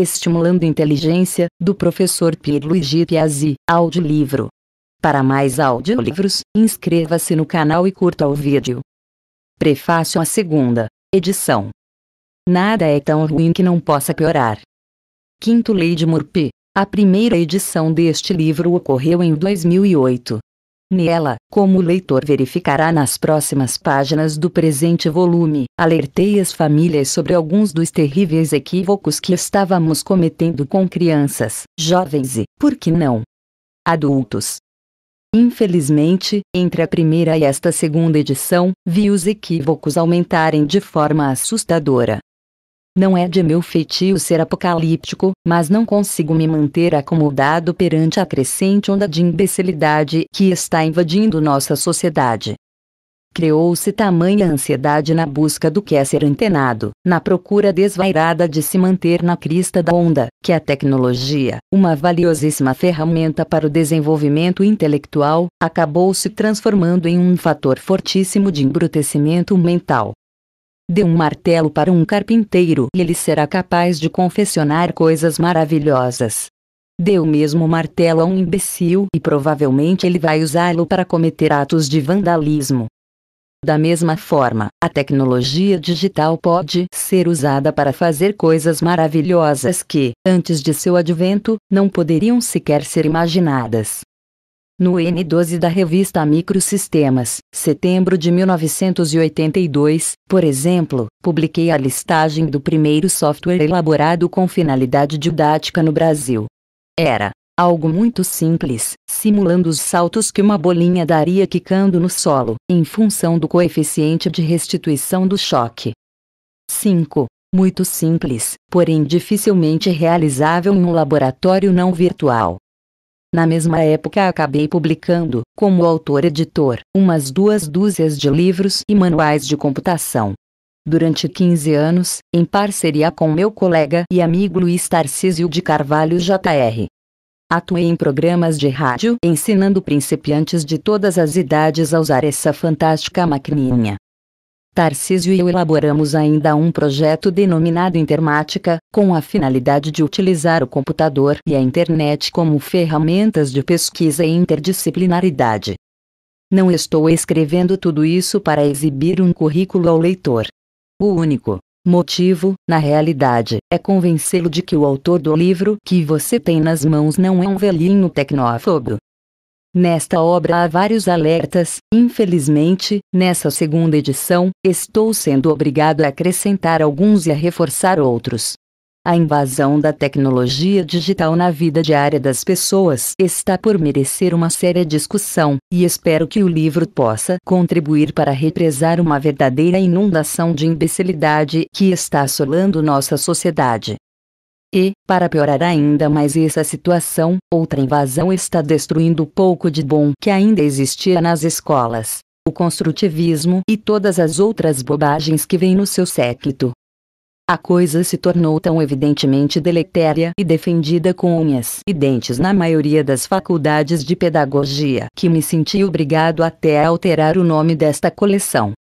Estimulando Inteligência, do professor Pierluigi Piazzi, audiolivro. Para mais audiolivros, inscreva-se no canal e curta o vídeo. Prefácio à segunda edição. Nada é tão ruim que não possa piorar. Quinto Lei de Murphy. A primeira edição deste livro ocorreu em 2008. Nela, como o leitor verificará nas próximas páginas do presente volume, alertei as famílias sobre alguns dos terríveis equívocos que estávamos cometendo com crianças, jovens e, por que não, adultos. Infelizmente, entre a primeira e esta segunda edição, vi os equívocos aumentarem de forma assustadora. Não é de meu feitio ser apocalíptico, mas não consigo me manter acomodado perante a crescente onda de imbecilidade que está invadindo nossa sociedade. Criou-se tamanha ansiedade na busca do que é ser antenado, na procura desvairada de se manter na crista da onda, que é a tecnologia, uma valiosíssima ferramenta para o desenvolvimento intelectual, acabou se transformando em um fator fortíssimo de embrutecimento mental. Dê um martelo para um carpinteiro e ele será capaz de confeccionar coisas maravilhosas. Dê o mesmo martelo a um imbecil e provavelmente ele vai usá-lo para cometer atos de vandalismo. Da mesma forma, a tecnologia digital pode ser usada para fazer coisas maravilhosas que, antes de seu advento, não poderiam sequer ser imaginadas no N12 da revista Microsistemas, setembro de 1982, por exemplo, publiquei a listagem do primeiro software elaborado com finalidade didática no Brasil. Era algo muito simples, simulando os saltos que uma bolinha daria quicando no solo, em função do coeficiente de restituição do choque. 5. Muito simples, porém dificilmente realizável em um laboratório não virtual. Na mesma época acabei publicando, como autor-editor, umas duas dúzias de livros e manuais de computação. Durante 15 anos, em parceria com meu colega e amigo Luiz Tarcísio de Carvalho JR. Atuei em programas de rádio ensinando principiantes de todas as idades a usar essa fantástica maquininha. Tarcísio e eu elaboramos ainda um projeto denominado Intermática, com a finalidade de utilizar o computador e a internet como ferramentas de pesquisa e interdisciplinaridade. Não estou escrevendo tudo isso para exibir um currículo ao leitor. O único motivo, na realidade, é convencê-lo de que o autor do livro que você tem nas mãos não é um velhinho tecnófobo, Nesta obra há vários alertas, infelizmente, nessa segunda edição, estou sendo obrigado a acrescentar alguns e a reforçar outros. A invasão da tecnologia digital na vida diária das pessoas está por merecer uma séria discussão, e espero que o livro possa contribuir para represar uma verdadeira inundação de imbecilidade que está assolando nossa sociedade. E, para piorar ainda mais essa situação, outra invasão está destruindo o pouco de bom que ainda existia nas escolas, o construtivismo e todas as outras bobagens que vêm no seu séquito. A coisa se tornou tão evidentemente deletéria e defendida com unhas e dentes na maioria das faculdades de pedagogia que me senti obrigado até a alterar o nome desta coleção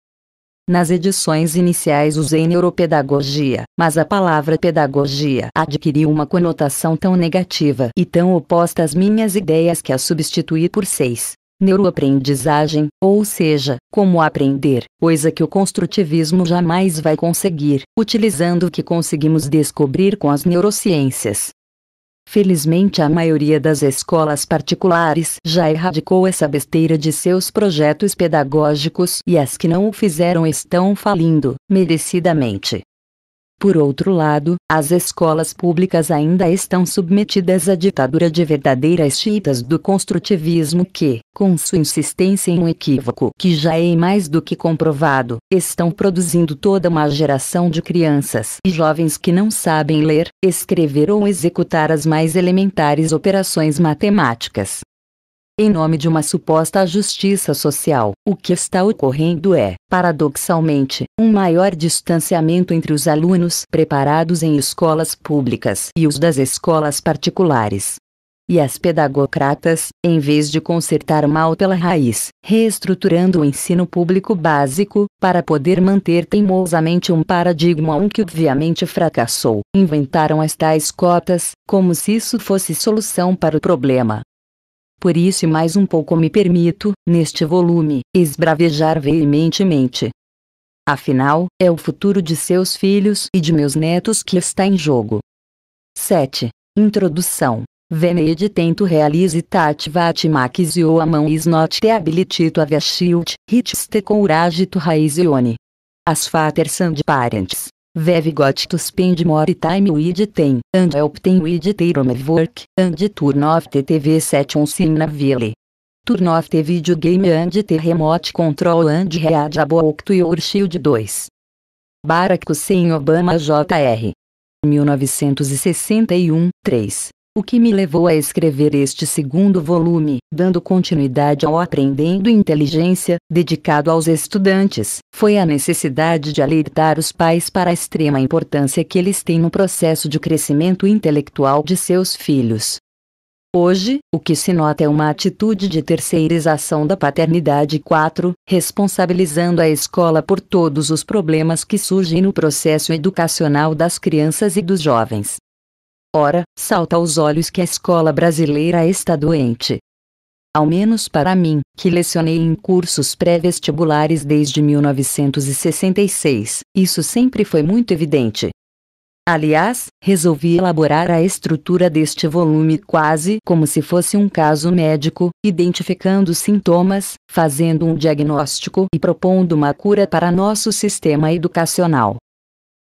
nas edições iniciais usei neuropedagogia, mas a palavra pedagogia adquiriu uma conotação tão negativa e tão oposta às minhas ideias que a substituí por seis. Neuroaprendizagem, ou seja, como aprender, coisa que o construtivismo jamais vai conseguir, utilizando o que conseguimos descobrir com as neurociências. Felizmente a maioria das escolas particulares já erradicou essa besteira de seus projetos pedagógicos e as que não o fizeram estão falindo, merecidamente. Por outro lado, as escolas públicas ainda estão submetidas à ditadura de verdadeiras chiitas do construtivismo que, com sua insistência em um equívoco que já é mais do que comprovado, estão produzindo toda uma geração de crianças e jovens que não sabem ler, escrever ou executar as mais elementares operações matemáticas em nome de uma suposta justiça social. O que está ocorrendo é, paradoxalmente, um maior distanciamento entre os alunos preparados em escolas públicas e os das escolas particulares. E as pedagocratas, em vez de consertar o mal pela raiz, reestruturando o ensino público básico, para poder manter teimosamente um paradigma um que obviamente fracassou, inventaram as tais cotas, como se isso fosse solução para o problema. Por isso mais um pouco me permito, neste volume, esbravejar veementemente. Afinal, é o futuro de seus filhos e de meus netos que está em jogo. 7. Introdução. Venedi tento realize tativati maxio a mão is not te habilitito aveshilt, hitste courage to raizione. As fater sand parents. Veve got to spend more time with them, and help them with their homework, and turn off the TV sessions in a village. Turn off the video game and the remote control and read a book to your shield 2. Barack Hussein Obama Jr. 1961, 3 o que me levou a escrever este segundo volume, dando continuidade ao Aprendendo Inteligência, dedicado aos estudantes, foi a necessidade de alertar os pais para a extrema importância que eles têm no processo de crescimento intelectual de seus filhos. Hoje, o que se nota é uma atitude de terceirização da paternidade 4, responsabilizando a escola por todos os problemas que surgem no processo educacional das crianças e dos jovens. Ora, salta aos olhos que a escola brasileira está doente. Ao menos para mim, que lecionei em cursos pré-vestibulares desde 1966, isso sempre foi muito evidente. Aliás, resolvi elaborar a estrutura deste volume quase como se fosse um caso médico, identificando sintomas, fazendo um diagnóstico e propondo uma cura para nosso sistema educacional.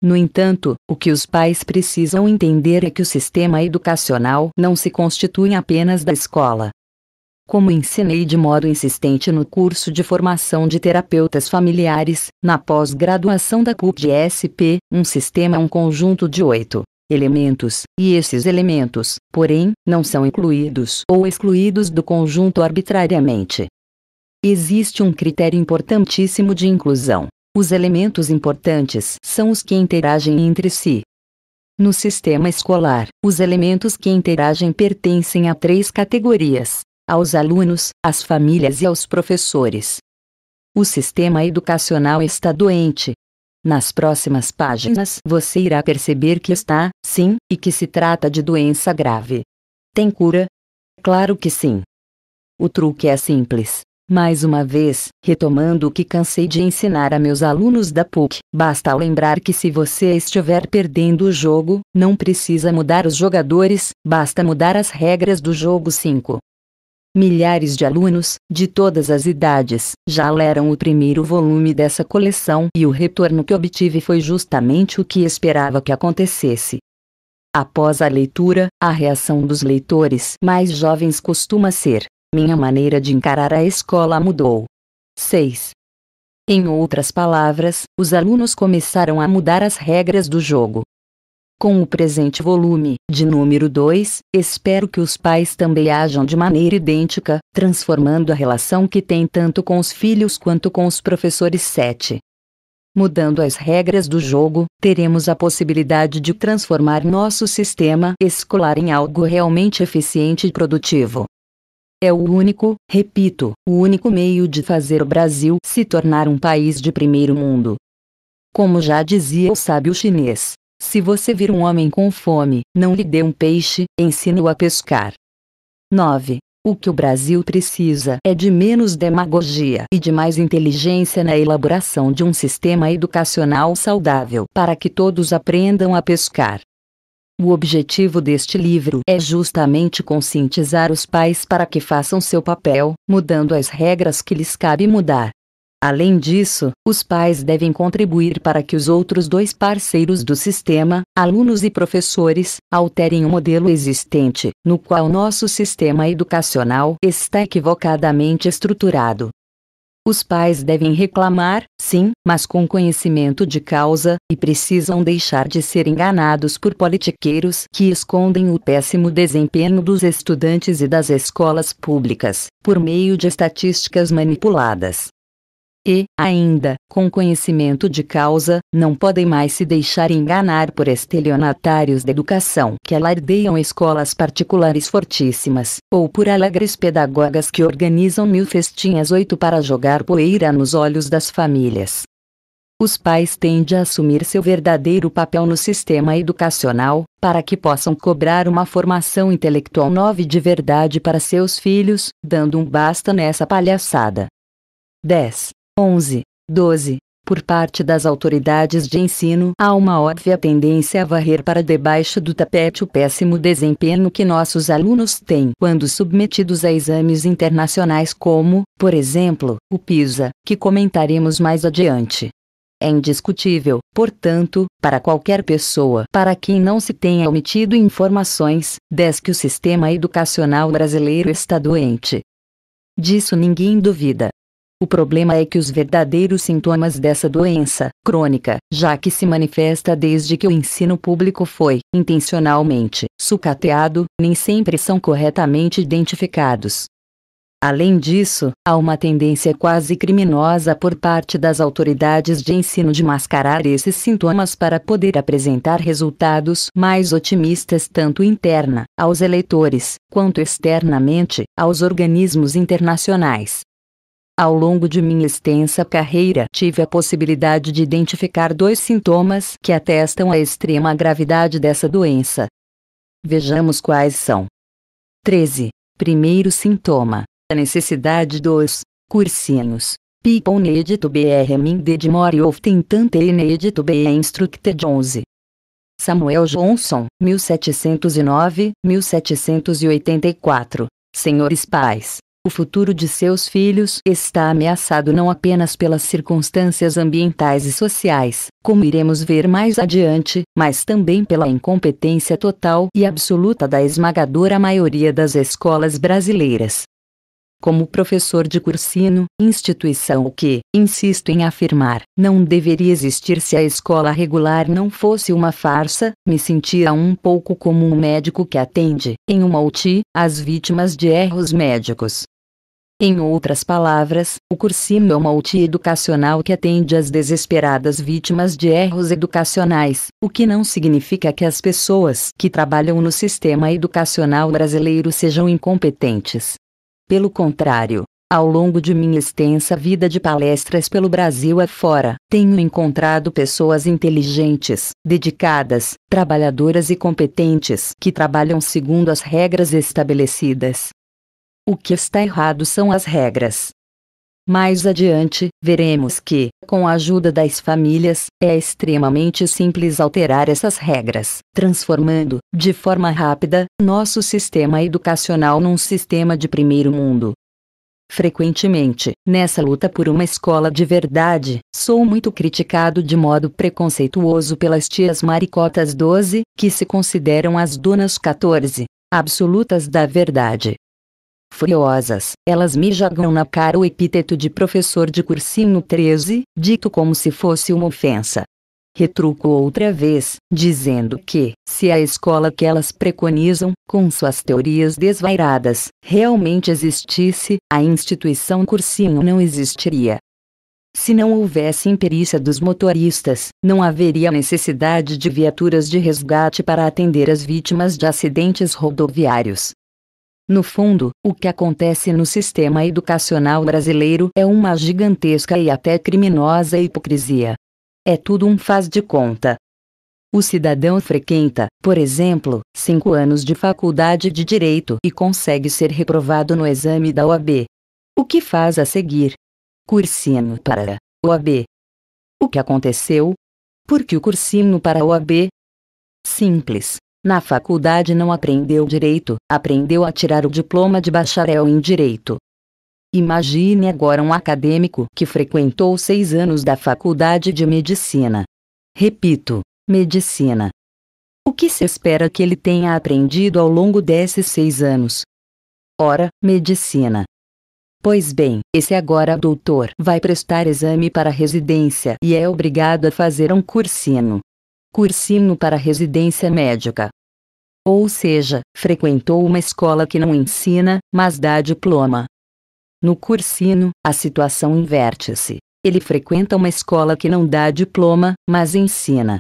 No entanto, o que os pais precisam entender é que o sistema educacional não se constitui apenas da escola. Como ensinei de modo insistente no curso de formação de terapeutas familiares, na pós-graduação da CUP-GSP, um sistema é um conjunto de oito elementos, e esses elementos, porém, não são incluídos ou excluídos do conjunto arbitrariamente. Existe um critério importantíssimo de inclusão. Os elementos importantes são os que interagem entre si. No sistema escolar, os elementos que interagem pertencem a três categorias: aos alunos, às famílias e aos professores. O sistema educacional está doente. Nas próximas páginas você irá perceber que está, sim, e que se trata de doença grave. Tem cura? Claro que sim. O truque é simples. Mais uma vez, retomando o que cansei de ensinar a meus alunos da PUC, basta lembrar que se você estiver perdendo o jogo, não precisa mudar os jogadores, basta mudar as regras do jogo 5. Milhares de alunos, de todas as idades, já leram o primeiro volume dessa coleção e o retorno que obtive foi justamente o que esperava que acontecesse. Após a leitura, a reação dos leitores mais jovens costuma ser: minha maneira de encarar a escola mudou. 6. Em outras palavras, os alunos começaram a mudar as regras do jogo. Com o presente volume, de número 2, espero que os pais também ajam de maneira idêntica, transformando a relação que têm tanto com os filhos quanto com os professores. 7. Mudando as regras do jogo, teremos a possibilidade de transformar nosso sistema escolar em algo realmente eficiente e produtivo. É o único, repito, o único meio de fazer o Brasil se tornar um país de primeiro mundo. Como já dizia o sábio chinês, se você vir um homem com fome, não lhe dê um peixe, ensine-o a pescar. 9. O que o Brasil precisa é de menos demagogia e de mais inteligência na elaboração de um sistema educacional saudável para que todos aprendam a pescar. O objetivo deste livro é justamente conscientizar os pais para que façam seu papel, mudando as regras que lhes cabe mudar. Além disso, os pais devem contribuir para que os outros dois parceiros do sistema, alunos e professores, alterem o modelo existente, no qual nosso sistema educacional está equivocadamente estruturado. Os pais devem reclamar, sim, mas com conhecimento de causa, e precisam deixar de ser enganados por politiqueiros que escondem o péssimo desempenho dos estudantes e das escolas públicas, por meio de estatísticas manipuladas e, ainda, com conhecimento de causa, não podem mais se deixar enganar por estelionatários de educação que alardeiam escolas particulares fortíssimas, ou por alegres pedagogas que organizam mil festinhas oito para jogar poeira nos olhos das famílias. Os pais tendem a assumir seu verdadeiro papel no sistema educacional, para que possam cobrar uma formação intelectual nova de verdade para seus filhos, dando um basta nessa palhaçada. 10. 11, 12, por parte das autoridades de ensino, há uma óbvia tendência a varrer para debaixo do tapete o péssimo desempenho que nossos alunos têm quando submetidos a exames internacionais como, por exemplo, o PISA, que comentaremos mais adiante. É indiscutível, portanto, para qualquer pessoa para quem não se tenha omitido informações, desde que o sistema educacional brasileiro está doente. Disso ninguém duvida. O problema é que os verdadeiros sintomas dessa doença crônica, já que se manifesta desde que o ensino público foi intencionalmente sucateado, nem sempre são corretamente identificados. Além disso, há uma tendência quase criminosa por parte das autoridades de ensino de mascarar esses sintomas para poder apresentar resultados mais otimistas tanto interna, aos eleitores, quanto externamente, aos organismos internacionais. Ao longo de minha extensa carreira, tive a possibilidade de identificar dois sintomas que atestam a extrema gravidade dessa doença. Vejamos quais são. 13. Primeiro sintoma: a necessidade dos cursinhos. People need to be reminded more often than they need to be instructed 11. Samuel Johnson, 1709-1784. Senhores pais, o futuro de seus filhos está ameaçado não apenas pelas circunstâncias ambientais e sociais, como iremos ver mais adiante, mas também pela incompetência total e absoluta da esmagadora maioria das escolas brasileiras. Como professor de cursino, instituição que, insisto em afirmar, não deveria existir se a escola regular não fosse uma farsa, me sentia um pouco como um médico que atende, em uma UTI, as vítimas de erros médicos. Em outras palavras, o cursinho é uma UTI educacional que atende às desesperadas vítimas de erros educacionais, o que não significa que as pessoas que trabalham no sistema educacional brasileiro sejam incompetentes. Pelo contrário, ao longo de minha extensa vida de palestras pelo Brasil afora, tenho encontrado pessoas inteligentes, dedicadas, trabalhadoras e competentes que trabalham segundo as regras estabelecidas, o que está errado são as regras. Mais adiante, veremos que, com a ajuda das famílias, é extremamente simples alterar essas regras, transformando, de forma rápida, nosso sistema educacional num sistema de primeiro mundo. Frequentemente, nessa luta por uma escola de verdade, sou muito criticado de modo preconceituoso pelas tias maricotas 12, que se consideram as donas 14, absolutas da verdade. Furiosas, elas me jogam na cara o epíteto de professor de cursinho 13, dito como se fosse uma ofensa. Retruco outra vez, dizendo que, se a escola que elas preconizam, com suas teorias desvairadas, realmente existisse, a instituição cursinho não existiria. Se não houvesse imperícia dos motoristas, não haveria necessidade de viaturas de resgate para atender as vítimas de acidentes rodoviários. No fundo, o que acontece no sistema educacional brasileiro é uma gigantesca e até criminosa hipocrisia. É tudo um faz de conta. O cidadão frequenta, por exemplo, cinco anos de faculdade de direito e consegue ser reprovado no exame da OAB. O que faz a seguir? Cursinho para OAB. O que aconteceu? Por que o cursinho para OAB? Simples. Na faculdade não aprendeu direito, aprendeu a tirar o diploma de bacharel em direito. Imagine agora um acadêmico que frequentou seis anos da faculdade de medicina. Repito, medicina. O que se espera que ele tenha aprendido ao longo desses seis anos? Ora, medicina. Pois bem, esse agora doutor vai prestar exame para residência e é obrigado a fazer um cursino, cursino para residência médica. Ou seja, frequentou uma escola que não ensina, mas dá diploma. No cursinho, a situação inverte-se. Ele frequenta uma escola que não dá diploma, mas ensina.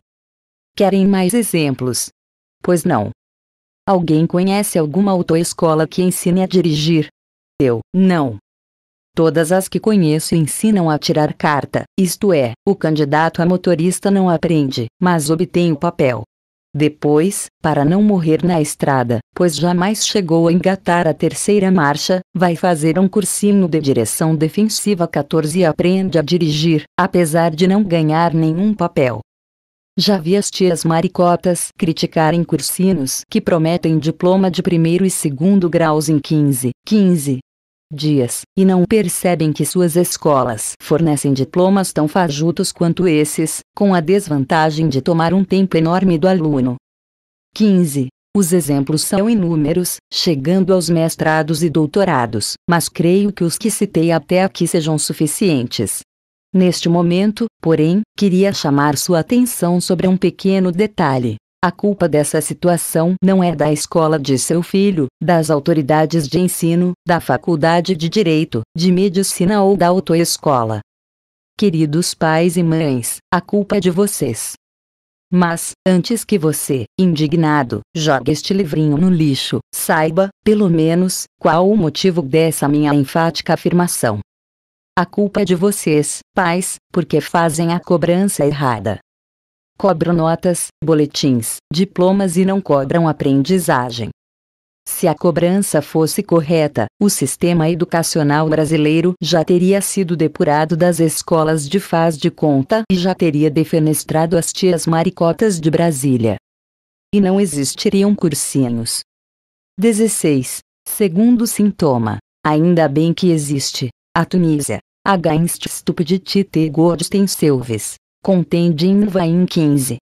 Querem mais exemplos? Pois não. Alguém conhece alguma autoescola que ensine a dirigir? Eu, não. Todas as que conheço ensinam a tirar carta, isto é, o candidato a motorista não aprende, mas obtém o papel. Depois, para não morrer na estrada, pois jamais chegou a engatar a terceira marcha, vai fazer um cursinho de direção defensiva 14 e aprende a dirigir, apesar de não ganhar nenhum papel. Já vi as tias maricotas criticarem cursinos que prometem diploma de primeiro e segundo graus em 15, 15, dias, e não percebem que suas escolas fornecem diplomas tão fajutos quanto esses, com a desvantagem de tomar um tempo enorme do aluno. 15. Os exemplos são inúmeros, chegando aos mestrados e doutorados, mas creio que os que citei até aqui sejam suficientes. Neste momento, porém, queria chamar sua atenção sobre um pequeno detalhe. A culpa dessa situação não é da escola de seu filho, das autoridades de ensino, da faculdade de direito, de medicina ou da autoescola. Queridos pais e mães, a culpa é de vocês. Mas, antes que você, indignado, jogue este livrinho no lixo, saiba, pelo menos, qual o motivo dessa minha enfática afirmação. A culpa é de vocês, pais, porque fazem a cobrança errada cobram notas, boletins, diplomas e não cobram aprendizagem. Se a cobrança fosse correta, o sistema educacional brasileiro já teria sido depurado das escolas de faz de conta e já teria defenestrado as tias maricotas de Brasília. E não existiriam cursinhos. 16. Segundo sintoma. Ainda bem que existe. A Tunísia. H. Stupidity T. Gordstenselves contém Dinvain 15.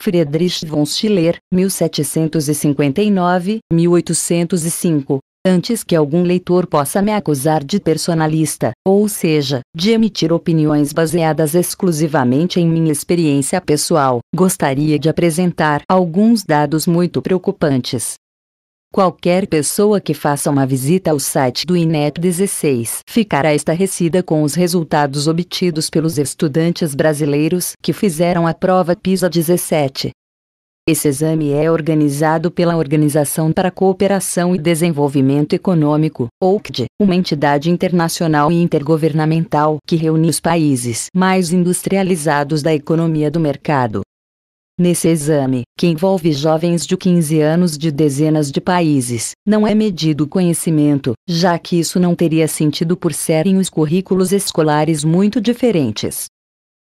Friedrich von Schiller, 1759-1805, antes que algum leitor possa me acusar de personalista, ou seja, de emitir opiniões baseadas exclusivamente em minha experiência pessoal, gostaria de apresentar alguns dados muito preocupantes, Qualquer pessoa que faça uma visita ao site do INEP 16 ficará estarrecida com os resultados obtidos pelos estudantes brasileiros que fizeram a prova PISA 17. Esse exame é organizado pela Organização para a Cooperação e Desenvolvimento Econômico, OCDE, uma entidade internacional e intergovernamental que reúne os países mais industrializados da economia do mercado. Nesse exame, que envolve jovens de 15 anos de dezenas de países, não é medido o conhecimento, já que isso não teria sentido por serem os currículos escolares muito diferentes.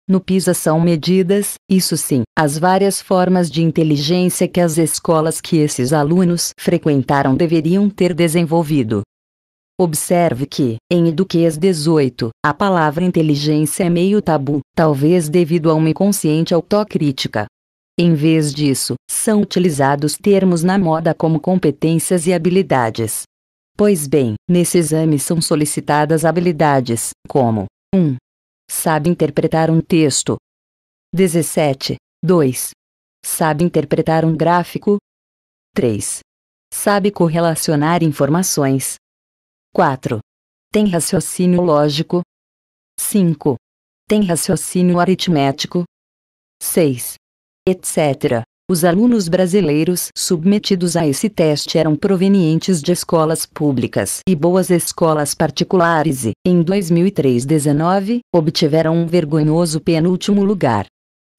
No PISA são medidas, isso sim, as várias formas de inteligência que as escolas que esses alunos frequentaram deveriam ter desenvolvido. Observe que, em Eduquês 18, a palavra inteligência é meio tabu, talvez devido a uma inconsciente autocrítica. Em vez disso, são utilizados termos na moda como competências e habilidades. Pois bem, nesse exame são solicitadas habilidades, como 1. Sabe interpretar um texto. 17. 2. Sabe interpretar um gráfico. 3. Sabe correlacionar informações. 4. Tem raciocínio lógico. 5. Tem raciocínio aritmético. 6 etc. Os alunos brasileiros submetidos a esse teste eram provenientes de escolas públicas e boas escolas particulares e, em 2003-19, obtiveram um vergonhoso penúltimo lugar.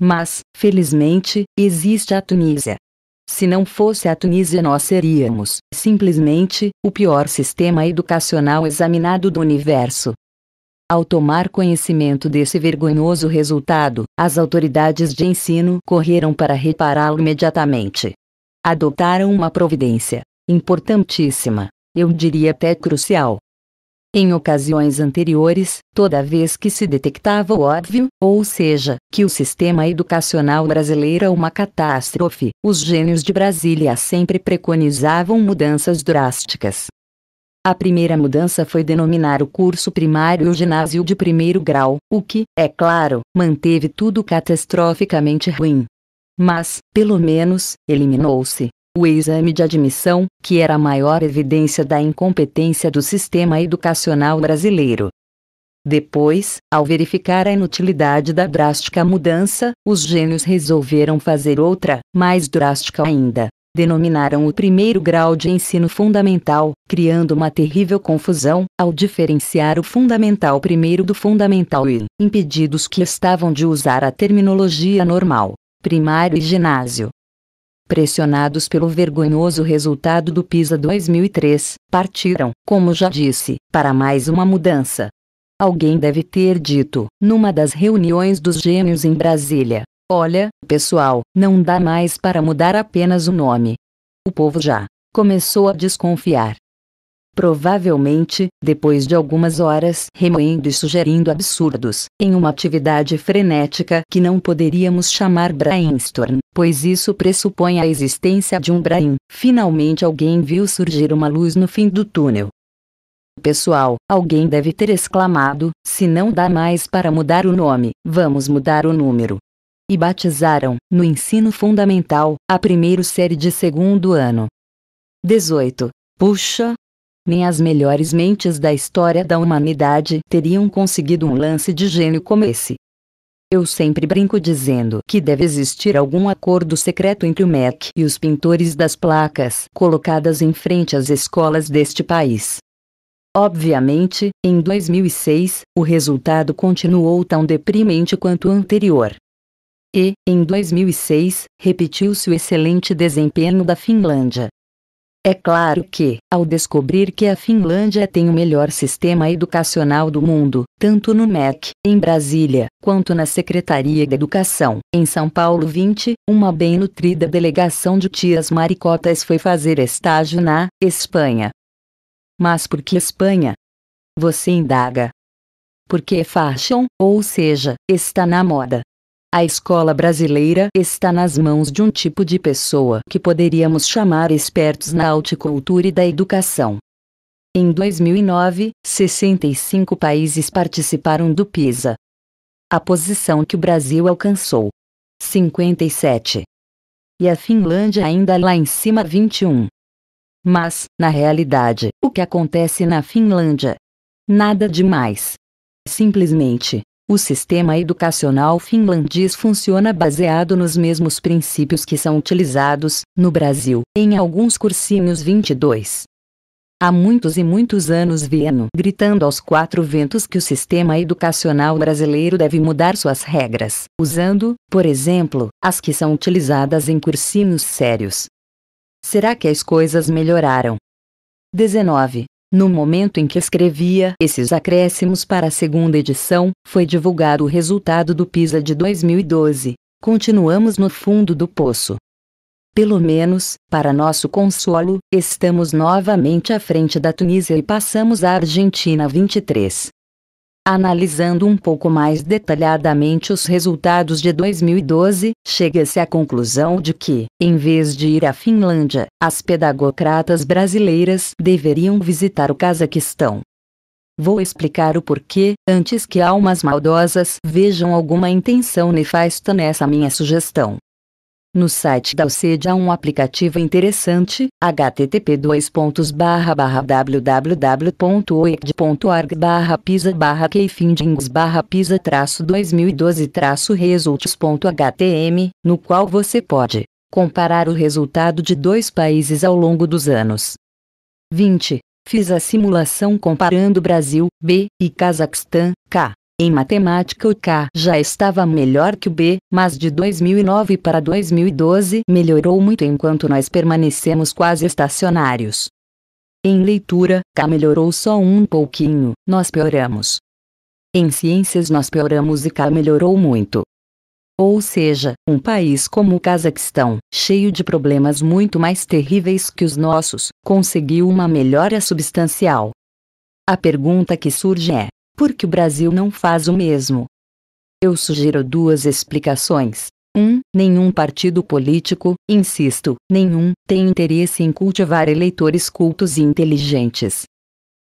Mas, felizmente, existe a Tunísia. Se não fosse a Tunísia, nós seríamos, simplesmente, o pior sistema educacional examinado do universo, ao tomar conhecimento desse vergonhoso resultado, as autoridades de ensino correram para repará-lo imediatamente. Adotaram uma providência importantíssima, eu diria até crucial. Em ocasiões anteriores, toda vez que se detectava o óbvio, ou seja, que o sistema educacional brasileiro é uma catástrofe, os gênios de Brasília sempre preconizavam mudanças drásticas. A primeira mudança foi denominar o curso primário o ginásio de primeiro grau, o que, é claro, manteve tudo catastroficamente ruim. Mas, pelo menos, eliminou-se o exame de admissão, que era a maior evidência da incompetência do sistema educacional brasileiro. Depois, ao verificar a inutilidade da drástica mudança, os gênios resolveram fazer outra, mais drástica ainda denominaram o primeiro grau de ensino fundamental, criando uma terrível confusão, ao diferenciar o fundamental primeiro do fundamental e, impedidos que estavam de usar a terminologia normal, primário e ginásio. Pressionados pelo vergonhoso resultado do PISA 2003, partiram, como já disse, para mais uma mudança. Alguém deve ter dito, numa das reuniões dos gênios em Brasília, Olha, pessoal, não dá mais para mudar apenas o nome. O povo já começou a desconfiar. Provavelmente, depois de algumas horas remoendo e sugerindo absurdos, em uma atividade frenética que não poderíamos chamar brainstorm, pois isso pressupõe a existência de um brain, finalmente alguém viu surgir uma luz no fim do túnel. Pessoal, alguém deve ter exclamado: se não dá mais para mudar o nome, vamos mudar o número e batizaram, no ensino fundamental, a primeira série de segundo ano. 18. Puxa! Nem as melhores mentes da história da humanidade teriam conseguido um lance de gênio como esse. Eu sempre brinco dizendo que deve existir algum acordo secreto entre o MEC e os pintores das placas colocadas em frente às escolas deste país. Obviamente, em 2006, o resultado continuou tão deprimente quanto o anterior e, em 2006, repetiu-se o excelente desempenho da Finlândia. É claro que, ao descobrir que a Finlândia tem o melhor sistema educacional do mundo, tanto no MEC, em Brasília, quanto na Secretaria de Educação, em São Paulo 20, uma bem nutrida delegação de tias maricotas foi fazer estágio na Espanha. Mas por que Espanha? Você indaga. Porque é fashion, ou seja, está na moda. A escola brasileira está nas mãos de um tipo de pessoa que poderíamos chamar expertos na alticultura e da educação. Em 2009, 65 países participaram do PISA. A posição que o Brasil alcançou. 57. E a Finlândia ainda lá em cima 21. Mas, na realidade, o que acontece na Finlândia? Nada demais. Simplesmente, o sistema educacional finlandês funciona baseado nos mesmos princípios que são utilizados, no Brasil, em alguns cursinhos 22. Há muitos e muitos anos Vieno gritando aos quatro ventos que o sistema educacional brasileiro deve mudar suas regras, usando, por exemplo, as que são utilizadas em cursinhos sérios. Será que as coisas melhoraram? 19. No momento em que escrevia esses acréscimos para a segunda edição, foi divulgado o resultado do PISA de 2012. Continuamos no fundo do poço. Pelo menos, para nosso consolo, estamos novamente à frente da Tunísia e passamos a Argentina 23. Analisando um pouco mais detalhadamente os resultados de 2012, chega-se à conclusão de que, em vez de ir à Finlândia, as pedagocratas brasileiras deveriam visitar o Cazaquistão. Vou explicar o porquê, antes que almas maldosas vejam alguma intenção nefasta nessa minha sugestão. No site da OCDE há um aplicativo interessante, http www.oecd.org pisa barra keyfindings barra pisa 2012 results.htm, no qual você pode comparar o resultado de dois países ao longo dos anos. 20. Fiz a simulação comparando Brasil, B, e Cazaquistão, K. Em matemática o K já estava melhor que o B, mas de 2009 para 2012 melhorou muito enquanto nós permanecemos quase estacionários. Em leitura, K melhorou só um pouquinho, nós pioramos. Em ciências nós pioramos e K melhorou muito. Ou seja, um país como o Cazaquistão, cheio de problemas muito mais terríveis que os nossos, conseguiu uma melhora substancial. A pergunta que surge é: porque o Brasil não faz o mesmo? Eu sugiro duas explicações. 1. Um, nenhum partido político, insisto, nenhum, tem interesse em cultivar eleitores cultos e inteligentes.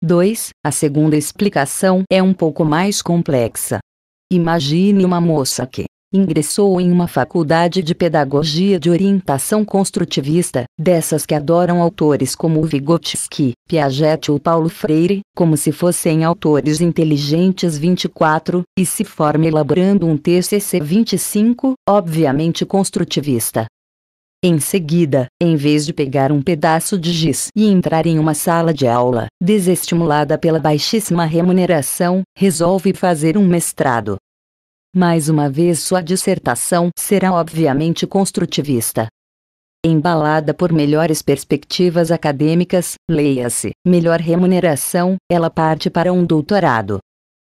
2. A segunda explicação é um pouco mais complexa. Imagine uma moça que, ingressou em uma faculdade de pedagogia de orientação construtivista, dessas que adoram autores como Vygotsky, Piaget ou Paulo Freire, como se fossem autores inteligentes 24, e se forma elaborando um TCC 25, obviamente construtivista. Em seguida, em vez de pegar um pedaço de giz e entrar em uma sala de aula, desestimulada pela baixíssima remuneração, resolve fazer um mestrado. Mais uma vez sua dissertação será obviamente construtivista. Embalada por melhores perspectivas acadêmicas, leia-se, melhor remuneração, ela parte para um doutorado.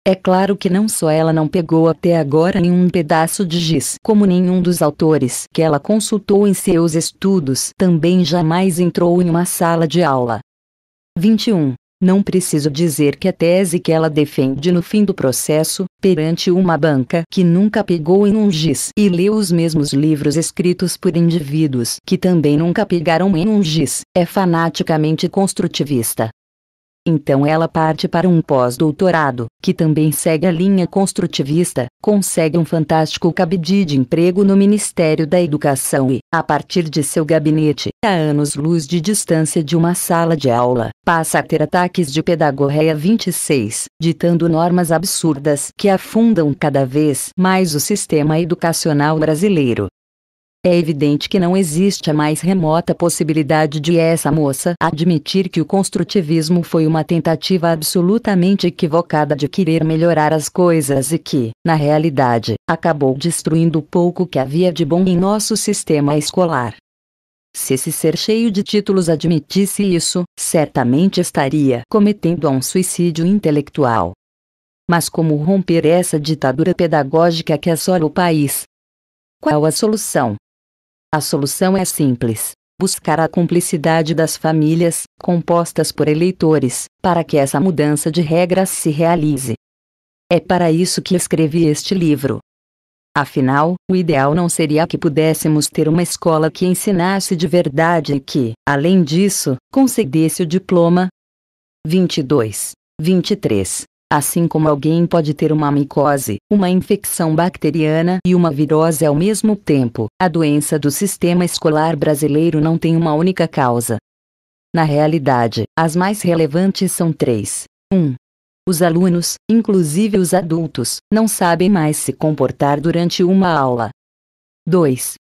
É claro que não só ela não pegou até agora nenhum pedaço de giz, como nenhum dos autores que ela consultou em seus estudos também jamais entrou em uma sala de aula. 21. Não preciso dizer que a tese que ela defende no fim do processo, perante uma banca que nunca pegou em um giz e leu os mesmos livros escritos por indivíduos que também nunca pegaram em um giz, é fanaticamente construtivista. Então ela parte para um pós-doutorado, que também segue a linha construtivista, consegue um fantástico cabide de emprego no Ministério da Educação e, a partir de seu gabinete, a anos-luz de distância de uma sala de aula, passa a ter ataques de pedagorreia 26, ditando normas absurdas que afundam cada vez mais o sistema educacional brasileiro. É evidente que não existe a mais remota possibilidade de essa moça admitir que o construtivismo foi uma tentativa absolutamente equivocada de querer melhorar as coisas e que, na realidade, acabou destruindo o pouco que havia de bom em nosso sistema escolar. Se esse ser cheio de títulos admitisse isso, certamente estaria cometendo um suicídio intelectual. Mas como romper essa ditadura pedagógica que assola o país? Qual a solução? A solução é simples: buscar a cumplicidade das famílias, compostas por eleitores, para que essa mudança de regras se realize. É para isso que escrevi este livro. Afinal, o ideal não seria que pudéssemos ter uma escola que ensinasse de verdade e que, além disso, concedesse o diploma? 22, 23. Assim como alguém pode ter uma micose, uma infecção bacteriana e uma virose ao mesmo tempo, a doença do sistema escolar brasileiro não tem uma única causa. Na realidade, as mais relevantes são três. 1. Um, os alunos, inclusive os adultos, não sabem mais se comportar durante uma aula. 2.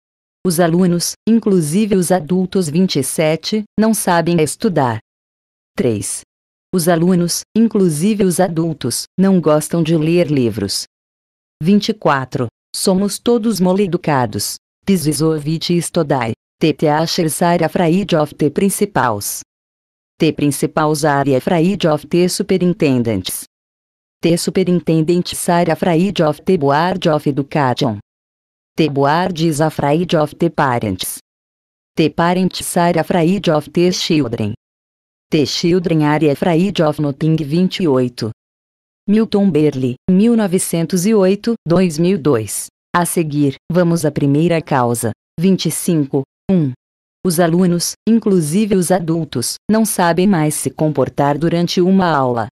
Os alunos, inclusive os adultos 27, não sabem estudar. 3. Os alunos, inclusive os adultos, não gostam de ler livros. 24. Somos todos mal educados. Pisizovit estodai. Tete asher sara fraid of te principals. Te principals área fraid of te superintendentes. Te superintendente sara fraid of te board of education. Te board is afraid of te parents. Te parents are afraid of te children. The Children Are Afraid of Nothing 28. Milton Berle, 1908, 2002. A seguir, vamos à primeira causa. 25. 1. Os alunos, inclusive os adultos, não sabem mais se comportar durante uma aula.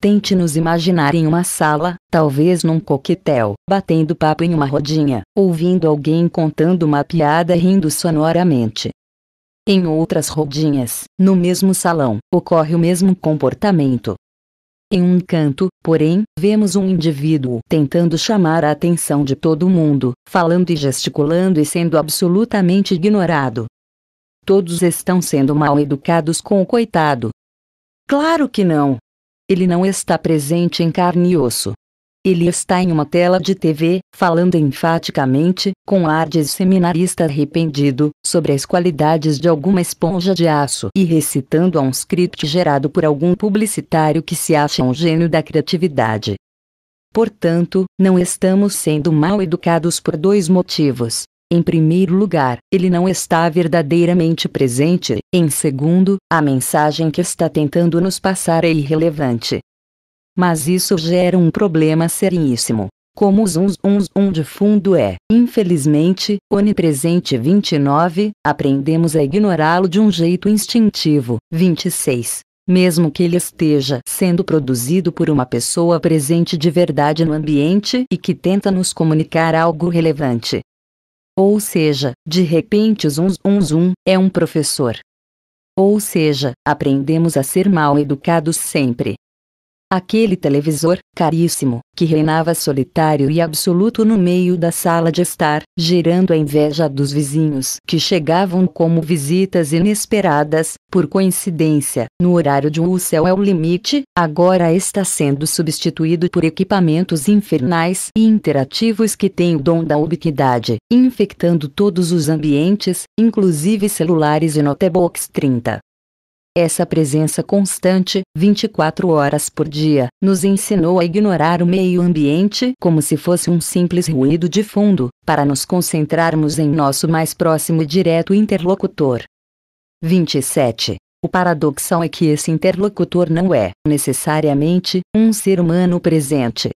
Tente nos imaginar em uma sala, talvez num coquetel, batendo papo em uma rodinha, ouvindo alguém contando uma piada rindo sonoramente, em outras rodinhas, no mesmo salão, ocorre o mesmo comportamento. Em um canto, porém, vemos um indivíduo tentando chamar a atenção de todo mundo, falando e gesticulando e sendo absolutamente ignorado. Todos estão sendo mal educados com o coitado. Claro que não! Ele não está presente em carne e osso, ele está em uma tela de TV, falando enfaticamente, com ar de seminarista arrependido, sobre as qualidades de alguma esponja de aço e recitando a um script gerado por algum publicitário que se acha um gênio da criatividade. Portanto, não estamos sendo mal educados por dois motivos. Em primeiro lugar, ele não está verdadeiramente presente, em segundo, a mensagem que está tentando nos passar é irrelevante. Mas isso gera um problema seríssimo. Como o zum zum zum de fundo é, infelizmente, onipresente 29, aprendemos a ignorá-lo de um jeito instintivo. 26. Mesmo que ele esteja sendo produzido por uma pessoa presente de verdade no ambiente e que tenta nos comunicar algo relevante. Ou seja, de repente o zum zum zum é um professor. Ou seja, aprendemos a ser mal educados sempre. Aquele televisor, caríssimo, que reinava solitário e absoluto no meio da sala de estar, gerando a inveja dos vizinhos que chegavam como visitas inesperadas, por coincidência, no horário de O Céu é o Limite, agora está sendo substituído por equipamentos infernais e interativos que têm o dom da ubiquidade, infectando todos os ambientes, inclusive celulares e notebooks 30. Essa presença constante, 24 horas por dia, nos ensinou a ignorar o meio ambiente como se fosse um simples ruído de fundo, para nos concentrarmos em nosso mais próximo e direto interlocutor. 27. O paradoxal é que esse interlocutor não é, necessariamente, um ser humano presente,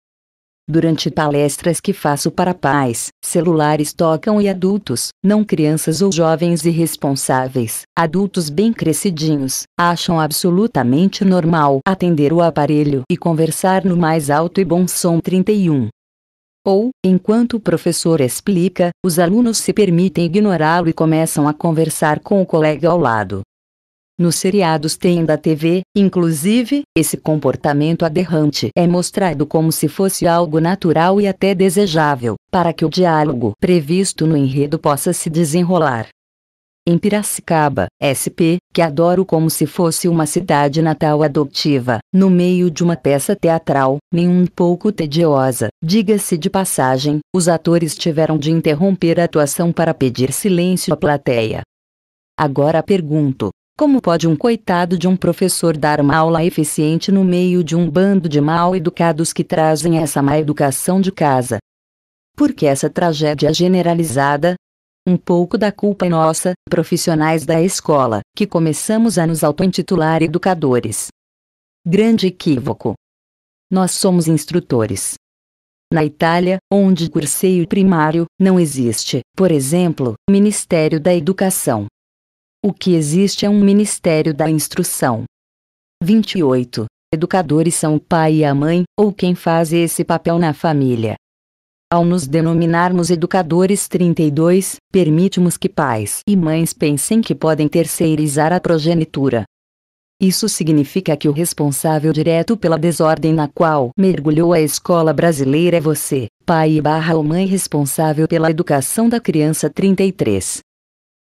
Durante palestras que faço para pais, celulares tocam e adultos, não crianças ou jovens irresponsáveis, adultos bem crescidinhos, acham absolutamente normal atender o aparelho e conversar no mais alto e bom som 31. Ou, enquanto o professor explica, os alunos se permitem ignorá-lo e começam a conversar com o colega ao lado. Nos seriados tem da TV, inclusive, esse comportamento aberrante é mostrado como se fosse algo natural e até desejável, para que o diálogo previsto no enredo possa se desenrolar. Em Piracicaba, SP, que adoro como se fosse uma cidade natal adotiva, no meio de uma peça teatral, nem um pouco tediosa, diga-se de passagem, os atores tiveram de interromper a atuação para pedir silêncio à plateia. Agora pergunto, como pode um coitado de um professor dar uma aula eficiente no meio de um bando de mal educados que trazem essa má educação de casa? Por que essa tragédia generalizada? Um pouco da culpa é nossa, profissionais da escola, que começamos a nos auto-intitular educadores. Grande equívoco. Nós somos instrutores. Na Itália, onde o primário não existe, por exemplo, Ministério da Educação o que existe é um Ministério da Instrução. 28. Educadores são o pai e a mãe, ou quem faz esse papel na família. Ao nos denominarmos educadores 32, permitimos que pais e mães pensem que podem terceirizar a progenitura. Isso significa que o responsável direto pela desordem na qual mergulhou a escola brasileira é você, pai barra ou mãe responsável pela educação da criança 33.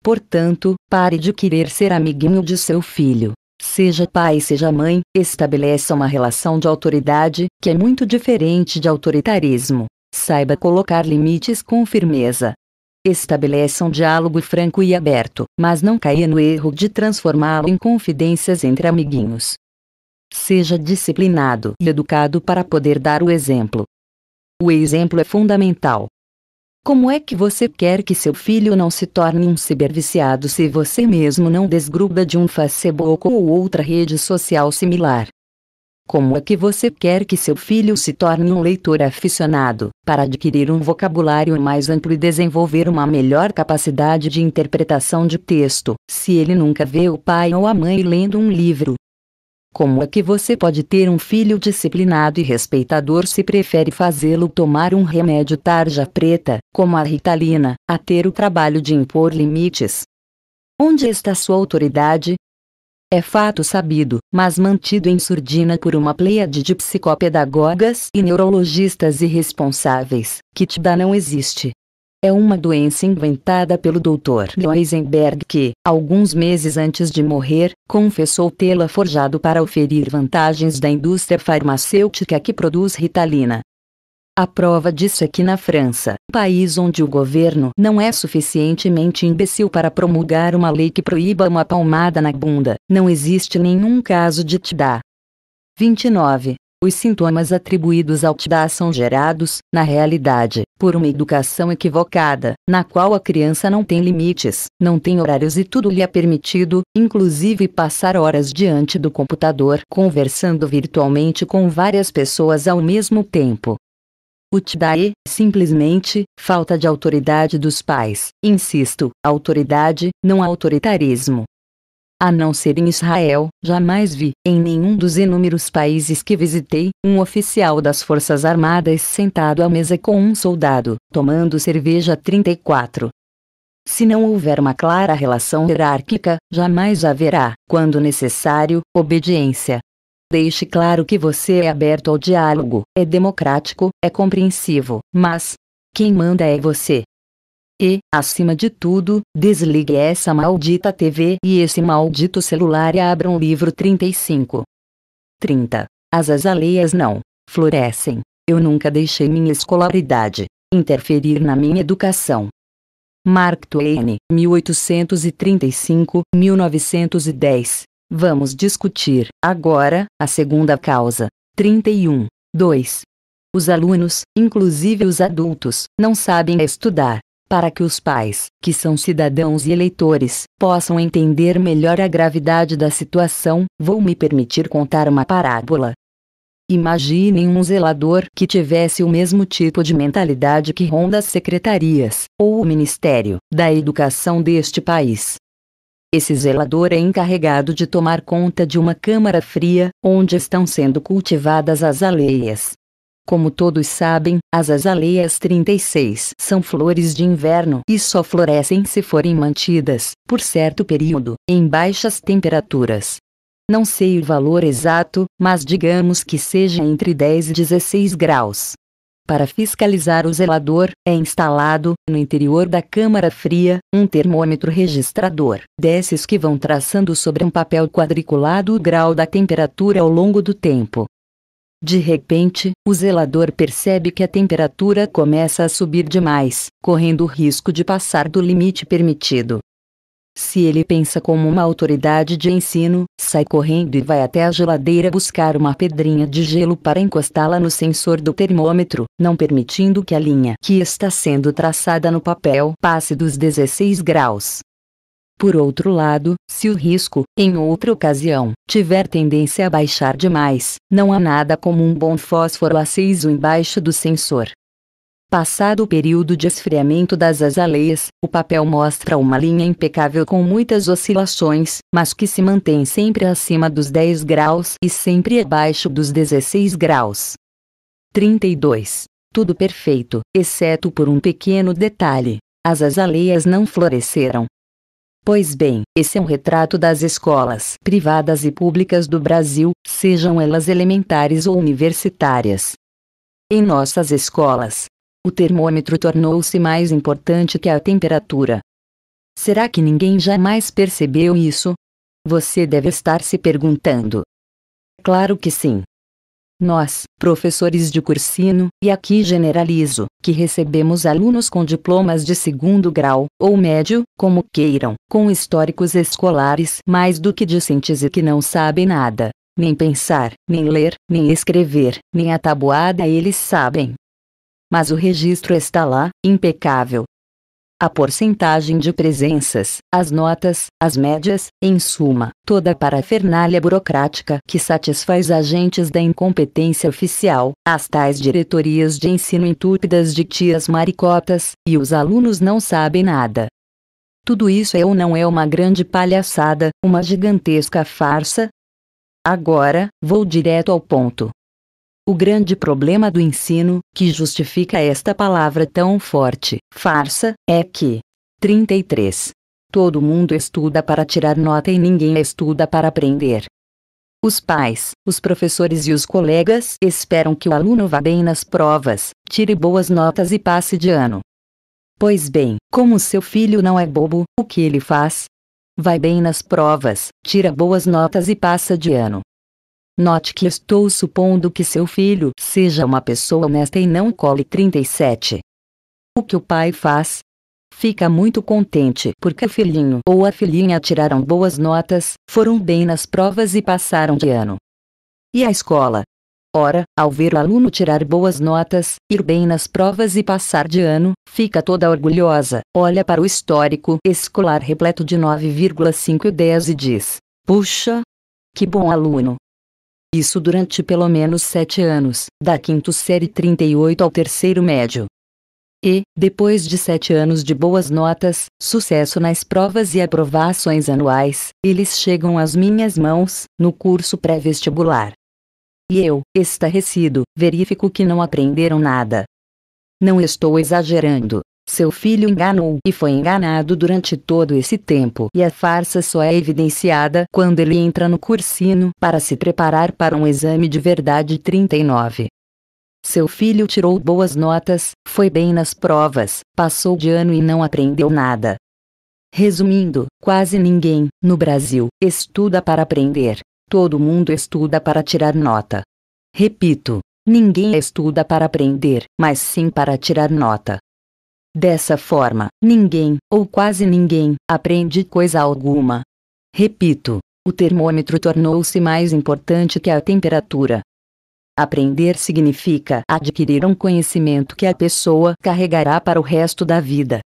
Portanto, pare de querer ser amiguinho de seu filho. Seja pai, seja mãe, estabeleça uma relação de autoridade, que é muito diferente de autoritarismo. Saiba colocar limites com firmeza. Estabeleça um diálogo franco e aberto, mas não caia no erro de transformá-lo em confidências entre amiguinhos. Seja disciplinado e educado para poder dar o exemplo. O exemplo é fundamental. Como é que você quer que seu filho não se torne um ciberviciado se você mesmo não desgruda de um Facebook ou outra rede social similar? Como é que você quer que seu filho se torne um leitor aficionado, para adquirir um vocabulário mais amplo e desenvolver uma melhor capacidade de interpretação de texto, se ele nunca vê o pai ou a mãe lendo um livro, como é que você pode ter um filho disciplinado e respeitador se prefere fazê-lo tomar um remédio tarja preta, como a ritalina, a ter o trabalho de impor limites? Onde está sua autoridade? É fato sabido, mas mantido em surdina por uma pleiade de psicopedagogas e neurologistas irresponsáveis, que TIDA não existe é uma doença inventada pelo Dr. Loisenberg que, alguns meses antes de morrer, confessou tê-la forjado para oferir vantagens da indústria farmacêutica que produz Ritalina. A prova disso é que na França, país onde o governo não é suficientemente imbecil para promulgar uma lei que proíba uma palmada na bunda, não existe nenhum caso de TDA. 29. Os sintomas atribuídos ao TDA são gerados, na realidade, por uma educação equivocada, na qual a criança não tem limites, não tem horários e tudo lhe é permitido, inclusive passar horas diante do computador conversando virtualmente com várias pessoas ao mesmo tempo. O é, simplesmente, falta de autoridade dos pais. Insisto, autoridade, não autoritarismo. A não ser em Israel, jamais vi, em nenhum dos inúmeros países que visitei, um oficial das Forças Armadas sentado à mesa com um soldado, tomando cerveja 34. Se não houver uma clara relação hierárquica, jamais haverá, quando necessário, obediência. Deixe claro que você é aberto ao diálogo, é democrático, é compreensivo, mas quem manda é você. E, acima de tudo, desligue essa maldita TV e esse maldito celular e abra um livro 35. 30. As azaleias não florescem. Eu nunca deixei minha escolaridade interferir na minha educação. Mark Twain, 1835-1910. Vamos discutir, agora, a segunda causa. 31. 2. Os alunos, inclusive os adultos, não sabem estudar para que os pais, que são cidadãos e eleitores, possam entender melhor a gravidade da situação, vou me permitir contar uma parábola. Imaginem um zelador que tivesse o mesmo tipo de mentalidade que ronda as secretarias, ou o Ministério, da Educação deste país. Esse zelador é encarregado de tomar conta de uma câmara fria, onde estão sendo cultivadas as aleias, como todos sabem, as azaleias 36 são flores de inverno e só florescem se forem mantidas, por certo período, em baixas temperaturas. Não sei o valor exato, mas digamos que seja entre 10 e 16 graus. Para fiscalizar o zelador, é instalado, no interior da câmara fria, um termômetro registrador, desses que vão traçando sobre um papel quadriculado o grau da temperatura ao longo do tempo. De repente, o zelador percebe que a temperatura começa a subir demais, correndo o risco de passar do limite permitido. Se ele pensa como uma autoridade de ensino, sai correndo e vai até a geladeira buscar uma pedrinha de gelo para encostá-la no sensor do termômetro, não permitindo que a linha que está sendo traçada no papel passe dos 16 graus. Por outro lado, se o risco, em outra ocasião, tiver tendência a baixar demais, não há nada como um bom fósforo aceso embaixo do sensor. Passado o período de esfriamento das azaleias, o papel mostra uma linha impecável com muitas oscilações, mas que se mantém sempre acima dos 10 graus e sempre abaixo dos 16 graus. 32. Tudo perfeito, exceto por um pequeno detalhe. As azaleias não floresceram, Pois bem, esse é um retrato das escolas privadas e públicas do Brasil, sejam elas elementares ou universitárias. Em nossas escolas, o termômetro tornou-se mais importante que a temperatura. Será que ninguém jamais percebeu isso? Você deve estar se perguntando. Claro que sim. Nós, professores de cursino, e aqui generalizo, que recebemos alunos com diplomas de segundo grau, ou médio, como queiram, com históricos escolares mais do que discentes e que não sabem nada. Nem pensar, nem ler, nem escrever, nem a tabuada eles sabem. Mas o registro está lá, impecável, a porcentagem de presenças, as notas, as médias, em suma, toda a parafernália burocrática que satisfaz agentes da incompetência oficial, as tais diretorias de ensino entupidas de tias maricotas, e os alunos não sabem nada. Tudo isso é ou não é uma grande palhaçada, uma gigantesca farsa? Agora, vou direto ao ponto. O grande problema do ensino, que justifica esta palavra tão forte, farsa, é que 33. Todo mundo estuda para tirar nota e ninguém estuda para aprender. Os pais, os professores e os colegas esperam que o aluno vá bem nas provas, tire boas notas e passe de ano. Pois bem, como seu filho não é bobo, o que ele faz? Vai bem nas provas, tira boas notas e passa de ano. Note que estou supondo que seu filho seja uma pessoa honesta e não cole 37. O que o pai faz? Fica muito contente porque o filhinho ou a filhinha tiraram boas notas, foram bem nas provas e passaram de ano. E a escola? Ora, ao ver o aluno tirar boas notas, ir bem nas provas e passar de ano, fica toda orgulhosa, olha para o histórico escolar repleto de 9,5 e 10 e diz: Puxa! Que bom aluno! Isso durante pelo menos sete anos, da quinta série 38 ao terceiro médio. E, depois de sete anos de boas notas, sucesso nas provas e aprovações anuais, eles chegam às minhas mãos, no curso pré-vestibular. E eu, estarrecido, verifico que não aprenderam nada. Não estou exagerando. Seu filho enganou e foi enganado durante todo esse tempo. E a farsa só é evidenciada quando ele entra no cursino para se preparar para um exame de verdade 39. Seu filho tirou boas notas, foi bem nas provas, passou de ano e não aprendeu nada. Resumindo, quase ninguém, no Brasil, estuda para aprender. Todo mundo estuda para tirar nota. Repito, ninguém estuda para aprender, mas sim para tirar nota. Dessa forma, ninguém, ou quase ninguém, aprende coisa alguma. Repito, o termômetro tornou-se mais importante que a temperatura. Aprender significa adquirir um conhecimento que a pessoa carregará para o resto da vida.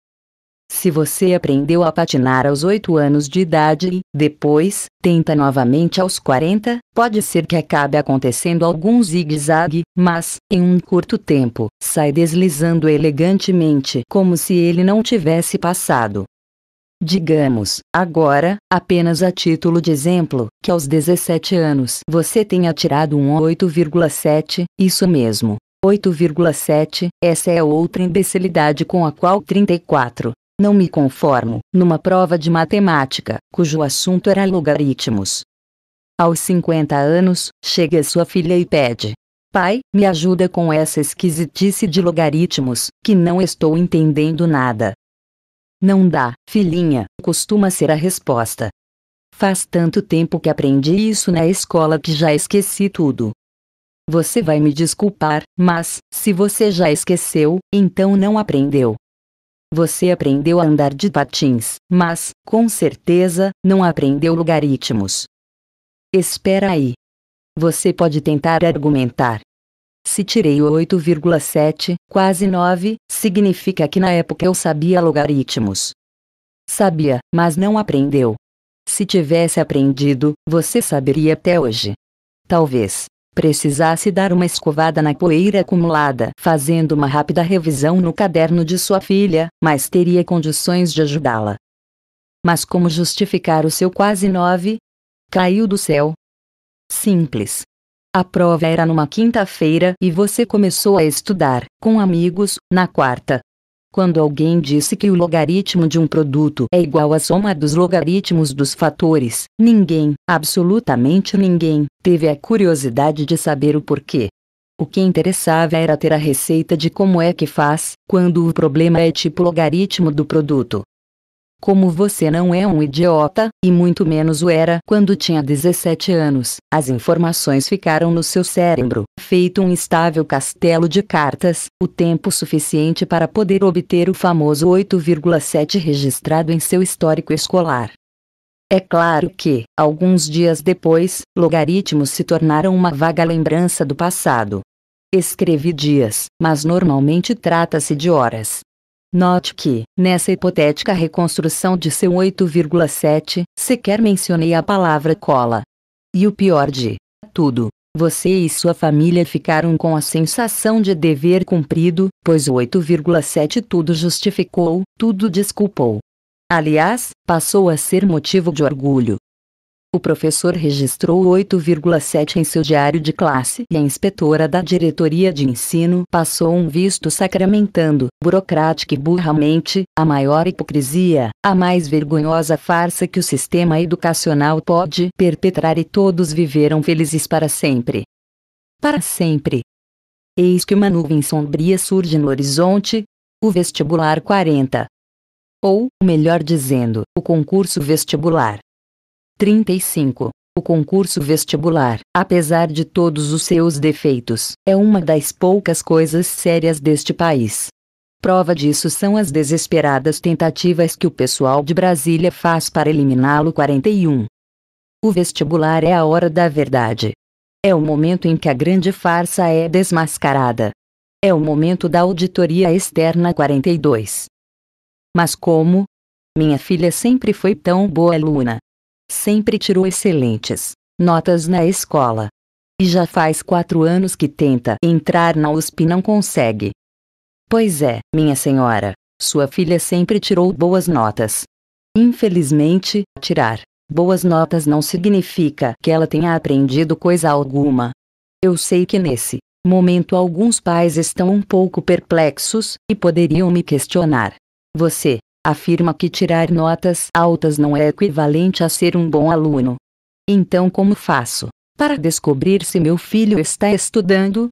Se você aprendeu a patinar aos 8 anos de idade e, depois, tenta novamente aos 40, pode ser que acabe acontecendo algum zigue-zague, mas, em um curto tempo, sai deslizando elegantemente como se ele não tivesse passado. Digamos, agora, apenas a título de exemplo, que aos 17 anos você tenha tirado um 8,7, isso mesmo. 8,7, essa é outra imbecilidade com a qual 34, não me conformo, numa prova de matemática, cujo assunto era logaritmos. Aos 50 anos, chega sua filha e pede: Pai, me ajuda com essa esquisitice de logaritmos, que não estou entendendo nada. Não dá, filhinha, costuma ser a resposta. Faz tanto tempo que aprendi isso na escola que já esqueci tudo. Você vai me desculpar, mas, se você já esqueceu, então não aprendeu. Você aprendeu a andar de patins, mas, com certeza, não aprendeu logaritmos. Espera aí. Você pode tentar argumentar. Se tirei 8,7, quase 9, significa que na época eu sabia logaritmos. Sabia, mas não aprendeu. Se tivesse aprendido, você saberia até hoje. Talvez precisasse dar uma escovada na poeira acumulada, fazendo uma rápida revisão no caderno de sua filha, mas teria condições de ajudá-la. Mas como justificar o seu quase nove? Caiu do céu. Simples. A prova era numa quinta-feira e você começou a estudar, com amigos, na quarta, quando alguém disse que o logaritmo de um produto é igual à soma dos logaritmos dos fatores, ninguém, absolutamente ninguém, teve a curiosidade de saber o porquê. O que interessava era ter a receita de como é que faz, quando o problema é tipo logaritmo do produto. Como você não é um idiota, e muito menos o era quando tinha 17 anos, as informações ficaram no seu cérebro, feito um estável castelo de cartas, o tempo suficiente para poder obter o famoso 8,7 registrado em seu histórico escolar. É claro que, alguns dias depois, logaritmos se tornaram uma vaga lembrança do passado. Escrevi dias, mas normalmente trata-se de horas. Note que, nessa hipotética reconstrução de seu 8,7, sequer mencionei a palavra cola. E o pior de tudo, você e sua família ficaram com a sensação de dever cumprido, pois o 8,7 tudo justificou, tudo desculpou. Aliás, passou a ser motivo de orgulho. O professor registrou 8,7 em seu diário de classe e a inspetora da diretoria de ensino passou um visto sacramentando, burocrática e burramente, a maior hipocrisia, a mais vergonhosa farsa que o sistema educacional pode perpetrar e todos viveram felizes para sempre. Para sempre. Eis que uma nuvem sombria surge no horizonte, o vestibular 40. Ou, melhor dizendo, o concurso vestibular. 35. O concurso vestibular, apesar de todos os seus defeitos, é uma das poucas coisas sérias deste país. Prova disso são as desesperadas tentativas que o pessoal de Brasília faz para eliminá-lo. 41. O vestibular é a hora da verdade. É o momento em que a grande farsa é desmascarada. É o momento da auditoria externa. 42. Mas como? Minha filha sempre foi tão boa aluna sempre tirou excelentes notas na escola. E já faz quatro anos que tenta entrar na USP e não consegue. Pois é, minha senhora, sua filha sempre tirou boas notas. Infelizmente, tirar boas notas não significa que ela tenha aprendido coisa alguma. Eu sei que nesse momento alguns pais estão um pouco perplexos e poderiam me questionar. Você afirma que tirar notas altas não é equivalente a ser um bom aluno. Então, como faço para descobrir se meu filho está estudando?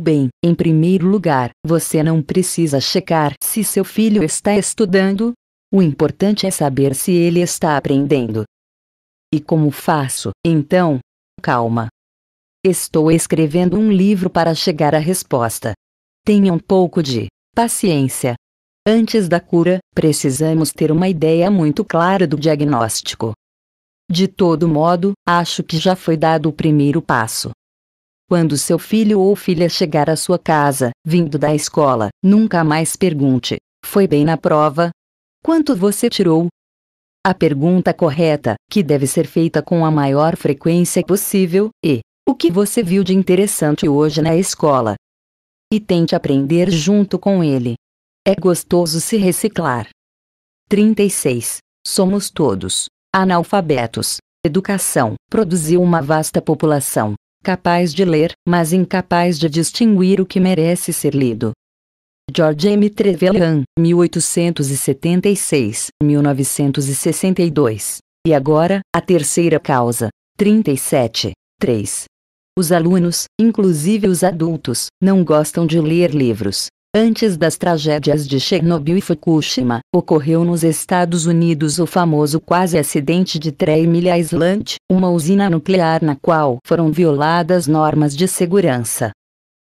Bem, em primeiro lugar, você não precisa checar se seu filho está estudando. O importante é saber se ele está aprendendo. E como faço, então? Calma. Estou escrevendo um livro para chegar à resposta. Tenha um pouco de paciência. Antes da cura, precisamos ter uma ideia muito clara do diagnóstico. De todo modo, acho que já foi dado o primeiro passo. Quando seu filho ou filha chegar à sua casa, vindo da escola, nunca mais pergunte: Foi bem na prova? Quanto você tirou? A pergunta correta, que deve ser feita com a maior frequência possível, é: O que você viu de interessante hoje na escola? E tente aprender junto com ele. É gostoso se reciclar. 36. Somos todos analfabetos. Educação produziu uma vasta população, capaz de ler, mas incapaz de distinguir o que merece ser lido. George M. Trevelyan, 1876-1962. E agora, a terceira causa. 37. 3. Os alunos, inclusive os adultos, não gostam de ler livros, Antes das tragédias de Chernobyl e Fukushima, ocorreu nos Estados Unidos o famoso quase acidente de Three Mile Island, uma usina nuclear na qual foram violadas normas de segurança.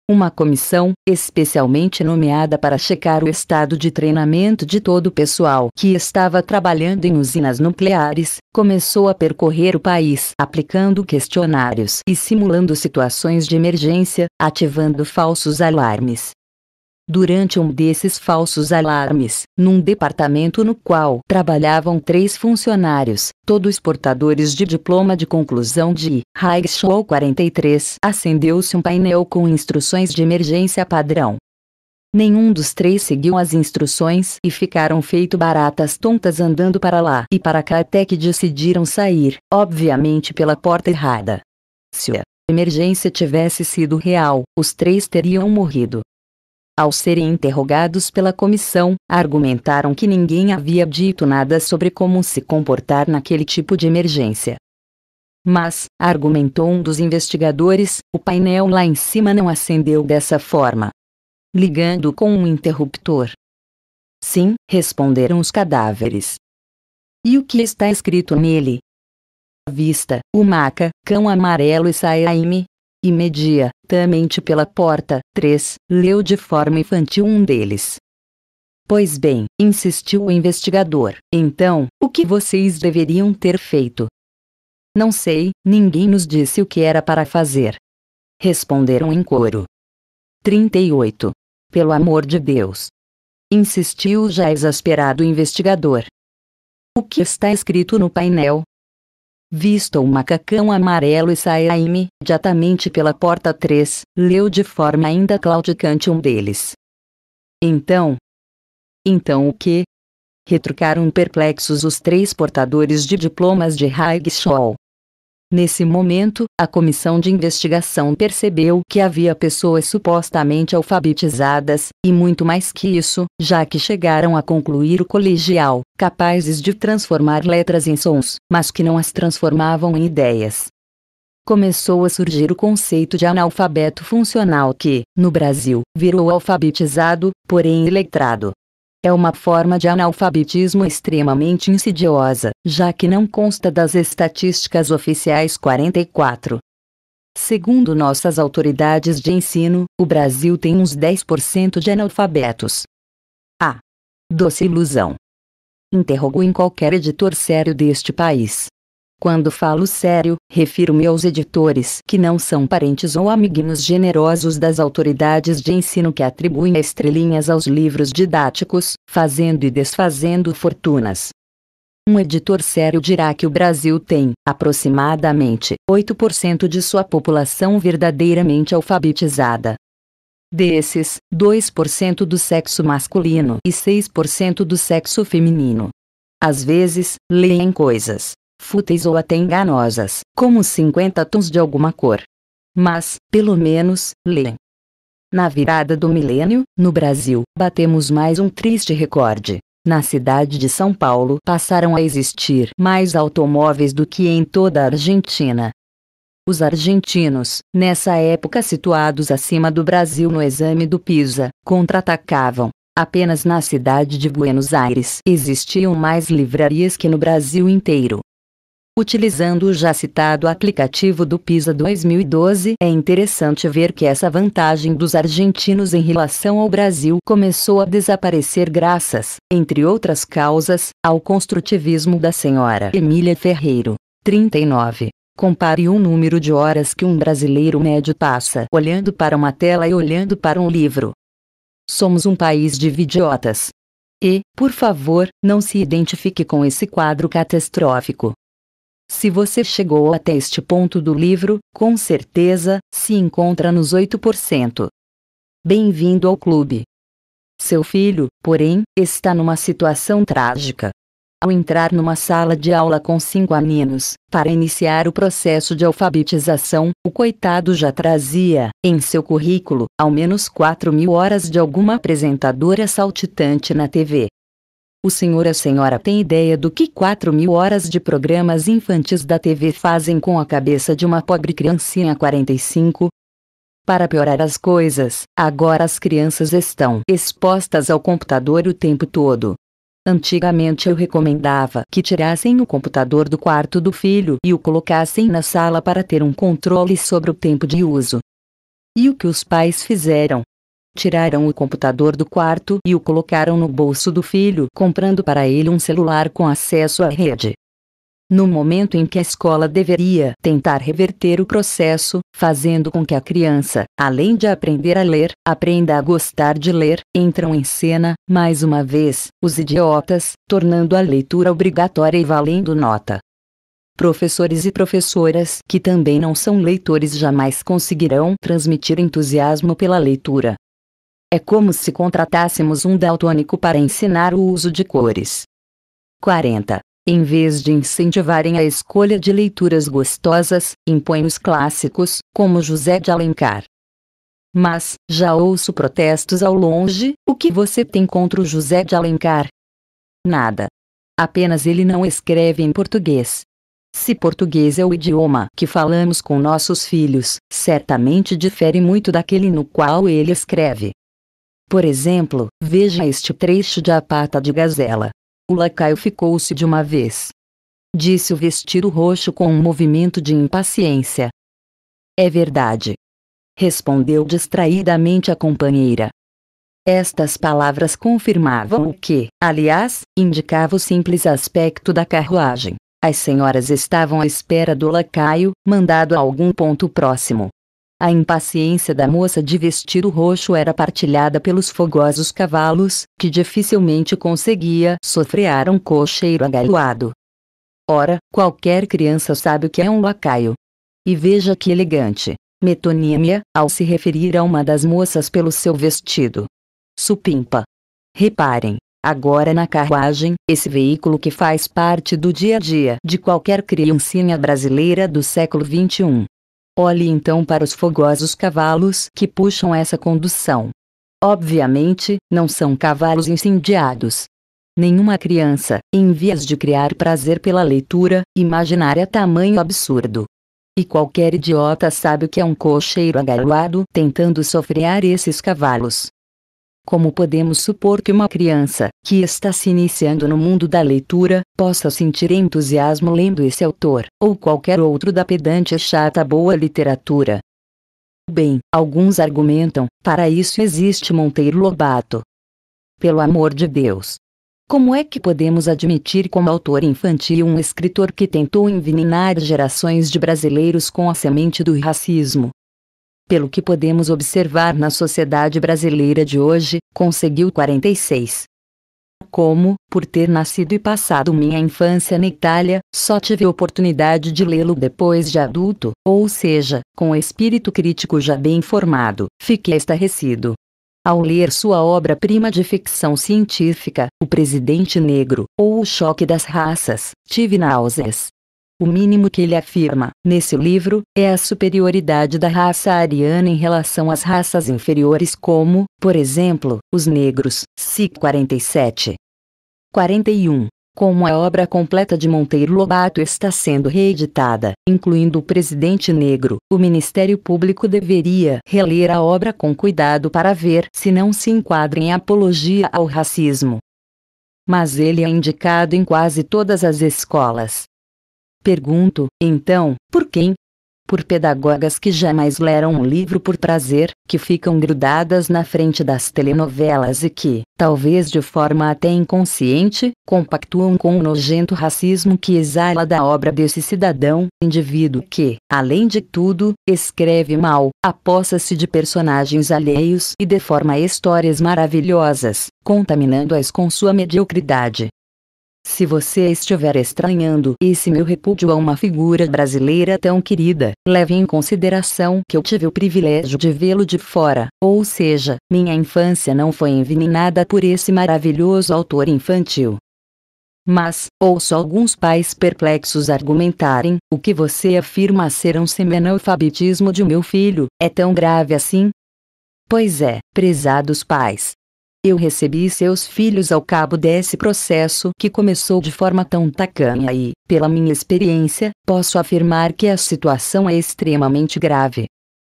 Uma comissão, especialmente nomeada para checar o estado de treinamento de todo o pessoal que estava trabalhando em usinas nucleares, começou a percorrer o país aplicando questionários e simulando situações de emergência, ativando falsos alarmes Durante um desses falsos alarmes, num departamento no qual trabalhavam três funcionários, todos portadores de diploma de conclusão de High School 43, acendeu-se um painel com instruções de emergência padrão. Nenhum dos três seguiu as instruções e ficaram feito baratas tontas andando para lá e para cá até que decidiram sair, obviamente pela porta errada. Se a emergência tivesse sido real, os três teriam morrido. Ao serem interrogados pela comissão, argumentaram que ninguém havia dito nada sobre como se comportar naquele tipo de emergência. Mas, argumentou um dos investigadores, o painel lá em cima não acendeu dessa forma. Ligando com um interruptor. Sim, responderam os cadáveres. E o que está escrito nele? Vista, o maca, cão amarelo e Saiaime, e media, tamente pela porta. 3. Leu de forma infantil um deles. Pois bem, insistiu o investigador. Então, o que vocês deveriam ter feito? Não sei, ninguém nos disse o que era para fazer. Responderam em coro. 38. Pelo amor de Deus. Insistiu já exasperado o investigador. O que está escrito no painel, Vista o macacão amarelo e saia imediatamente pela porta 3, leu de forma ainda claudicante um deles. Então? Então o que? Retrucaram perplexos os três portadores de diplomas de High Nesse momento, a comissão de investigação percebeu que havia pessoas supostamente alfabetizadas, e muito mais que isso, já que chegaram a concluir o colegial, capazes de transformar letras em sons, mas que não as transformavam em ideias. Começou a surgir o conceito de analfabeto funcional que, no Brasil, virou alfabetizado, porém iletrado. É uma forma de analfabetismo extremamente insidiosa, já que não consta das estatísticas oficiais 44. Segundo nossas autoridades de ensino, o Brasil tem uns 10% de analfabetos. A. Ah, doce ilusão. Interrogo em qualquer editor sério deste país. Quando falo sério, refiro-me aos editores que não são parentes ou amiguinhos generosos das autoridades de ensino que atribuem estrelinhas aos livros didáticos, fazendo e desfazendo fortunas. Um editor sério dirá que o Brasil tem, aproximadamente, 8% de sua população verdadeiramente alfabetizada. Desses, 2% do sexo masculino e 6% do sexo feminino. Às vezes, leem coisas fúteis ou até enganosas, como 50 tons de alguma cor. Mas, pelo menos, leem. Na virada do milênio, no Brasil, batemos mais um triste recorde. Na cidade de São Paulo passaram a existir mais automóveis do que em toda a Argentina. Os argentinos, nessa época situados acima do Brasil no exame do PISA, contra-atacavam. Apenas na cidade de Buenos Aires existiam mais livrarias que no Brasil inteiro utilizando o já citado aplicativo do PISA 2012. É interessante ver que essa vantagem dos argentinos em relação ao Brasil começou a desaparecer graças, entre outras causas, ao construtivismo da senhora Emília Ferreiro. 39. Compare o número de horas que um brasileiro médio passa olhando para uma tela e olhando para um livro. Somos um país de idiotas. E, por favor, não se identifique com esse quadro catastrófico. Se você chegou até este ponto do livro, com certeza, se encontra nos 8%. Bem-vindo ao clube. Seu filho, porém, está numa situação trágica. Ao entrar numa sala de aula com cinco aninhos, para iniciar o processo de alfabetização, o coitado já trazia, em seu currículo, ao menos 4 mil horas de alguma apresentadora saltitante na TV. O senhor e a senhora tem ideia do que 4 mil horas de programas infantis da TV fazem com a cabeça de uma pobre criancinha 45? Para piorar as coisas, agora as crianças estão expostas ao computador o tempo todo. Antigamente eu recomendava que tirassem o computador do quarto do filho e o colocassem na sala para ter um controle sobre o tempo de uso. E o que os pais fizeram? Tiraram o computador do quarto e o colocaram no bolso do filho, comprando para ele um celular com acesso à rede. No momento em que a escola deveria tentar reverter o processo, fazendo com que a criança, além de aprender a ler, aprenda a gostar de ler, entram em cena, mais uma vez, os idiotas, tornando a leitura obrigatória e valendo nota. Professores e professoras que também não são leitores jamais conseguirão transmitir entusiasmo pela leitura, é como se contratássemos um daltônico para ensinar o uso de cores. 40. Em vez de incentivarem a escolha de leituras gostosas, impõem os clássicos, como José de Alencar. Mas, já ouço protestos ao longe: o que você tem contra o José de Alencar? Nada. Apenas ele não escreve em português. Se português é o idioma que falamos com nossos filhos, certamente difere muito daquele no qual ele escreve. Por exemplo, veja este trecho de A Pata de Gazela. O lacaio ficou-se de uma vez. Disse o vestido roxo com um movimento de impaciência. É verdade. Respondeu distraidamente a companheira. Estas palavras confirmavam o que, aliás, indicava o simples aspecto da carruagem. As senhoras estavam à espera do lacaio, mandado a algum ponto próximo. A impaciência da moça de vestir o roxo era partilhada pelos fogosos cavalos, que dificilmente conseguia sofrear um cocheiro agaloado. Ora, qualquer criança sabe o que é um lacaio. E veja que elegante, metonímia, ao se referir a uma das moças pelo seu vestido. Supimpa. Reparem, agora na carruagem, esse veículo que faz parte do dia a dia de qualquer criancinha brasileira do século XXI. Olhe então para os fogosos cavalos que puxam essa condução. Obviamente, não são cavalos incendiados. Nenhuma criança, em vias de criar prazer pela leitura, imaginária tamanho absurdo. E qualquer idiota sabe o que é um cocheiro agarrado tentando sofrear esses cavalos. Como podemos supor que uma criança, que está se iniciando no mundo da leitura, possa sentir entusiasmo lendo esse autor, ou qualquer outro da pedante e chata boa literatura? Bem, alguns argumentam, para isso existe Monteiro Lobato. Pelo amor de Deus! Como é que podemos admitir como autor infantil um escritor que tentou envenenar gerações de brasileiros com a semente do racismo, pelo que podemos observar na sociedade brasileira de hoje, conseguiu 46. Como, por ter nascido e passado minha infância na Itália, só tive oportunidade de lê-lo depois de adulto, ou seja, com espírito crítico já bem formado, fiquei estarrecido. Ao ler sua obra-prima de ficção científica, O Presidente Negro, ou O Choque das Raças, tive náuseas. O mínimo que ele afirma, nesse livro, é a superioridade da raça ariana em relação às raças inferiores como, por exemplo, os negros. SIC 47. 41. Como a obra completa de Monteiro Lobato está sendo reeditada, incluindo o presidente negro, o Ministério Público deveria reler a obra com cuidado para ver se não se enquadra em apologia ao racismo. Mas ele é indicado em quase todas as escolas, Pergunto, então, por quem? Por pedagogas que jamais leram um livro por prazer, que ficam grudadas na frente das telenovelas e que, talvez de forma até inconsciente, compactuam com o nojento racismo que exala da obra desse cidadão, indivíduo que, além de tudo, escreve mal, aposta-se de personagens alheios e deforma histórias maravilhosas, contaminando-as com sua mediocridade. Se você estiver estranhando esse meu repúdio a uma figura brasileira tão querida, leve em consideração que eu tive o privilégio de vê-lo de fora, ou seja, minha infância não foi envenenada por esse maravilhoso autor infantil. Mas, ouço alguns pais perplexos argumentarem, o que você afirma ser um semanalfabetismo de meu filho, é tão grave assim? Pois é, prezados pais, eu recebi seus filhos ao cabo desse processo que começou de forma tão tacanha e, pela minha experiência, posso afirmar que a situação é extremamente grave.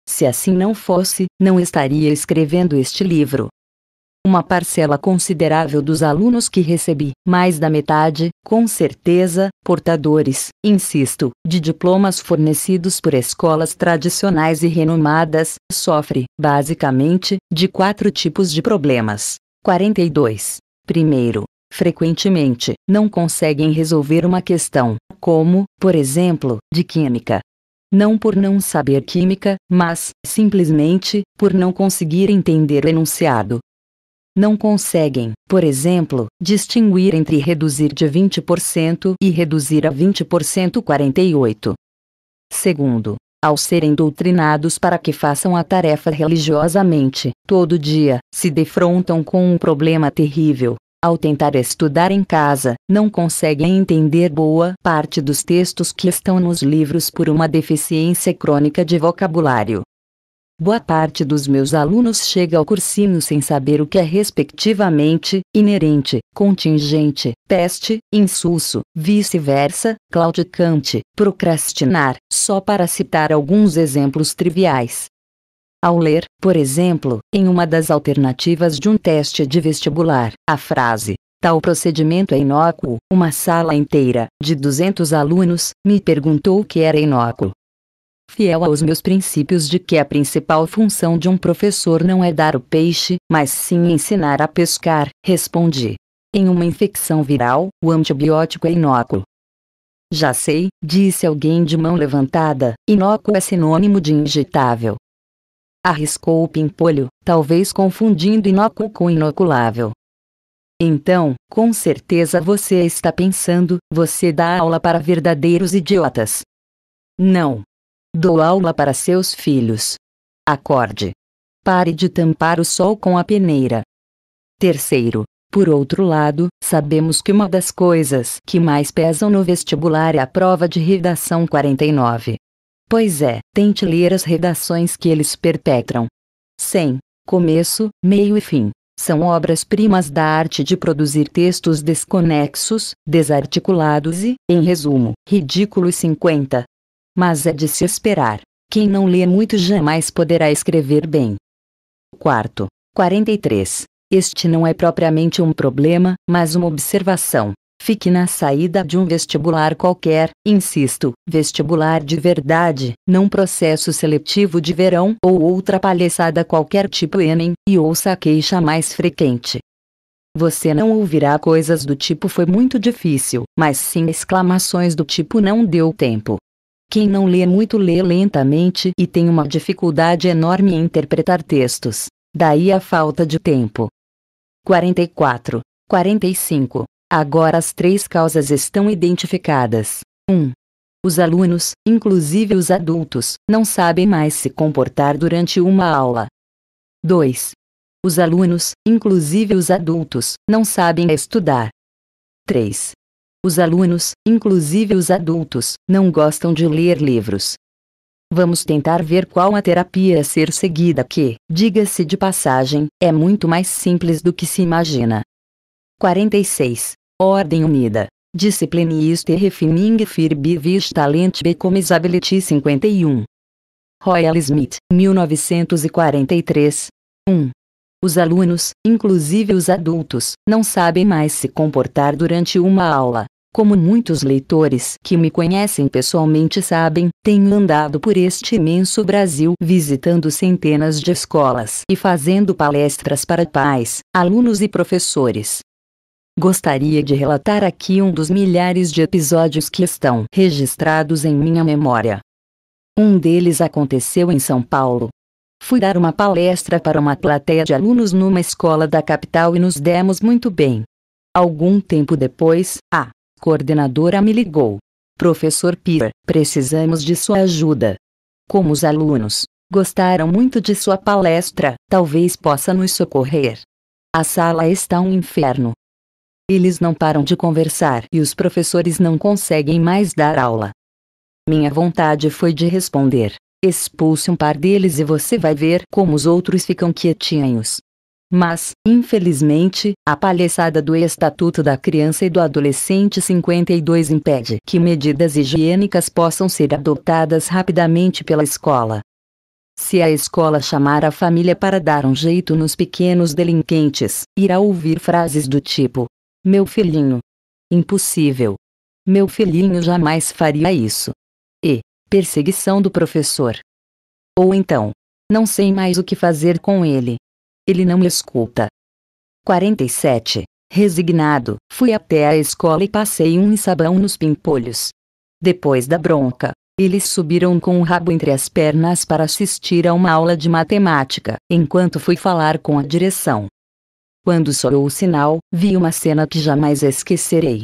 Se assim não fosse, não estaria escrevendo este livro. Uma parcela considerável dos alunos que recebi, mais da metade, com certeza, portadores, insisto, de diplomas fornecidos por escolas tradicionais e renomadas, sofre, basicamente, de quatro tipos de problemas. 42. Primeiro, frequentemente, não conseguem resolver uma questão, como, por exemplo, de química. Não por não saber química, mas, simplesmente, por não conseguir entender o enunciado. Não conseguem, por exemplo, distinguir entre reduzir de 20% e reduzir a 20% 48. Segundo, ao serem doutrinados para que façam a tarefa religiosamente, todo dia, se defrontam com um problema terrível. Ao tentar estudar em casa, não conseguem entender boa parte dos textos que estão nos livros por uma deficiência crônica de vocabulário. Boa parte dos meus alunos chega ao cursinho sem saber o que é respectivamente inerente, contingente, peste, insulso, vice-versa, claudicante, procrastinar, só para citar alguns exemplos triviais. Ao ler, por exemplo, em uma das alternativas de um teste de vestibular, a frase Tal procedimento é inócuo. Uma sala inteira, de 200 alunos, me perguntou o que era inócuo fiel aos meus princípios de que a principal função de um professor não é dar o peixe, mas sim ensinar a pescar, respondi. Em uma infecção viral, o antibiótico é inócuo. Já sei, disse alguém de mão levantada, inócuo é sinônimo de injetável. Arriscou o pimpolho, talvez confundindo inócuo com inoculável. Então, com certeza você está pensando, você dá aula para verdadeiros idiotas. Não, Dou aula para seus filhos. Acorde. Pare de tampar o sol com a peneira. Terceiro, por outro lado, sabemos que uma das coisas que mais pesam no vestibular é a prova de redação 49. Pois é, tente ler as redações que eles perpetram. 100. Começo, meio e fim. São obras-primas da arte de produzir textos desconexos, desarticulados e, em resumo, ridículos 50, mas é de se esperar. Quem não lê muito jamais poderá escrever bem. Quarto. 43. Este não é propriamente um problema, mas uma observação. Fique na saída de um vestibular qualquer, insisto, vestibular de verdade, não processo seletivo de verão ou outra palhaçada qualquer tipo Enem, e ouça a queixa mais frequente. Você não ouvirá coisas do tipo foi muito difícil, mas sim exclamações do tipo não deu tempo. Quem não lê muito lê lentamente e tem uma dificuldade enorme em interpretar textos. Daí a falta de tempo. 44. 45. Agora as três causas estão identificadas. 1. Os alunos, inclusive os adultos, não sabem mais se comportar durante uma aula. 2. Os alunos, inclusive os adultos, não sabem estudar. 3. Os alunos, inclusive os adultos, não gostam de ler livros. Vamos tentar ver qual a terapia a ser seguida que, diga-se de passagem, é muito mais simples do que se imagina. 46. Ordem Unida. Discipline is refining für Bivis Talent Becomes Ability 51. Royal Smith, 1943. 1. Os alunos, inclusive os adultos, não sabem mais se comportar durante uma aula. Como muitos leitores que me conhecem pessoalmente sabem, tenho andado por este imenso Brasil visitando centenas de escolas e fazendo palestras para pais, alunos e professores. Gostaria de relatar aqui um dos milhares de episódios que estão registrados em minha memória. Um deles aconteceu em São Paulo, Fui dar uma palestra para uma plateia de alunos numa escola da capital e nos demos muito bem. Algum tempo depois, a coordenadora me ligou. Professor Pira, precisamos de sua ajuda. Como os alunos gostaram muito de sua palestra, talvez possa nos socorrer. A sala está um inferno. Eles não param de conversar e os professores não conseguem mais dar aula. Minha vontade foi de responder: Expulse um par deles e você vai ver como os outros ficam quietinhos. Mas, infelizmente, a palhaçada do Estatuto da Criança e do Adolescente 52 impede que medidas higiênicas possam ser adotadas rapidamente pela escola. Se a escola chamar a família para dar um jeito nos pequenos delinquentes, irá ouvir frases do tipo: Meu filhinho. Impossível. Meu filhinho jamais faria isso perseguição do professor. Ou então, não sei mais o que fazer com ele. Ele não me escuta. 47. Resignado, fui até a escola e passei um sabão nos pimpolhos. Depois da bronca, eles subiram com o rabo entre as pernas para assistir a uma aula de matemática, enquanto fui falar com a direção. Quando soou o sinal, vi uma cena que jamais esquecerei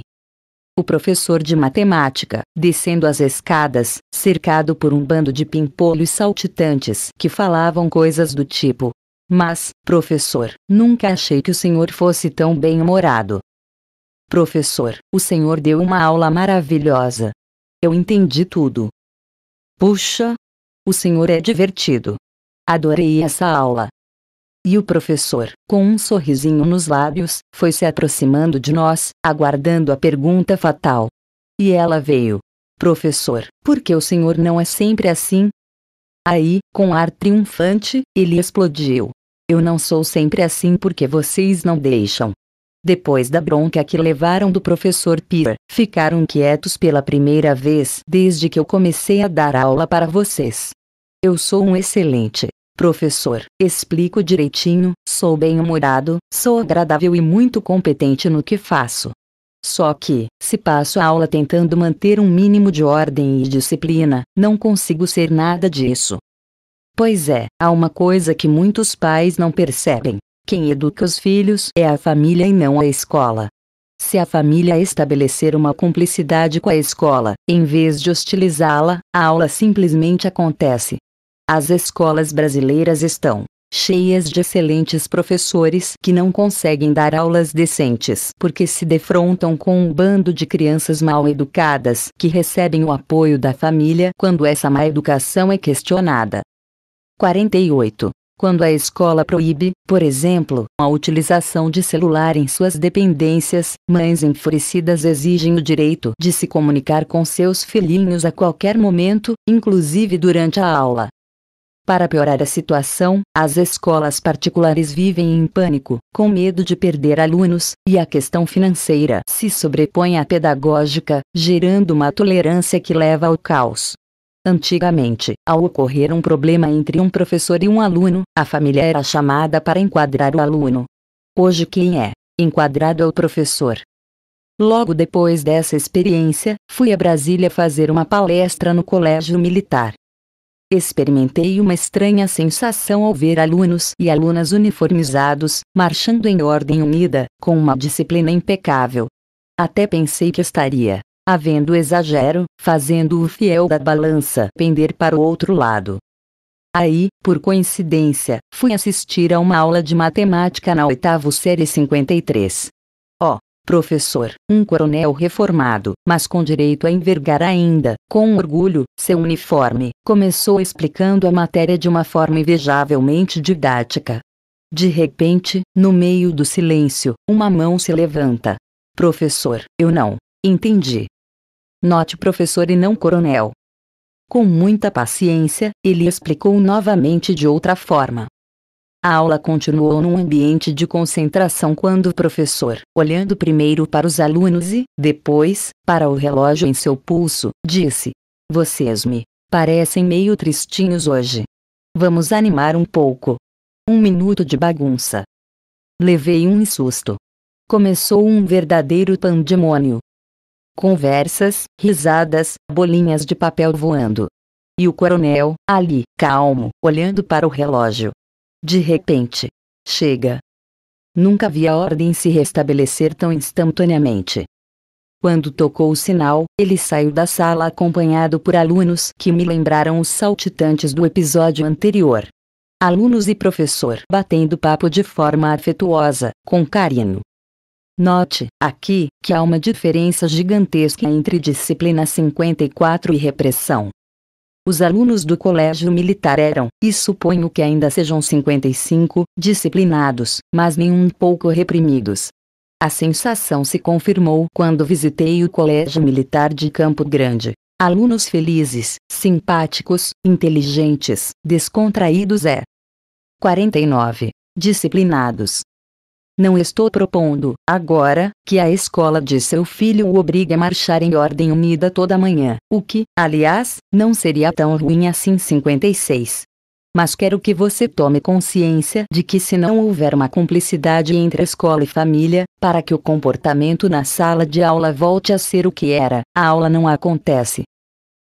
o professor de matemática, descendo as escadas, cercado por um bando de pimpolhos saltitantes que falavam coisas do tipo: Mas, professor, nunca achei que o senhor fosse tão bem-humorado. Professor, o senhor deu uma aula maravilhosa. Eu entendi tudo. Puxa! O senhor é divertido. Adorei essa aula. E o professor, com um sorrisinho nos lábios, foi se aproximando de nós, aguardando a pergunta fatal. E ela veio. Professor, por que o senhor não é sempre assim? Aí, com ar triunfante, ele explodiu. Eu não sou sempre assim porque vocês não deixam. Depois da bronca que levaram do professor Pira, ficaram quietos pela primeira vez desde que eu comecei a dar aula para vocês. Eu sou um excelente Professor, explico direitinho, sou bem-humorado, sou agradável e muito competente no que faço. Só que, se passo a aula tentando manter um mínimo de ordem e disciplina, não consigo ser nada disso. Pois é, há uma coisa que muitos pais não percebem: quem educa os filhos é a família e não a escola. Se a família estabelecer uma cumplicidade com a escola, em vez de hostilizá-la, a aula simplesmente acontece, as escolas brasileiras estão cheias de excelentes professores que não conseguem dar aulas decentes porque se defrontam com um bando de crianças mal educadas que recebem o apoio da família quando essa má educação é questionada. 48. Quando a escola proíbe, por exemplo, a utilização de celular em suas dependências, mães enfurecidas exigem o direito de se comunicar com seus filhinhos a qualquer momento, inclusive durante a aula. Para piorar a situação, as escolas particulares vivem em pânico, com medo de perder alunos, e a questão financeira se sobrepõe à pedagógica, gerando uma tolerância que leva ao caos. Antigamente, ao ocorrer um problema entre um professor e um aluno, a família era chamada para enquadrar o aluno. Hoje, quem é enquadrado é o professor. Logo depois dessa experiência, fui a Brasília fazer uma palestra no Colégio Militar. Experimentei uma estranha sensação ao ver alunos e alunas uniformizados, marchando em ordem unida, com uma disciplina impecável. Até pensei que estaria, havendo exagero, fazendo o fiel da balança pender para o outro lado. Aí, por coincidência, fui assistir a uma aula de matemática na oitavo série 53. Professor, um coronel reformado, mas com direito a envergar ainda, com orgulho, seu uniforme, começou explicando a matéria de uma forma invejavelmente didática. De repente, no meio do silêncio, uma mão se levanta. Professor, eu não entendi. Note professor e não coronel. Com muita paciência, ele explicou novamente de outra forma. A aula continuou num ambiente de concentração quando o professor, olhando primeiro para os alunos e, depois, para o relógio em seu pulso, disse: Vocês me parecem meio tristinhos hoje. Vamos animar um pouco. Um minuto de bagunça. Levei um susto. Começou um verdadeiro pandemônio. Conversas, risadas, bolinhas de papel voando. E o coronel, ali, calmo, olhando para o relógio, de repente. Chega. Nunca vi a ordem se restabelecer tão instantaneamente. Quando tocou o sinal, ele saiu da sala acompanhado por alunos que me lembraram os saltitantes do episódio anterior. Alunos e professor batendo papo de forma afetuosa, com carinho. Note, aqui, que há uma diferença gigantesca entre disciplina 54 e repressão. Os alunos do colégio militar eram, e suponho que ainda sejam 55, disciplinados, mas nem um pouco reprimidos. A sensação se confirmou quando visitei o colégio militar de Campo Grande. Alunos felizes, simpáticos, inteligentes, descontraídos é. 49. Disciplinados, não estou propondo, agora, que a escola de seu filho o obrigue a marchar em ordem unida toda manhã, o que, aliás, não seria tão ruim assim 56. Mas quero que você tome consciência de que se não houver uma cumplicidade entre escola e família, para que o comportamento na sala de aula volte a ser o que era, a aula não acontece.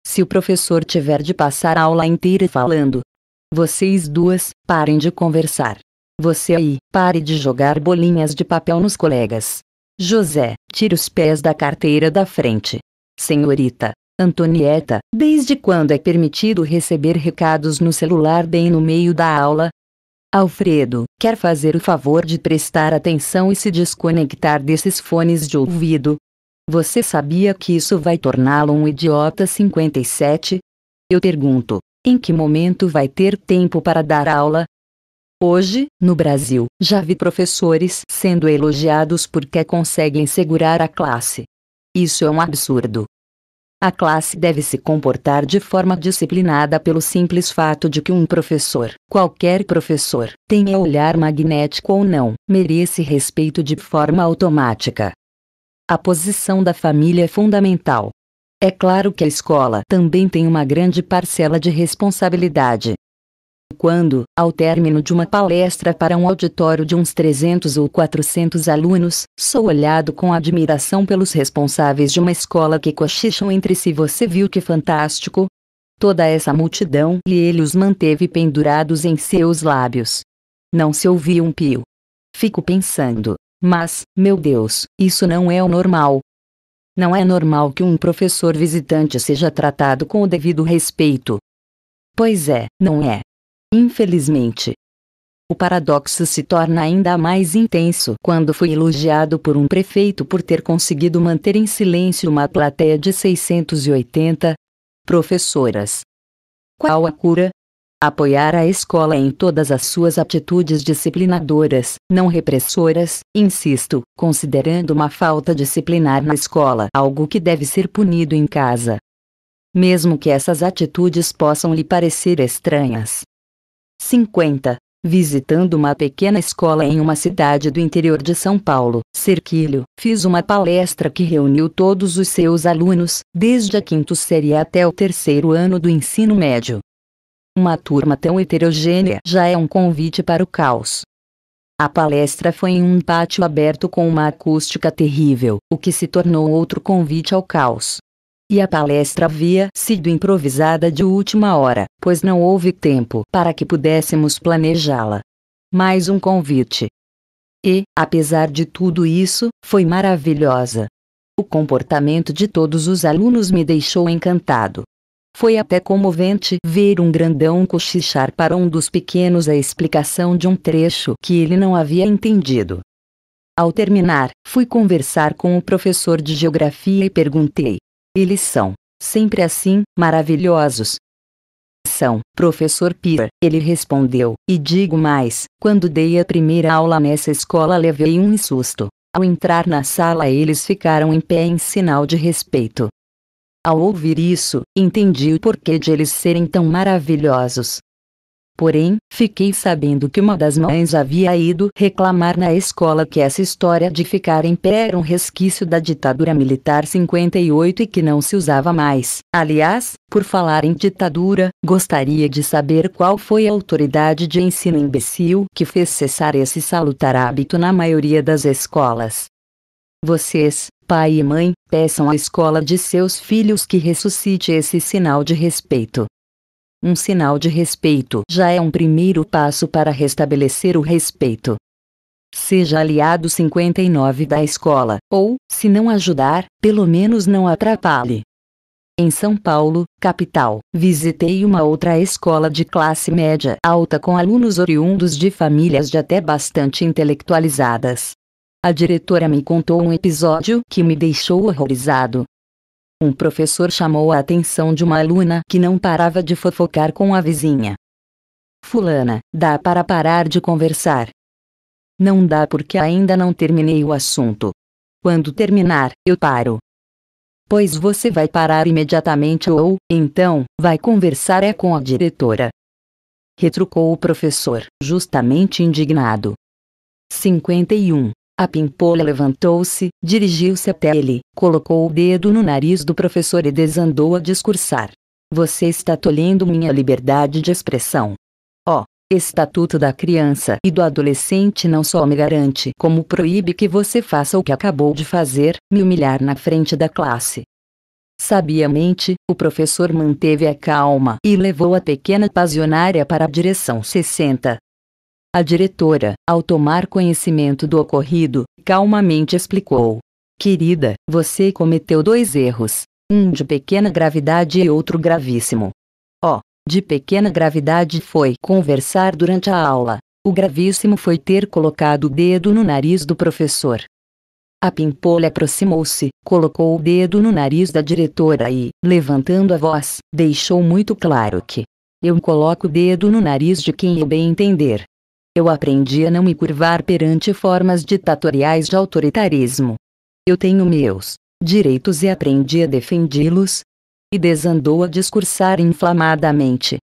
Se o professor tiver de passar a aula inteira falando, vocês duas, parem de conversar. Você aí, pare de jogar bolinhas de papel nos colegas. José, tire os pés da carteira da frente. Senhorita, Antonieta, desde quando é permitido receber recados no celular bem no meio da aula? Alfredo, quer fazer o favor de prestar atenção e se desconectar desses fones de ouvido? Você sabia que isso vai torná-lo um idiota 57? Eu pergunto, em que momento vai ter tempo para dar aula? Hoje, no Brasil, já vi professores sendo elogiados porque conseguem segurar a classe. Isso é um absurdo. A classe deve se comportar de forma disciplinada pelo simples fato de que um professor, qualquer professor, tenha olhar magnético ou não, merece respeito de forma automática. A posição da família é fundamental. É claro que a escola também tem uma grande parcela de responsabilidade, quando, ao término de uma palestra para um auditório de uns 300 ou 400 alunos, sou olhado com admiração pelos responsáveis de uma escola que cochicham entre si você viu que fantástico? Toda essa multidão e ele os manteve pendurados em seus lábios. Não se ouvia um pio. Fico pensando, mas, meu Deus, isso não é o normal. Não é normal que um professor visitante seja tratado com o devido respeito. Pois é, não é. Infelizmente, o paradoxo se torna ainda mais intenso quando fui elogiado por um prefeito por ter conseguido manter em silêncio uma plateia de 680 professoras. Qual a cura? Apoiar a escola em todas as suas atitudes disciplinadoras, não repressoras, insisto, considerando uma falta disciplinar na escola algo que deve ser punido em casa. Mesmo que essas atitudes possam lhe parecer estranhas, 50. Visitando uma pequena escola em uma cidade do interior de São Paulo, Cerquilho, fiz uma palestra que reuniu todos os seus alunos, desde a quinta série até o terceiro ano do ensino médio. Uma turma tão heterogênea já é um convite para o caos. A palestra foi em um pátio aberto com uma acústica terrível, o que se tornou outro convite ao caos e a palestra havia sido improvisada de última hora, pois não houve tempo para que pudéssemos planejá-la. Mais um convite. E, apesar de tudo isso, foi maravilhosa. O comportamento de todos os alunos me deixou encantado. Foi até comovente ver um grandão cochichar para um dos pequenos a explicação de um trecho que ele não havia entendido. Ao terminar, fui conversar com o professor de geografia e perguntei: eles são, sempre assim, maravilhosos. São, professor Pierre, ele respondeu, e digo mais, quando dei a primeira aula nessa escola levei um susto. Ao entrar na sala eles ficaram em pé em sinal de respeito. Ao ouvir isso, entendi o porquê de eles serem tão maravilhosos. Porém, fiquei sabendo que uma das mães havia ido reclamar na escola que essa história de ficar em pé era um resquício da ditadura militar 58 e que não se usava mais. Aliás, por falar em ditadura, gostaria de saber qual foi a autoridade de ensino imbecil que fez cessar esse salutar hábito na maioria das escolas. Vocês, pai e mãe, peçam à escola de seus filhos que ressuscite esse sinal de respeito um sinal de respeito já é um primeiro passo para restabelecer o respeito. Seja aliado 59 da escola, ou, se não ajudar, pelo menos não atrapalhe. Em São Paulo, capital, visitei uma outra escola de classe média alta com alunos oriundos de famílias de até bastante intelectualizadas. A diretora me contou um episódio que me deixou horrorizado. Um professor chamou a atenção de uma aluna que não parava de fofocar com a vizinha. Fulana, dá para parar de conversar. Não dá porque ainda não terminei o assunto. Quando terminar, eu paro. Pois você vai parar imediatamente ou, então, vai conversar é com a diretora. Retrucou o professor, justamente indignado. 51. A pimpola levantou-se, dirigiu-se até ele, colocou o dedo no nariz do professor e desandou a discursar. Você está tolhendo minha liberdade de expressão. Ó, oh, Estatuto da Criança e do Adolescente não só me garante, como proíbe que você faça o que acabou de fazer, me humilhar na frente da classe. Sabiamente, o professor manteve a calma e levou a pequena pasionária para a direção 60, a diretora, ao tomar conhecimento do ocorrido, calmamente explicou: Querida, você cometeu dois erros, um de pequena gravidade e outro gravíssimo. Ó, oh, de pequena gravidade foi conversar durante a aula, o gravíssimo foi ter colocado o dedo no nariz do professor. A pimpolha aproximou-se, colocou o dedo no nariz da diretora e, levantando a voz, deixou muito claro que eu coloco o dedo no nariz de quem eu bem entender, eu aprendi a não me curvar perante formas ditatoriais de autoritarismo. Eu tenho meus direitos e aprendi a defendê-los. E desandou a discursar inflamadamente.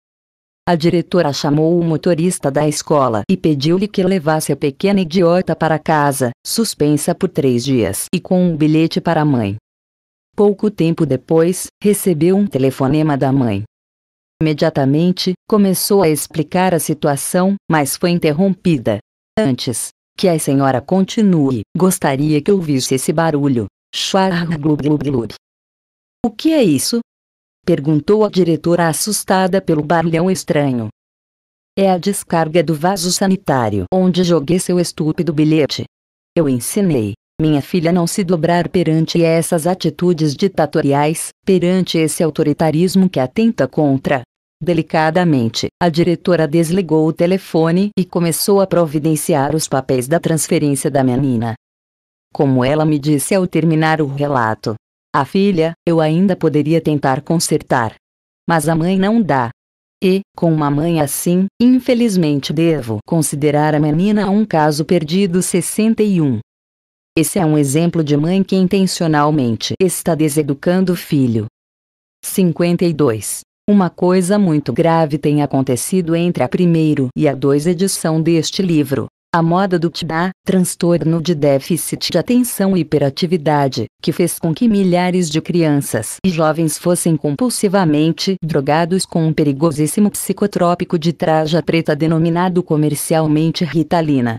A diretora chamou o motorista da escola e pediu-lhe que levasse a pequena idiota para casa, suspensa por três dias e com um bilhete para a mãe. Pouco tempo depois, recebeu um telefonema da mãe. Imediatamente, começou a explicar a situação, mas foi interrompida. Antes que a senhora continue, gostaria que ouvisse esse barulho. O que é isso? Perguntou a diretora assustada pelo barulhão estranho. É a descarga do vaso sanitário onde joguei seu estúpido bilhete. Eu ensinei minha filha não se dobrar perante essas atitudes ditatoriais, perante esse autoritarismo que atenta contra Delicadamente, a diretora desligou o telefone e começou a providenciar os papéis da transferência da menina. Como ela me disse ao terminar o relato, a filha, eu ainda poderia tentar consertar. Mas a mãe não dá. E, com uma mãe assim, infelizmente devo considerar a menina um caso perdido 61. Esse é um exemplo de mãe que intencionalmente está deseducando o filho. 52. Uma coisa muito grave tem acontecido entre a primeiro e a dois edição deste livro. A moda do TDA, transtorno de déficit de atenção e hiperatividade, que fez com que milhares de crianças e jovens fossem compulsivamente drogados com um perigosíssimo psicotrópico de traja preta denominado comercialmente Ritalina.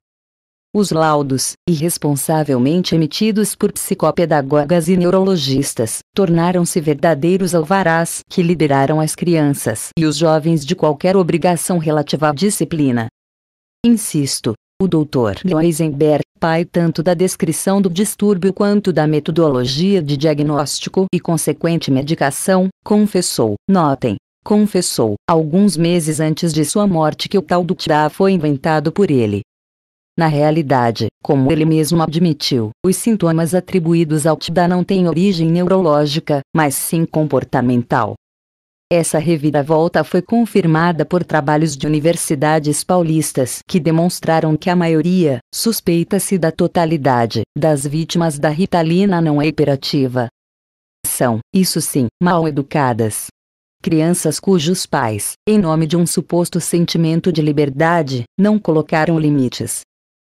Os laudos, irresponsavelmente emitidos por psicopedagogas e neurologistas, tornaram-se verdadeiros alvarás que liberaram as crianças e os jovens de qualquer obrigação relativa à disciplina. Insisto, o Dr. Loisenberg, pai tanto da descrição do distúrbio quanto da metodologia de diagnóstico e consequente medicação, confessou, notem, confessou, alguns meses antes de sua morte que o tal do TRA foi inventado por ele. Na realidade, como ele mesmo admitiu, os sintomas atribuídos ao TIDA não têm origem neurológica, mas sim comportamental. Essa reviravolta foi confirmada por trabalhos de universidades paulistas que demonstraram que a maioria, suspeita-se da totalidade, das vítimas da ritalina não é hiperativa. São, isso sim, mal educadas. Crianças cujos pais, em nome de um suposto sentimento de liberdade, não colocaram limites,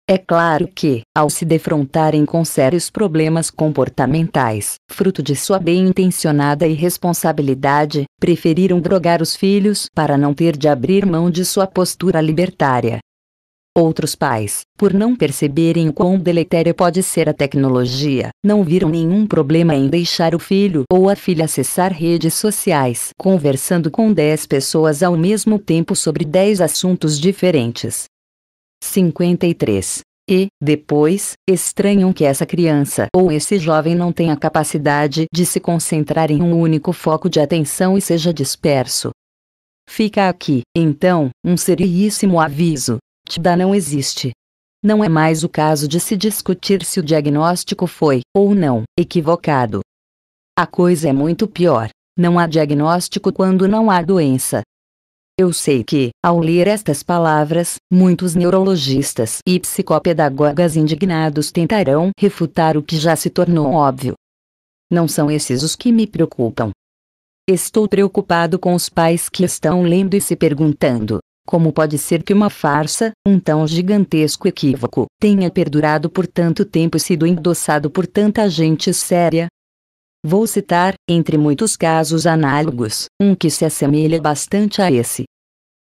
é claro que, ao se defrontarem com sérios problemas comportamentais, fruto de sua bem-intencionada irresponsabilidade, preferiram drogar os filhos para não ter de abrir mão de sua postura libertária. Outros pais, por não perceberem o quão deletéria pode ser a tecnologia, não viram nenhum problema em deixar o filho ou a filha acessar redes sociais, conversando com 10 pessoas ao mesmo tempo sobre 10 assuntos diferentes, 53. E, depois, estranham que essa criança ou esse jovem não tenha capacidade de se concentrar em um único foco de atenção e seja disperso. Fica aqui, então, um seriíssimo aviso: TIDA não existe. Não é mais o caso de se discutir se o diagnóstico foi, ou não, equivocado. A coisa é muito pior: não há diagnóstico quando não há doença, eu sei que, ao ler estas palavras, muitos neurologistas e psicopedagogas indignados tentarão refutar o que já se tornou óbvio. Não são esses os que me preocupam. Estou preocupado com os pais que estão lendo e se perguntando: como pode ser que uma farsa, um tão gigantesco equívoco, tenha perdurado por tanto tempo e sido endossado por tanta gente séria, Vou citar, entre muitos casos análogos, um que se assemelha bastante a esse.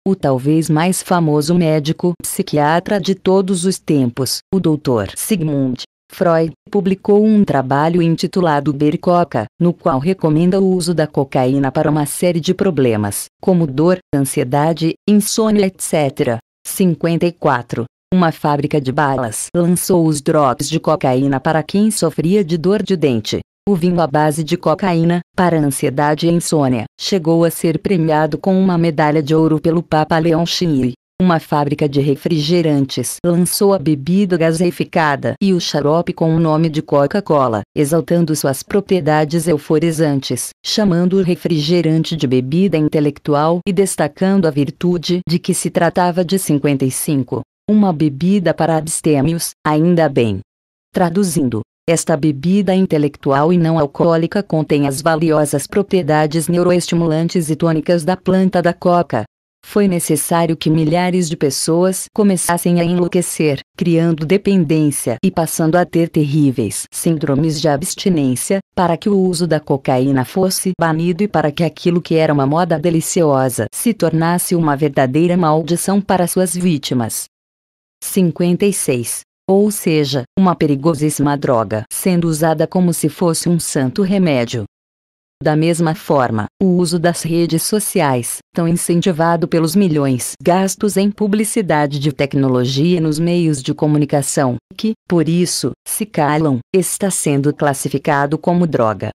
O talvez mais famoso médico psiquiatra de todos os tempos, o Dr. Sigmund Freud, publicou um trabalho intitulado Bercoca, no qual recomenda o uso da cocaína para uma série de problemas, como dor, ansiedade, insônia, etc. 54. Uma fábrica de balas lançou os drops de cocaína para quem sofria de dor de dente, o vinho à base de cocaína, para ansiedade e insônia, chegou a ser premiado com uma medalha de ouro pelo Papa Leão Xi. Uma fábrica de refrigerantes lançou a bebida gaseificada e o xarope com o nome de Coca-Cola, exaltando suas propriedades euforizantes, chamando o refrigerante de bebida intelectual e destacando a virtude de que se tratava de 55. Uma bebida para abstêmios, ainda bem. Traduzindo, esta bebida intelectual e não alcoólica contém as valiosas propriedades neuroestimulantes e tônicas da planta da coca. Foi necessário que milhares de pessoas começassem a enlouquecer, criando dependência e passando a ter terríveis síndromes de abstinência, para que o uso da cocaína fosse banido e para que aquilo que era uma moda deliciosa se tornasse uma verdadeira maldição para suas vítimas. 56 ou seja, uma perigosíssima droga, sendo usada como se fosse um santo remédio. Da mesma forma, o uso das redes sociais, tão incentivado pelos milhões gastos em publicidade de tecnologia nos meios de comunicação, que, por isso, se calam, está sendo classificado como droga.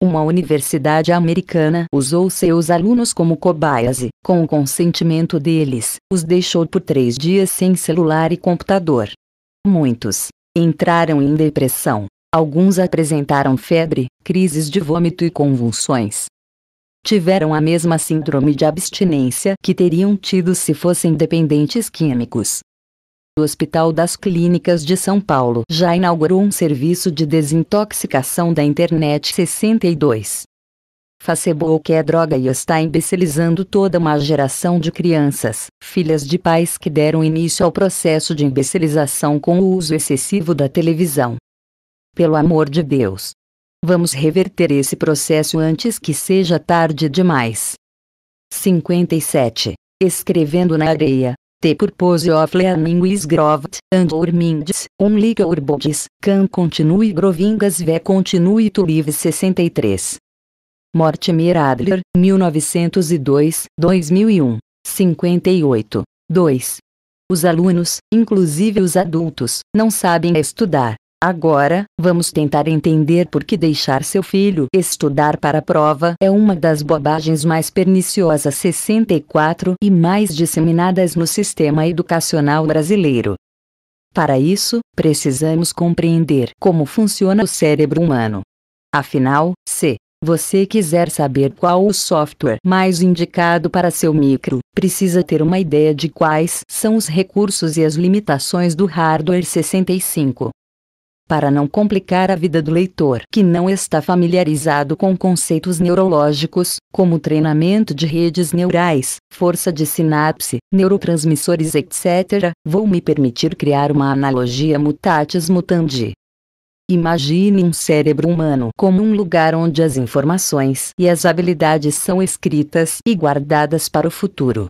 Uma universidade americana usou seus alunos como cobaias e, com o consentimento deles, os deixou por três dias sem celular e computador, Muitos entraram em depressão, alguns apresentaram febre, crises de vômito e convulsões. Tiveram a mesma síndrome de abstinência que teriam tido se fossem dependentes químicos. O Hospital das Clínicas de São Paulo já inaugurou um serviço de desintoxicação da internet 62, Facebook é droga e está imbecilizando toda uma geração de crianças, filhas de pais que deram início ao processo de imbecilização com o uso excessivo da televisão. Pelo amor de Deus. Vamos reverter esse processo antes que seja tarde demais. 57. Escrevendo na areia. Te purpose of learning grovet, and ormindes, um liquor bodes, can continue grovingas ve continue to live 63. Mortimer Adler, 1902, 2001, 58, 2. Os alunos, inclusive os adultos, não sabem estudar. Agora, vamos tentar entender por que deixar seu filho estudar para a prova é uma das bobagens mais perniciosas 64 e mais disseminadas no sistema educacional brasileiro. Para isso, precisamos compreender como funciona o cérebro humano. Afinal, se você quiser saber qual o software mais indicado para seu micro, precisa ter uma ideia de quais são os recursos e as limitações do hardware 65. Para não complicar a vida do leitor que não está familiarizado com conceitos neurológicos, como treinamento de redes neurais, força de sinapse, neurotransmissores, etc., vou me permitir criar uma analogia mutatis mutandi. Imagine um cérebro humano como um lugar onde as informações e as habilidades são escritas e guardadas para o futuro.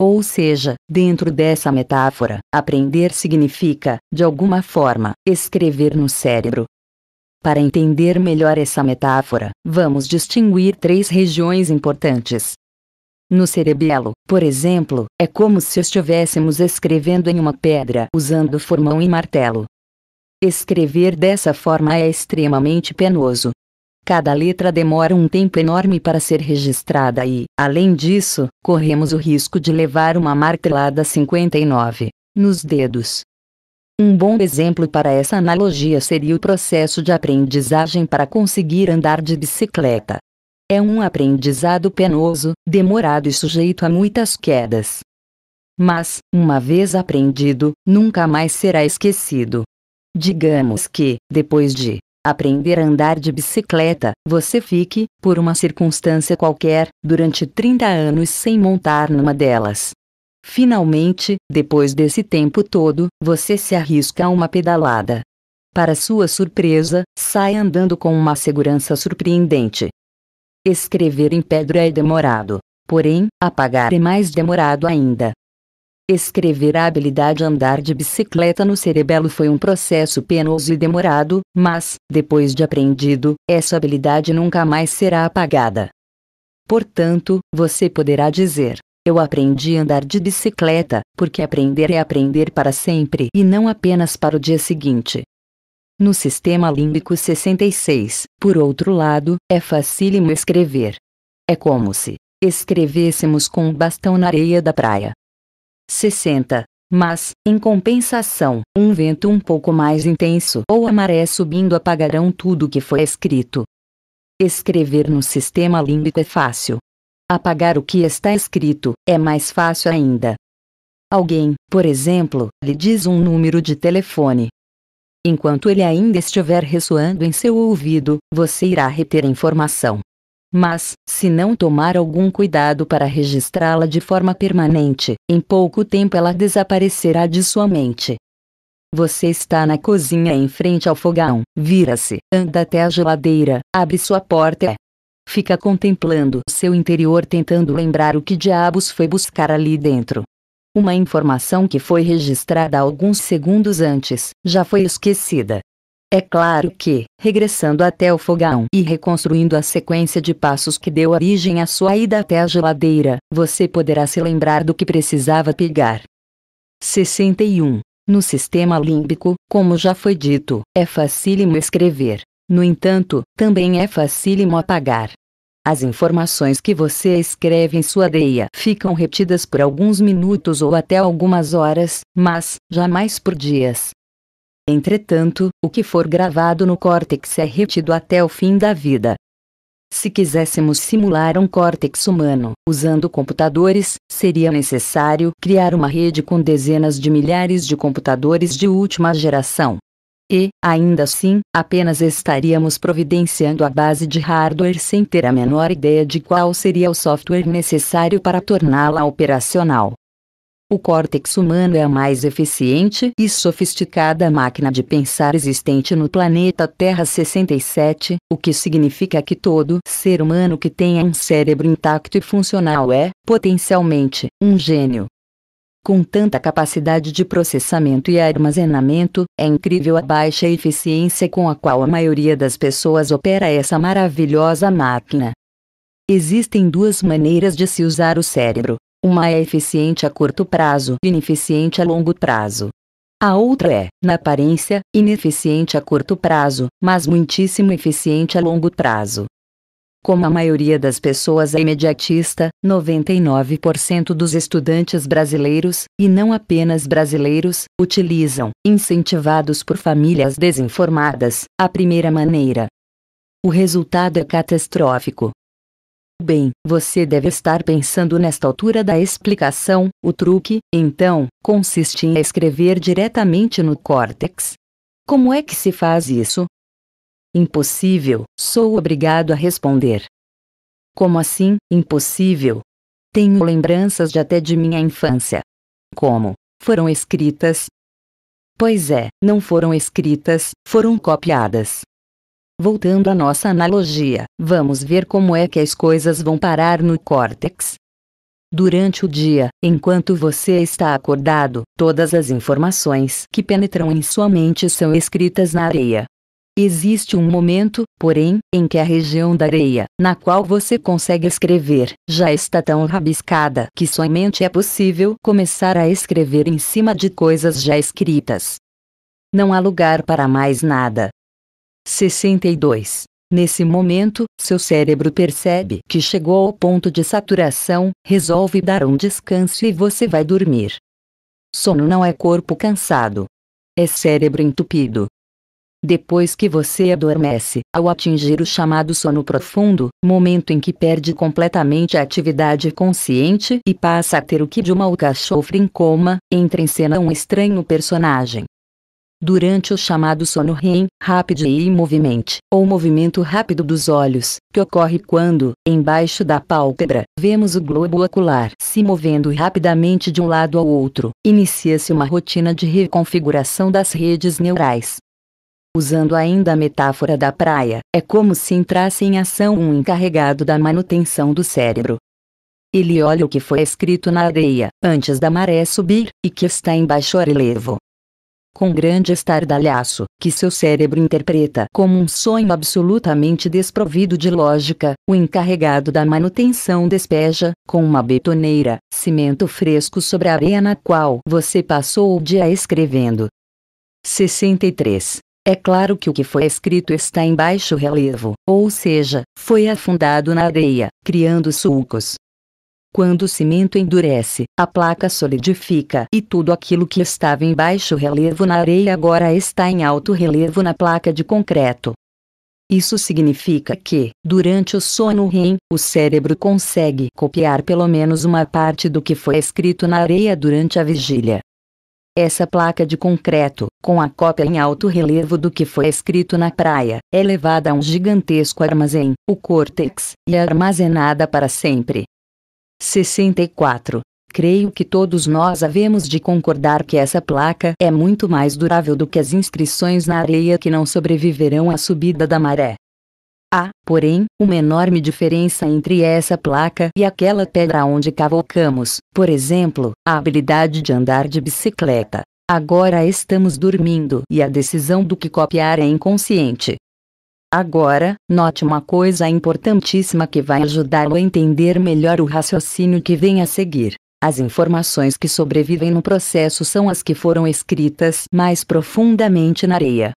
Ou seja, dentro dessa metáfora, aprender significa, de alguma forma, escrever no cérebro. Para entender melhor essa metáfora, vamos distinguir três regiões importantes. No cerebelo, por exemplo, é como se estivéssemos escrevendo em uma pedra usando formão e martelo. Escrever dessa forma é extremamente penoso. Cada letra demora um tempo enorme para ser registrada e, além disso, corremos o risco de levar uma martelada 59 nos dedos. Um bom exemplo para essa analogia seria o processo de aprendizagem para conseguir andar de bicicleta. É um aprendizado penoso, demorado e sujeito a muitas quedas. Mas, uma vez aprendido, nunca mais será esquecido. Digamos que, depois de aprender a andar de bicicleta, você fique, por uma circunstância qualquer, durante 30 anos sem montar numa delas. Finalmente, depois desse tempo todo, você se arrisca a uma pedalada. Para sua surpresa, sai andando com uma segurança surpreendente. Escrever em pedra é demorado, porém, apagar é mais demorado ainda. Escrever a habilidade andar de bicicleta no cerebelo foi um processo penoso e demorado, mas, depois de aprendido, essa habilidade nunca mais será apagada. Portanto, você poderá dizer: Eu aprendi a andar de bicicleta, porque aprender é aprender para sempre e não apenas para o dia seguinte. No sistema límbico 66, por outro lado, é facílimo escrever. É como se escrevêssemos com um bastão na areia da praia. 60. Mas, em compensação, um vento um pouco mais intenso ou a maré subindo apagarão tudo o que foi escrito. Escrever no sistema límbico é fácil. Apagar o que está escrito é mais fácil ainda. Alguém, por exemplo, lhe diz um número de telefone. Enquanto ele ainda estiver ressoando em seu ouvido, você irá reter a informação. Mas, se não tomar algum cuidado para registrá-la de forma permanente, em pouco tempo ela desaparecerá de sua mente. Você está na cozinha em frente ao fogão, vira-se, anda até a geladeira, abre sua porta. Fica contemplando seu interior tentando lembrar o que diabos foi buscar ali dentro. Uma informação que foi registrada alguns segundos antes, já foi esquecida. É claro que, regressando até o fogão e reconstruindo a sequência de passos que deu origem à sua ida até a geladeira, você poderá se lembrar do que precisava pegar. 61. No sistema límbico, como já foi dito, é facílimo escrever. No entanto, também é facílimo apagar. As informações que você escreve em sua DEA ficam retidas por alguns minutos ou até algumas horas, mas jamais por dias. Entretanto, o que for gravado no córtex é retido até o fim da vida. Se quiséssemos simular um córtex humano, usando computadores, seria necessário criar uma rede com dezenas de milhares de computadores de última geração. E, ainda assim, apenas estaríamos providenciando a base de hardware sem ter a menor ideia de qual seria o software necessário para torná-la operacional. O córtex humano é a mais eficiente e sofisticada máquina de pensar existente no planeta Terra 67, o que significa que todo ser humano que tenha um cérebro intacto e funcional é, potencialmente, um gênio. Com tanta capacidade de processamento e armazenamento, é incrível a baixa eficiência com a qual a maioria das pessoas opera essa maravilhosa máquina. Existem duas maneiras de se usar o cérebro. Uma é eficiente a curto prazo e ineficiente a longo prazo. A outra é, na aparência, ineficiente a curto prazo, mas muitíssimo eficiente a longo prazo. Como a maioria das pessoas é imediatista, 99% dos estudantes brasileiros, e não apenas brasileiros, utilizam, incentivados por famílias desinformadas, a primeira maneira. O resultado é catastrófico. Bem, você deve estar pensando nesta altura da explicação, o truque, então, consiste em escrever diretamente no córtex. Como é que se faz isso? Impossível, sou obrigado a responder. Como assim, impossível? Tenho lembranças de até de minha infância. Como? Foram escritas? Pois é, não foram escritas, foram copiadas. Voltando à nossa analogia, vamos ver como é que as coisas vão parar no córtex. Durante o dia, enquanto você está acordado, todas as informações que penetram em sua mente são escritas na areia. Existe um momento, porém, em que a região da areia, na qual você consegue escrever, já está tão rabiscada que somente é possível começar a escrever em cima de coisas já escritas. Não há lugar para mais nada, 62. Nesse momento, seu cérebro percebe que chegou ao ponto de saturação, resolve dar um descanso e você vai dormir. Sono não é corpo cansado. É cérebro entupido. Depois que você adormece, ao atingir o chamado sono profundo, momento em que perde completamente a atividade consciente e passa a ter o que de uma o cachorro em coma, entra em cena um estranho personagem durante o chamado sono REM, rápido e movimento, ou movimento rápido dos olhos, que ocorre quando, embaixo da pálpebra, vemos o globo ocular se movendo rapidamente de um lado ao outro. Inicia-se uma rotina de reconfiguração das redes neurais. Usando ainda a metáfora da praia, é como se entrasse em ação um encarregado da manutenção do cérebro, ele olha o que foi escrito na areia, antes da maré subir, e que está em baixo relevo, com grande estardalhaço, que seu cérebro interpreta como um sonho absolutamente desprovido de lógica, o encarregado da manutenção despeja, com uma betoneira, cimento fresco sobre a areia na qual você passou o dia escrevendo. 63. É claro que o que foi escrito está em baixo relevo, ou seja, foi afundado na areia, criando sulcos, quando o cimento endurece, a placa solidifica e tudo aquilo que estava em baixo relevo na areia agora está em alto relevo na placa de concreto. Isso significa que, durante o sono REM, o cérebro consegue copiar pelo menos uma parte do que foi escrito na areia durante a vigília. Essa placa de concreto, com a cópia em alto relevo do que foi escrito na praia, é levada a um gigantesco armazém, o córtex, e é armazenada para sempre. 64. Creio que todos nós havemos de concordar que essa placa é muito mais durável do que as inscrições na areia que não sobreviverão à subida da maré. Há, porém, uma enorme diferença entre essa placa e aquela pedra onde cavocamos, por exemplo, a habilidade de andar de bicicleta. Agora estamos dormindo e a decisão do que copiar é inconsciente. Agora, note uma coisa importantíssima que vai ajudá-lo a entender melhor o raciocínio que vem a seguir. As informações que sobrevivem no processo são as que foram escritas mais profundamente na areia.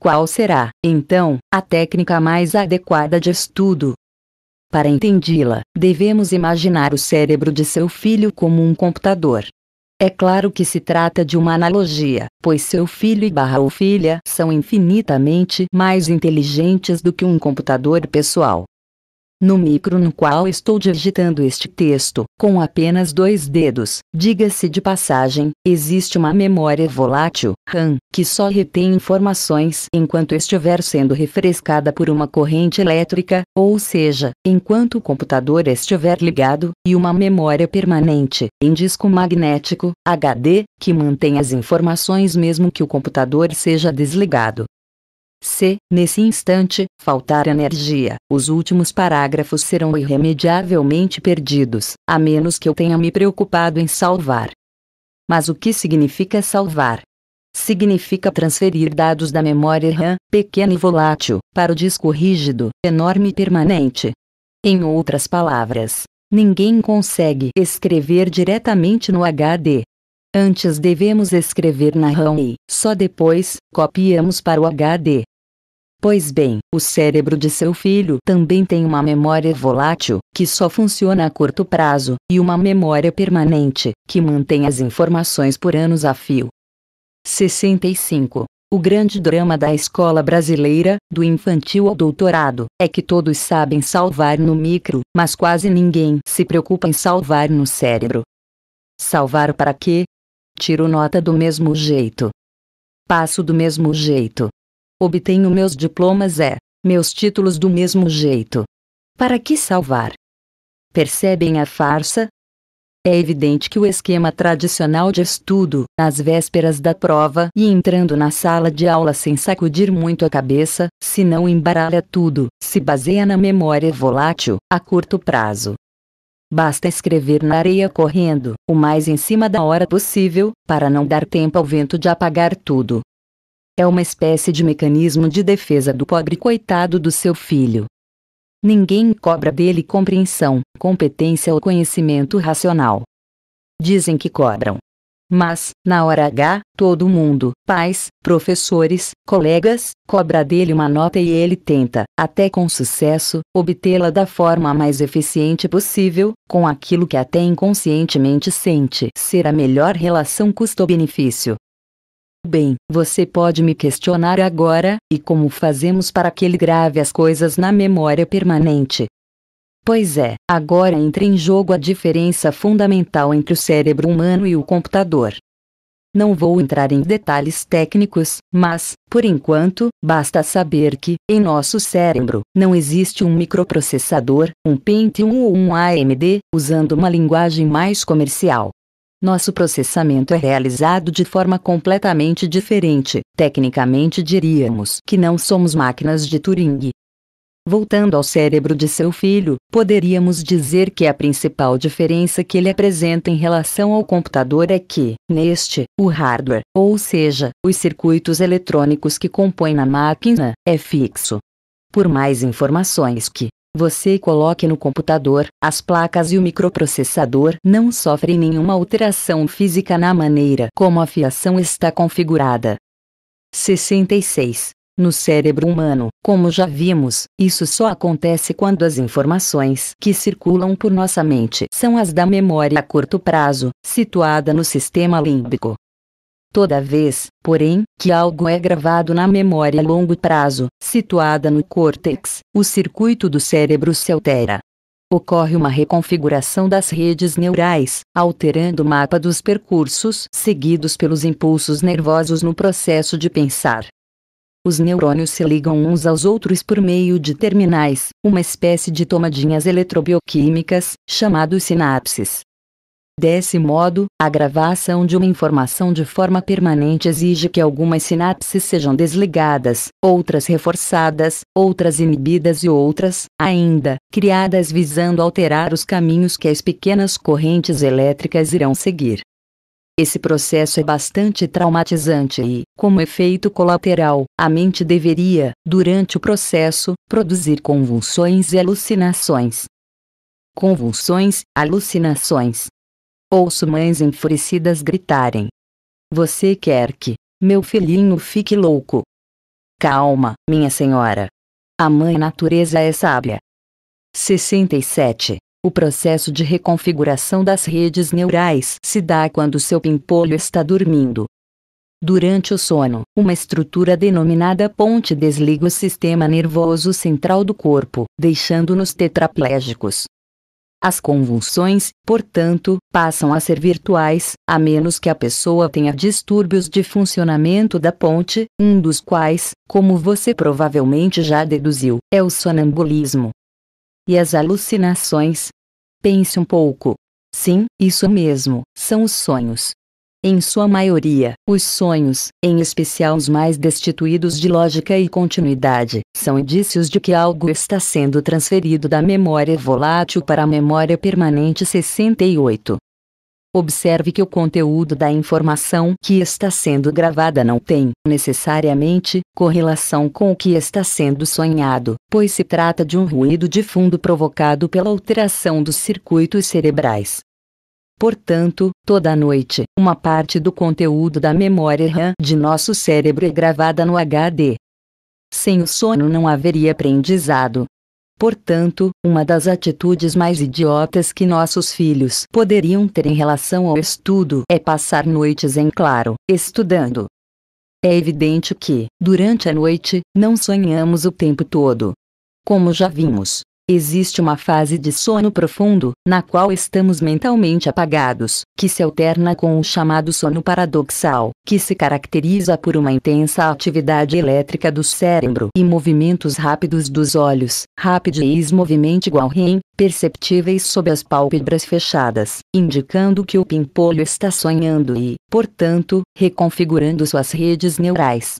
Qual será, então, a técnica mais adequada de estudo? Para entendê-la, devemos imaginar o cérebro de seu filho como um computador, é claro que se trata de uma analogia, pois seu filho e ou filha são infinitamente mais inteligentes do que um computador pessoal no micro no qual estou digitando este texto, com apenas dois dedos. Diga-se de passagem, existe uma memória volátil, RAM, que só retém informações enquanto estiver sendo refrescada por uma corrente elétrica, ou seja, enquanto o computador estiver ligado, e uma memória permanente, em disco magnético, HD, que mantém as informações mesmo que o computador seja desligado. Se, nesse instante, faltar energia, os últimos parágrafos serão irremediavelmente perdidos, a menos que eu tenha me preocupado em salvar. Mas o que significa salvar? Significa transferir dados da memória RAM, pequena e volátil, para o disco rígido, enorme e permanente. Em outras palavras, ninguém consegue escrever diretamente no HD, Antes devemos escrever na RAM e, só depois, copiamos para o HD. Pois bem, o cérebro de seu filho também tem uma memória volátil, que só funciona a curto prazo, e uma memória permanente, que mantém as informações por anos a fio. 65. O grande drama da escola brasileira, do infantil ao doutorado, é que todos sabem salvar no micro, mas quase ninguém se preocupa em salvar no cérebro. Salvar para quê? Tiro nota do mesmo jeito. Passo do mesmo jeito. Obtenho meus diplomas é, meus títulos do mesmo jeito. Para que salvar? Percebem a farsa? É evidente que o esquema tradicional de estudo, às vésperas da prova e entrando na sala de aula sem sacudir muito a cabeça, se não embaralha tudo, se baseia na memória volátil, a curto prazo. Basta escrever na areia correndo, o mais em cima da hora possível, para não dar tempo ao vento de apagar tudo é uma espécie de mecanismo de defesa do pobre coitado do seu filho. Ninguém cobra dele compreensão, competência ou conhecimento racional. Dizem que cobram. Mas, na hora H, todo mundo, pais, professores, colegas, cobra dele uma nota e ele tenta, até com sucesso, obtê-la da forma mais eficiente possível, com aquilo que até inconscientemente sente ser a melhor relação custo-benefício, Bem, você pode me questionar agora, e como fazemos para que ele grave as coisas na memória permanente? Pois é, agora entra em jogo a diferença fundamental entre o cérebro humano e o computador. Não vou entrar em detalhes técnicos, mas, por enquanto, basta saber que, em nosso cérebro, não existe um microprocessador, um Pentium ou um AMD, usando uma linguagem mais comercial nosso processamento é realizado de forma completamente diferente. Tecnicamente diríamos que não somos máquinas de Turing. Voltando ao cérebro de seu filho, poderíamos dizer que a principal diferença que ele apresenta em relação ao computador é que, neste, o hardware, ou seja, os circuitos eletrônicos que compõem a máquina, é fixo. Por mais informações que, você coloque no computador, as placas e o microprocessador não sofrem nenhuma alteração física na maneira como a fiação está configurada. 66. No cérebro humano, como já vimos, isso só acontece quando as informações que circulam por nossa mente são as da memória a curto prazo, situada no sistema límbico. Toda vez, porém, que algo é gravado na memória a longo prazo, situada no córtex, o circuito do cérebro se altera. Ocorre uma reconfiguração das redes neurais, alterando o mapa dos percursos seguidos pelos impulsos nervosos no processo de pensar. Os neurônios se ligam uns aos outros por meio de terminais, uma espécie de tomadinhas eletrobioquímicas, chamados sinapses. Desse modo, a gravação de uma informação de forma permanente exige que algumas sinapses sejam desligadas, outras reforçadas, outras inibidas e outras, ainda, criadas visando alterar os caminhos que as pequenas correntes elétricas irão seguir. Esse processo é bastante traumatizante e, como efeito colateral, a mente deveria, durante o processo, produzir convulsões e alucinações. Convulsões, alucinações, Ouço mães enfurecidas gritarem. Você quer que meu filhinho fique louco? Calma, minha senhora. A mãe natureza é sábia. 67. O processo de reconfiguração das redes neurais se dá quando seu pimpolho está dormindo. Durante o sono, uma estrutura denominada ponte desliga o sistema nervoso central do corpo, deixando-nos tetraplégicos. As convulsões, portanto, passam a ser virtuais, a menos que a pessoa tenha distúrbios de funcionamento da ponte, um dos quais, como você provavelmente já deduziu, é o sonambulismo. E as alucinações? Pense um pouco. Sim, isso mesmo, são os sonhos em sua maioria, os sonhos, em especial os mais destituídos de lógica e continuidade, são indícios de que algo está sendo transferido da memória volátil para a memória permanente 68. Observe que o conteúdo da informação que está sendo gravada não tem, necessariamente, correlação com o que está sendo sonhado, pois se trata de um ruído de fundo provocado pela alteração dos circuitos cerebrais. Portanto, toda noite, uma parte do conteúdo da memória RAM de nosso cérebro é gravada no HD. Sem o sono não haveria aprendizado. Portanto, uma das atitudes mais idiotas que nossos filhos poderiam ter em relação ao estudo é passar noites em claro, estudando. É evidente que, durante a noite, não sonhamos o tempo todo. Como já vimos, Existe uma fase de sono profundo, na qual estamos mentalmente apagados, que se alterna com o chamado sono paradoxal, que se caracteriza por uma intensa atividade elétrica do cérebro e movimentos rápidos dos olhos, rapidez movimento igual REM, perceptíveis sob as pálpebras fechadas, indicando que o pimpolho está sonhando e, portanto, reconfigurando suas redes neurais.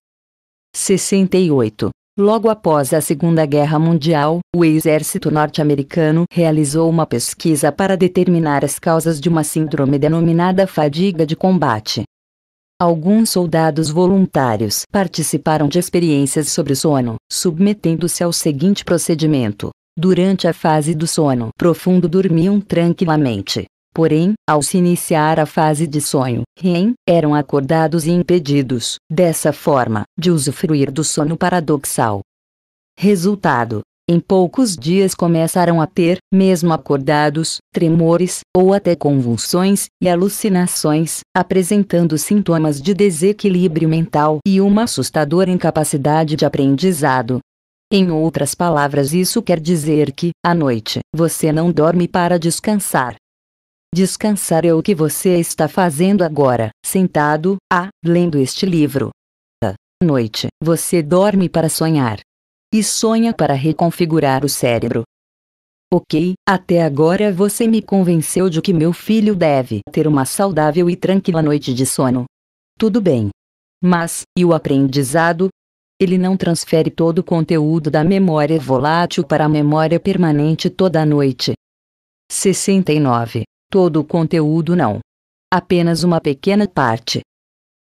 68. Logo após a Segunda Guerra Mundial, o exército norte-americano realizou uma pesquisa para determinar as causas de uma síndrome denominada fadiga de combate. Alguns soldados voluntários participaram de experiências sobre sono, submetendo-se ao seguinte procedimento. Durante a fase do sono profundo dormiam tranquilamente, Porém, ao se iniciar a fase de sonho, REM, eram acordados e impedidos, dessa forma, de usufruir do sono paradoxal. Resultado: em poucos dias começaram a ter, mesmo acordados, tremores, ou até convulsões e alucinações, apresentando sintomas de desequilíbrio mental e uma assustadora incapacidade de aprendizado. Em outras palavras, isso quer dizer que, à noite, você não dorme para descansar, Descansar é o que você está fazendo agora, sentado, a, ah, lendo este livro. À noite, você dorme para sonhar. E sonha para reconfigurar o cérebro. Ok, até agora você me convenceu de que meu filho deve ter uma saudável e tranquila noite de sono. Tudo bem. Mas, e o aprendizado? Ele não transfere todo o conteúdo da memória volátil para a memória permanente toda a noite. 69 todo o conteúdo não. Apenas uma pequena parte.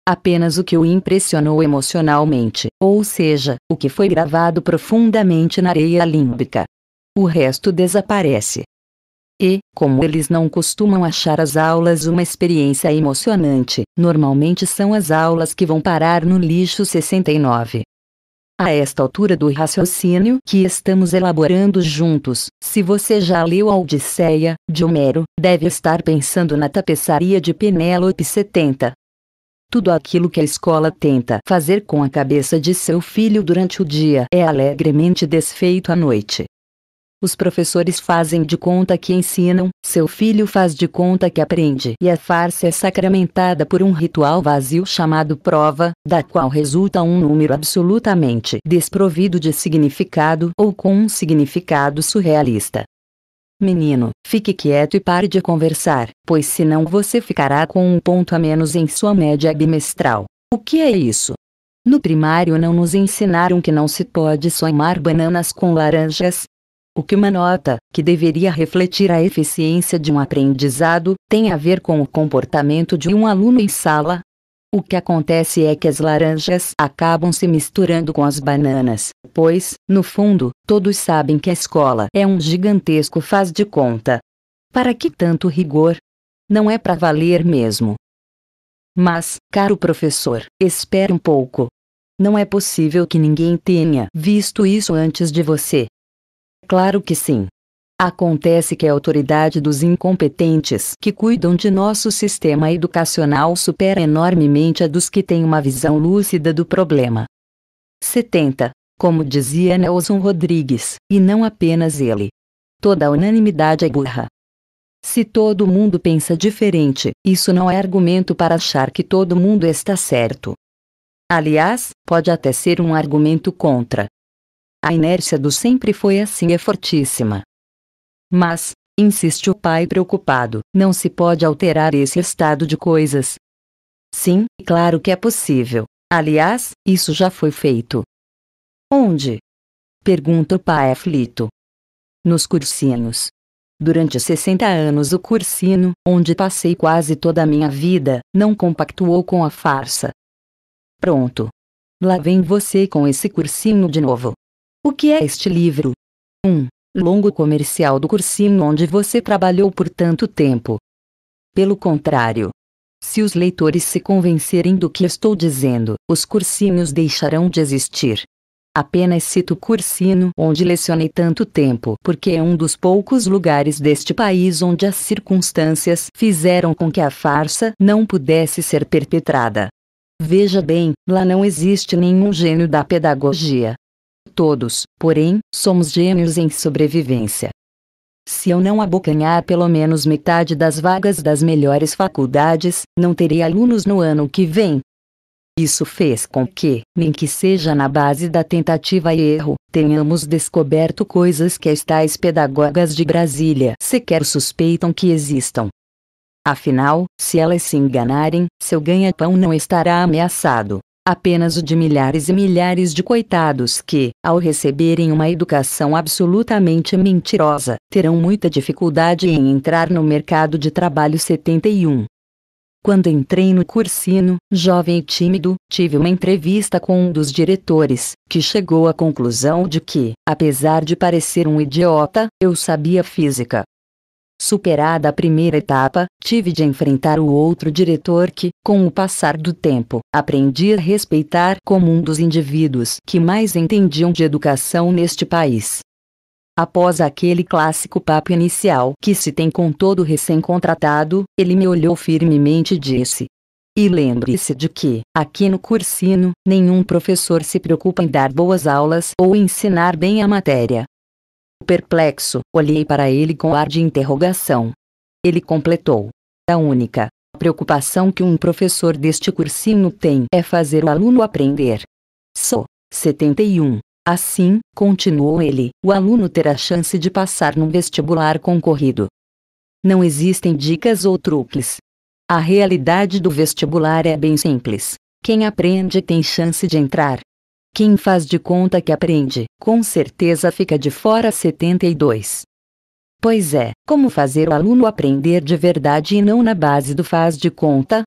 Apenas o que o impressionou emocionalmente, ou seja, o que foi gravado profundamente na areia límbica. O resto desaparece. E, como eles não costumam achar as aulas uma experiência emocionante, normalmente são as aulas que vão parar no lixo 69 a esta altura do raciocínio que estamos elaborando juntos. Se você já leu a Odisseia, de Homero, deve estar pensando na tapeçaria de Penélope 70. Tudo aquilo que a escola tenta fazer com a cabeça de seu filho durante o dia é alegremente desfeito à noite. Os professores fazem de conta que ensinam, seu filho faz de conta que aprende. E a farsa é sacramentada por um ritual vazio chamado prova, da qual resulta um número absolutamente desprovido de significado ou com um significado surrealista. Menino, fique quieto e pare de conversar, pois senão você ficará com um ponto a menos em sua média bimestral. O que é isso? No primário não nos ensinaram que não se pode somar bananas com laranjas, o que uma nota, que deveria refletir a eficiência de um aprendizado, tem a ver com o comportamento de um aluno em sala? O que acontece é que as laranjas acabam se misturando com as bananas, pois, no fundo, todos sabem que a escola é um gigantesco faz de conta. Para que tanto rigor? Não é para valer mesmo. Mas, caro professor, espere um pouco. Não é possível que ninguém tenha visto isso antes de você. Claro que sim. Acontece que a autoridade dos incompetentes que cuidam de nosso sistema educacional supera enormemente a dos que têm uma visão lúcida do problema. 70. Como dizia Nelson Rodrigues, e não apenas ele. Toda unanimidade é burra. Se todo mundo pensa diferente, isso não é argumento para achar que todo mundo está certo. Aliás, pode até ser um argumento contra, a inércia do sempre foi assim é fortíssima. Mas, insiste o pai preocupado, não se pode alterar esse estado de coisas. Sim, claro que é possível. Aliás, isso já foi feito. Onde? Pergunta o pai aflito. Nos cursinos. Durante 60 anos, o cursino, onde passei quase toda a minha vida, não compactuou com a farsa. Pronto. Lá vem você com esse cursinho de novo. O que é este livro? 1. Um, longo comercial do cursinho onde você trabalhou por tanto tempo. Pelo contrário. Se os leitores se convencerem do que estou dizendo, os cursinhos deixarão de existir. Apenas cito o cursino onde lecionei tanto tempo, porque é um dos poucos lugares deste país onde as circunstâncias fizeram com que a farsa não pudesse ser perpetrada. Veja bem, lá não existe nenhum gênio da pedagogia, Todos, porém, somos gênios em sobrevivência. Se eu não abocanhar pelo menos metade das vagas das melhores faculdades, não terei alunos no ano que vem. Isso fez com que, nem que seja na base da tentativa e erro, tenhamos descoberto coisas que as tais pedagogas de Brasília sequer suspeitam que existam. Afinal, se elas se enganarem, seu ganha-pão não estará ameaçado apenas o de milhares e milhares de coitados que, ao receberem uma educação absolutamente mentirosa, terão muita dificuldade em entrar no mercado de trabalho 71. Quando entrei no cursino, jovem e tímido, tive uma entrevista com um dos diretores, que chegou à conclusão de que, apesar de parecer um idiota, eu sabia física. Superada a primeira etapa, tive de enfrentar o outro diretor que, com o passar do tempo, aprendi a respeitar como um dos indivíduos que mais entendiam de educação neste país. Após aquele clássico papo inicial que se tem com todo recém-contratado, ele me olhou firmemente e disse: e lembre-se de que, aqui no cursino, nenhum professor se preocupa em dar boas aulas ou ensinar bem a matéria. Perplexo, olhei para ele com ar de interrogação. Ele completou. A única preocupação que um professor deste cursinho tem é fazer o aluno aprender. Sou 71. Assim, continuou ele, o aluno terá chance de passar num vestibular concorrido. Não existem dicas ou truques. A realidade do vestibular é bem simples. Quem aprende tem chance de entrar, quem faz de conta que aprende, com certeza fica de fora 72. Pois é, como fazer o aluno aprender de verdade e não na base do faz de conta?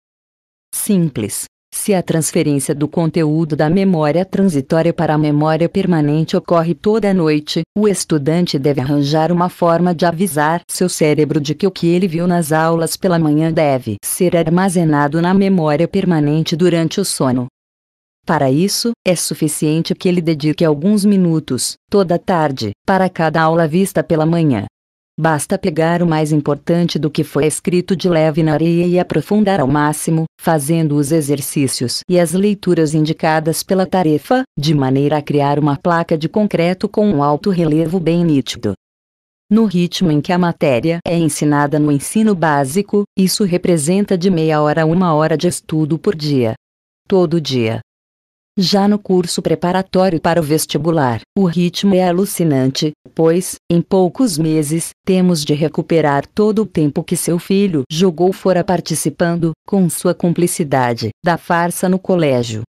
Simples. Se a transferência do conteúdo da memória transitória para a memória permanente ocorre toda noite, o estudante deve arranjar uma forma de avisar seu cérebro de que o que ele viu nas aulas pela manhã deve ser armazenado na memória permanente durante o sono. Para isso, é suficiente que ele dedique alguns minutos, toda tarde, para cada aula vista pela manhã. Basta pegar o mais importante do que foi escrito de leve na areia e aprofundar ao máximo, fazendo os exercícios e as leituras indicadas pela tarefa, de maneira a criar uma placa de concreto com um alto relevo bem nítido. No ritmo em que a matéria é ensinada no ensino básico, isso representa de meia hora a uma hora de estudo por dia. Todo dia, já no curso preparatório para o vestibular, o ritmo é alucinante, pois, em poucos meses, temos de recuperar todo o tempo que seu filho jogou fora participando, com sua cumplicidade, da farsa no colégio.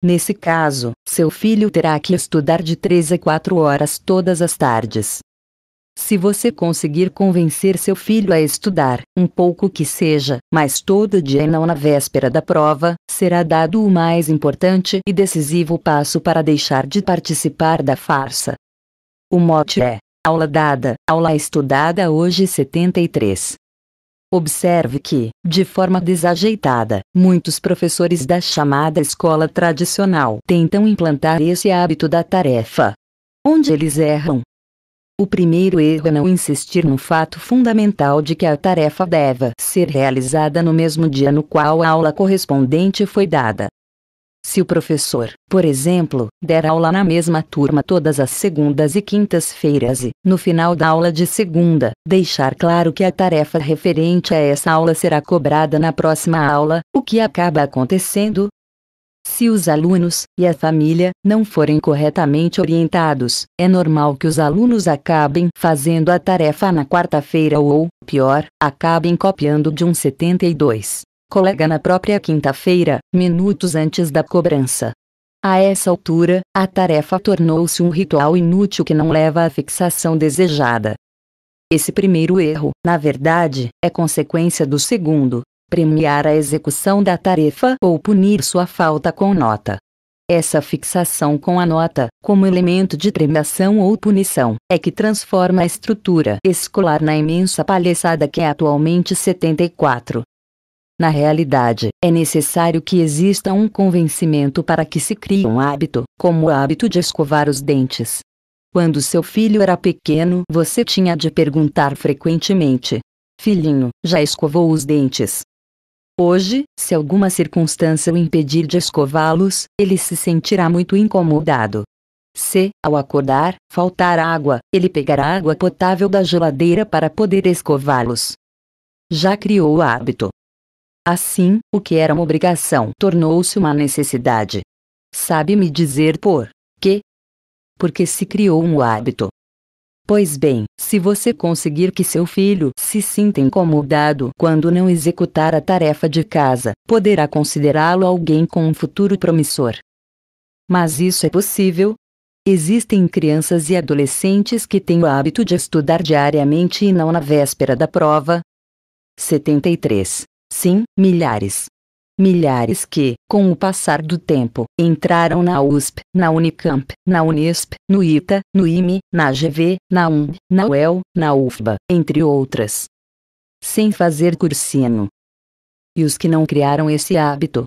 Nesse caso, seu filho terá que estudar de 3 a 4 horas todas as tardes, se você conseguir convencer seu filho a estudar, um pouco que seja, mas todo dia e não na véspera da prova, será dado o mais importante e decisivo passo para deixar de participar da farsa. O mote é: aula dada, aula estudada hoje 73. Observe que, de forma desajeitada, muitos professores da chamada escola tradicional tentam implantar esse hábito da tarefa. Onde eles erram o primeiro erro é não insistir no fato fundamental de que a tarefa deva ser realizada no mesmo dia no qual a aula correspondente foi dada. Se o professor, por exemplo, der aula na mesma turma todas as segundas e quintas-feiras e, no final da aula de segunda, deixar claro que a tarefa referente a essa aula será cobrada na próxima aula, o que acaba acontecendo, se os alunos e a família não forem corretamente orientados, é normal que os alunos acabem fazendo a tarefa na quarta-feira ou, pior, acabem copiando de um 72 colega na própria quinta-feira, minutos antes da cobrança. A essa altura, a tarefa tornou-se um ritual inútil que não leva à fixação desejada. Esse primeiro erro, na verdade, é consequência do segundo, premiar a execução da tarefa ou punir sua falta com nota. Essa fixação com a nota, como elemento de premiação ou punição, é que transforma a estrutura escolar na imensa palhaçada que é atualmente 74. Na realidade, é necessário que exista um convencimento para que se crie um hábito, como o hábito de escovar os dentes. Quando seu filho era pequeno, você tinha de perguntar frequentemente: Filhinho, já escovou os dentes? Hoje, se alguma circunstância o impedir de escová-los, ele se sentirá muito incomodado. Se, ao acordar, faltar água, ele pegará água potável da geladeira para poder escová-los. Já criou o hábito. Assim, o que era uma obrigação tornou-se uma necessidade. Sabe me dizer por quê? Porque se criou um hábito. Pois bem, se você conseguir que seu filho se sinta incomodado quando não executar a tarefa de casa, poderá considerá-lo alguém com um futuro promissor. Mas isso é possível? Existem crianças e adolescentes que têm o hábito de estudar diariamente e não na véspera da prova? 73. Sim, milhares milhares que, com o passar do tempo, entraram na USP, na Unicamp, na Unesp, no ITA, no IME, na GV, na UM, na UEL, na UFBA, entre outras. Sem fazer cursino. E os que não criaram esse hábito?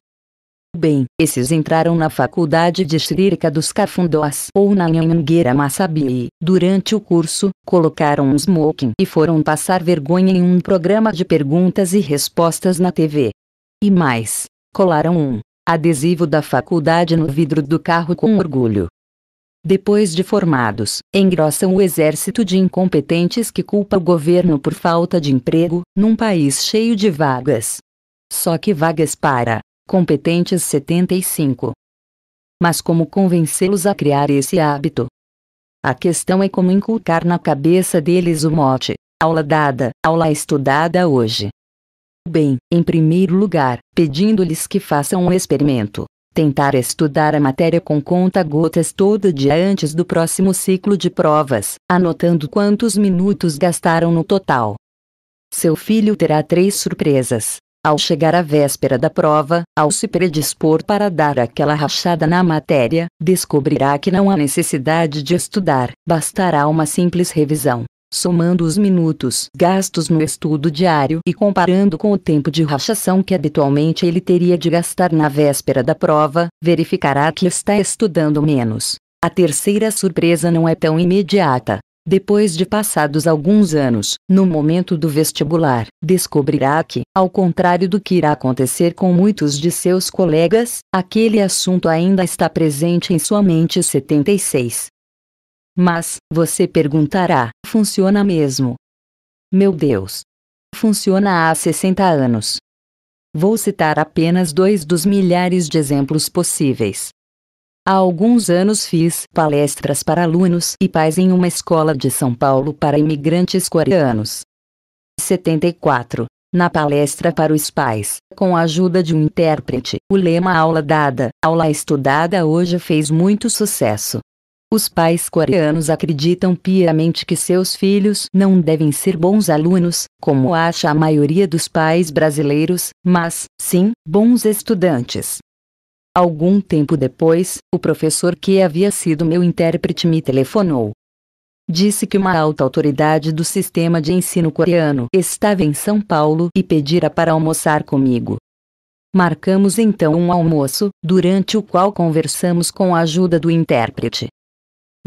Bem, esses entraram na faculdade de Xírica dos Cafundós ou na Nhangueira Massabi e, durante o curso, colocaram um smoking e foram passar vergonha em um programa de perguntas e respostas na TV. E mais, colaram um adesivo da faculdade no vidro do carro com orgulho. Depois de formados, engrossam o exército de incompetentes que culpa o governo por falta de emprego, num país cheio de vagas. Só que vagas para competentes 75. Mas como convencê-los a criar esse hábito? A questão é como inculcar na cabeça deles o mote: aula dada, aula estudada hoje bem, em primeiro lugar, pedindo-lhes que façam um experimento. Tentar estudar a matéria com conta-gotas todo dia antes do próximo ciclo de provas, anotando quantos minutos gastaram no total. Seu filho terá três surpresas. Ao chegar à véspera da prova, ao se predispor para dar aquela rachada na matéria, descobrirá que não há necessidade de estudar, bastará uma simples revisão somando os minutos gastos no estudo diário e comparando com o tempo de rachação que habitualmente ele teria de gastar na véspera da prova, verificará que está estudando menos. A terceira surpresa não é tão imediata. Depois de passados alguns anos, no momento do vestibular, descobrirá que, ao contrário do que irá acontecer com muitos de seus colegas, aquele assunto ainda está presente em sua mente. 76. Mas, você perguntará, funciona mesmo? Meu Deus! Funciona há 60 anos. Vou citar apenas dois dos milhares de exemplos possíveis. Há alguns anos fiz palestras para alunos e pais em uma escola de São Paulo para imigrantes coreanos. 74. Na palestra para os pais, com a ajuda de um intérprete, o lema aula dada, aula estudada hoje fez muito sucesso. Os pais coreanos acreditam piamente que seus filhos não devem ser bons alunos, como acha a maioria dos pais brasileiros, mas, sim, bons estudantes. Algum tempo depois, o professor que havia sido meu intérprete me telefonou. Disse que uma alta autoridade do sistema de ensino coreano estava em São Paulo e pedira para almoçar comigo. Marcamos então um almoço, durante o qual conversamos com a ajuda do intérprete.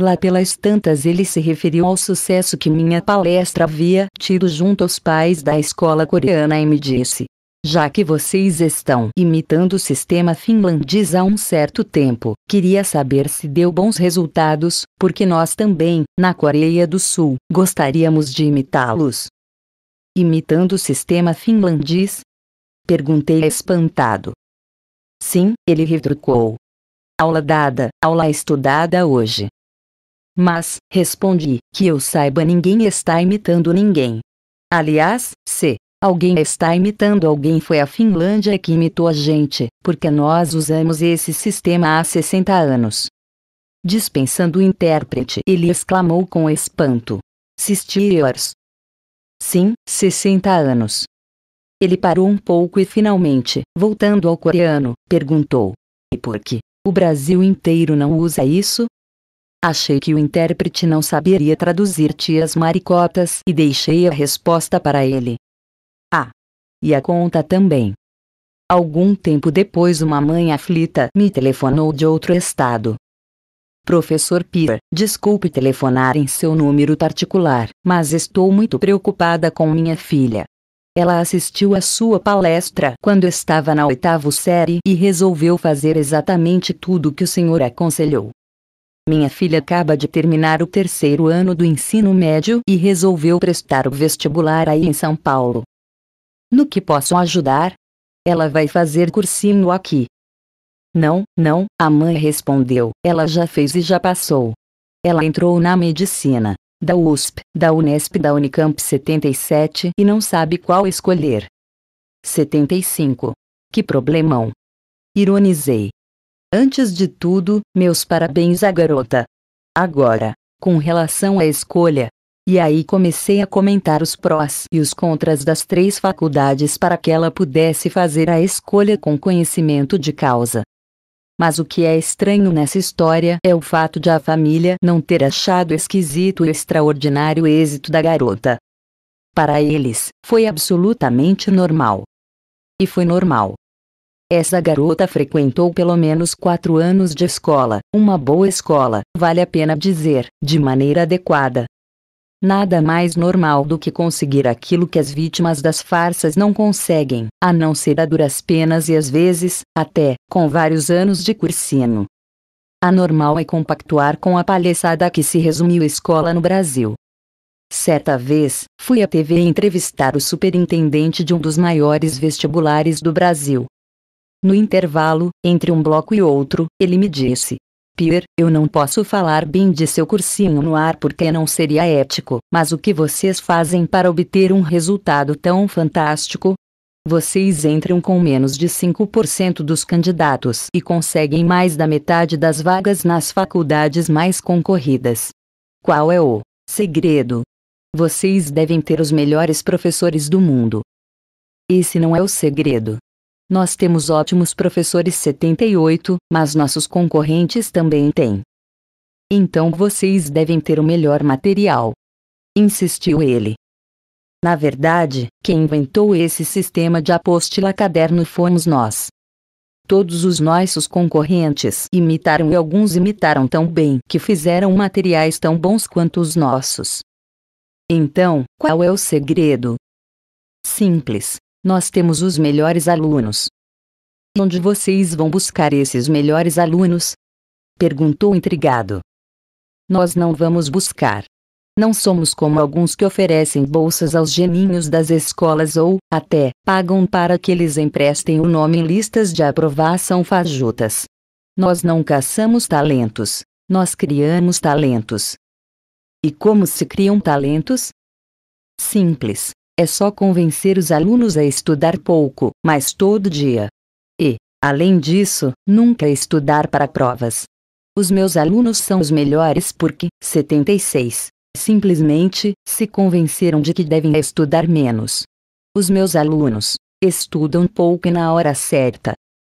Lá pelas tantas ele se referiu ao sucesso que minha palestra havia tido junto aos pais da escola coreana e me disse: Já que vocês estão imitando o sistema finlandês há um certo tempo, queria saber se deu bons resultados, porque nós também, na Coreia do Sul, gostaríamos de imitá-los. Imitando o sistema finlandês? Perguntei espantado. Sim, ele retrucou. Aula dada, aula estudada hoje. Mas, respondi, que eu saiba ninguém está imitando ninguém. Aliás, se alguém está imitando alguém foi a Finlândia que imitou a gente, porque nós usamos esse sistema há 60 anos. Dispensando o intérprete, ele exclamou com espanto. Sistiors. Sim, 60 anos. Ele parou um pouco e finalmente, voltando ao coreano, perguntou: E por que o Brasil inteiro não usa isso? Achei que o intérprete não saberia traduzir tias maricotas e deixei a resposta para ele. Ah! E a conta também. Algum tempo depois, uma mãe aflita me telefonou de outro estado. Professor Pier, desculpe telefonar em seu número particular, mas estou muito preocupada com minha filha. Ela assistiu à sua palestra quando estava na oitava série e resolveu fazer exatamente tudo que o senhor aconselhou. Minha filha acaba de terminar o terceiro ano do ensino médio e resolveu prestar o vestibular aí em São Paulo. No que posso ajudar? Ela vai fazer cursinho aqui. Não, não, a mãe respondeu. Ela já fez e já passou. Ela entrou na medicina, da USP, da Unesp, da Unicamp 77 e não sabe qual escolher. 75. Que problemão! Ironizei. Antes de tudo, meus parabéns à garota. Agora, com relação à escolha, e aí comecei a comentar os prós e os contras das três faculdades para que ela pudesse fazer a escolha com conhecimento de causa. Mas o que é estranho nessa história é o fato de a família não ter achado esquisito o extraordinário êxito da garota. Para eles, foi absolutamente normal. E foi normal. Essa garota frequentou pelo menos quatro anos de escola, uma boa escola, vale a pena dizer, de maneira adequada. Nada mais normal do que conseguir aquilo que as vítimas das farsas não conseguem, a não ser a duras penas e às vezes, até, com vários anos de cursino. A normal é compactuar com a palhaçada a que se resumiu escola no Brasil. Certa vez, fui à TV entrevistar o superintendente de um dos maiores vestibulares do Brasil, no intervalo, entre um bloco e outro, ele me disse: Pierre, eu não posso falar bem de seu cursinho no ar porque não seria ético, mas o que vocês fazem para obter um resultado tão fantástico? Vocês entram com menos de 5% dos candidatos e conseguem mais da metade das vagas nas faculdades mais concorridas. Qual é o segredo? Vocês devem ter os melhores professores do mundo. Esse não é o segredo. Nós temos ótimos professores 78, mas nossos concorrentes também têm. Então vocês devem ter o melhor material. Insistiu ele. Na verdade, quem inventou esse sistema de apostila caderno fomos nós. Todos os nossos concorrentes imitaram e alguns imitaram tão bem que fizeram materiais tão bons quanto os nossos. Então, qual é o segredo? Simples, nós temos os melhores alunos. E onde vocês vão buscar esses melhores alunos? Perguntou intrigado. Nós não vamos buscar. Não somos como alguns que oferecem bolsas aos geninhos das escolas ou, até, pagam para que eles emprestem o nome em listas de aprovação fajutas. Nós não caçamos talentos, nós criamos talentos. E como se criam talentos? Simples. É só convencer os alunos a estudar pouco, mas todo dia. E, além disso, nunca estudar para provas. Os meus alunos são os melhores porque, 76, simplesmente, se convenceram de que devem estudar menos. Os meus alunos estudam pouco e na hora certa.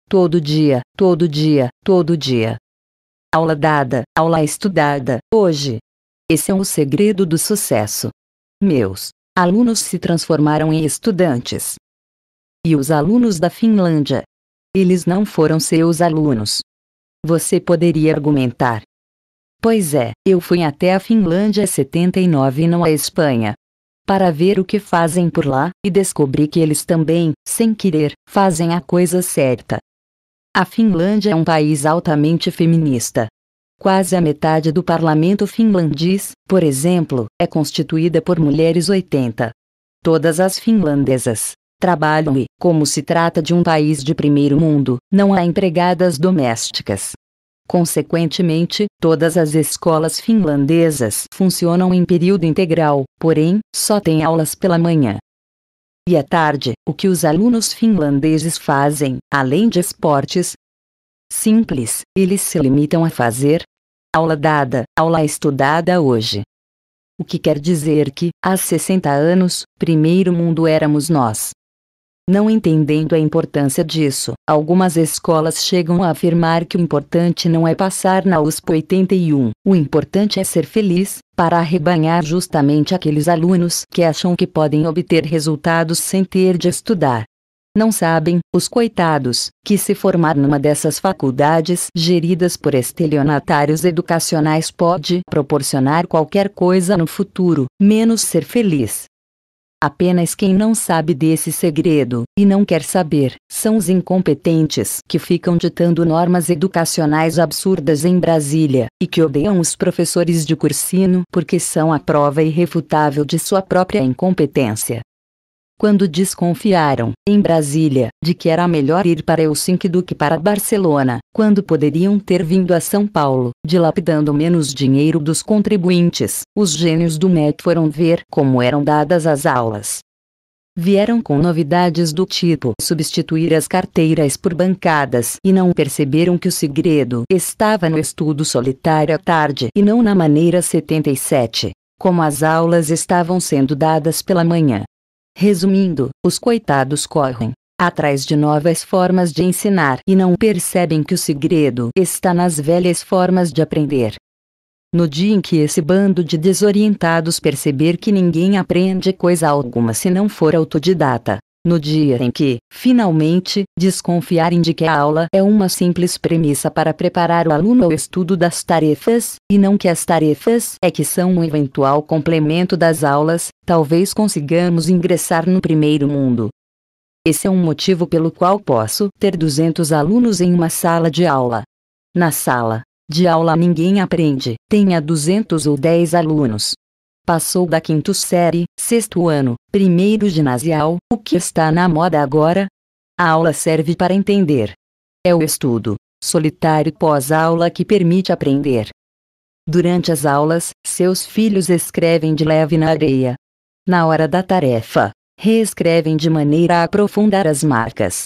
Todo dia, todo dia, todo dia. Aula dada, aula estudada, hoje. Esse é o segredo do sucesso. Meus alunos se transformaram em estudantes. E os alunos da Finlândia? Eles não foram seus alunos. Você poderia argumentar. Pois é, eu fui até a Finlândia 79 e não a Espanha. Para ver o que fazem por lá, e descobri que eles também, sem querer, fazem a coisa certa. A Finlândia é um país altamente feminista, Quase a metade do parlamento finlandês, por exemplo, é constituída por mulheres 80. Todas as finlandesas trabalham e, como se trata de um país de primeiro mundo, não há empregadas domésticas. Consequentemente, todas as escolas finlandesas funcionam em período integral, porém, só têm aulas pela manhã. E à tarde, o que os alunos finlandeses fazem, além de esportes? Simples, eles se limitam a fazer Aula dada, aula estudada hoje. O que quer dizer que, há 60 anos, primeiro mundo éramos nós. Não entendendo a importância disso, algumas escolas chegam a afirmar que o importante não é passar na USP 81, o importante é ser feliz, para arrebanhar justamente aqueles alunos que acham que podem obter resultados sem ter de estudar. Não sabem, os coitados, que se formar numa dessas faculdades geridas por estelionatários educacionais pode proporcionar qualquer coisa no futuro, menos ser feliz. Apenas quem não sabe desse segredo, e não quer saber, são os incompetentes que ficam ditando normas educacionais absurdas em Brasília, e que odeiam os professores de cursino porque são a prova irrefutável de sua própria incompetência quando desconfiaram, em Brasília, de que era melhor ir para Helsinki do que para Barcelona, quando poderiam ter vindo a São Paulo, dilapidando menos dinheiro dos contribuintes. Os gênios do MEC foram ver como eram dadas as aulas. Vieram com novidades do tipo substituir as carteiras por bancadas e não perceberam que o segredo estava no estudo solitário à tarde e não na maneira 77. Como as aulas estavam sendo dadas pela manhã, Resumindo, os coitados correm atrás de novas formas de ensinar e não percebem que o segredo está nas velhas formas de aprender. No dia em que esse bando de desorientados perceber que ninguém aprende coisa alguma se não for autodidata, no dia em que, finalmente, desconfiarem de que a aula é uma simples premissa para preparar o aluno ao estudo das tarefas, e não que as tarefas é que são um eventual complemento das aulas, talvez consigamos ingressar no primeiro mundo. Esse é um motivo pelo qual posso ter 200 alunos em uma sala de aula. Na sala de aula ninguém aprende, tenha 200 ou 10 alunos passou da quinto série, sexto ano, primeiro ginasial, o que está na moda agora? A aula serve para entender. É o estudo solitário pós-aula que permite aprender. Durante as aulas, seus filhos escrevem de leve na areia. Na hora da tarefa, reescrevem de maneira a aprofundar as marcas.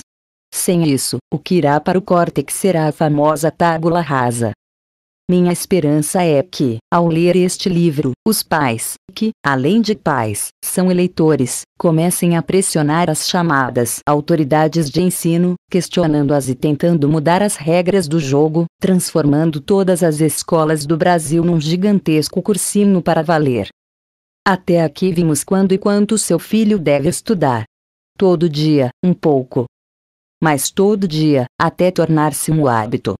Sem isso, o que irá para o córtex será a famosa tábula rasa. Minha esperança é que, ao ler este livro, os pais, que, além de pais, são eleitores, comecem a pressionar as chamadas autoridades de ensino, questionando-as e tentando mudar as regras do jogo, transformando todas as escolas do Brasil num gigantesco cursinho para valer. Até aqui vimos quando e quanto seu filho deve estudar. Todo dia, um pouco. Mas todo dia, até tornar-se um hábito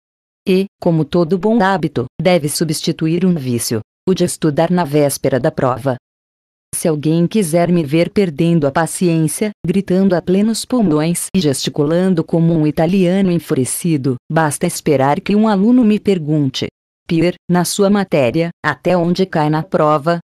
e, como todo bom hábito, deve substituir um vício, o de estudar na véspera da prova. Se alguém quiser me ver perdendo a paciência, gritando a plenos pulmões e gesticulando como um italiano enfurecido, basta esperar que um aluno me pergunte: Pier, na sua matéria, até onde cai na prova,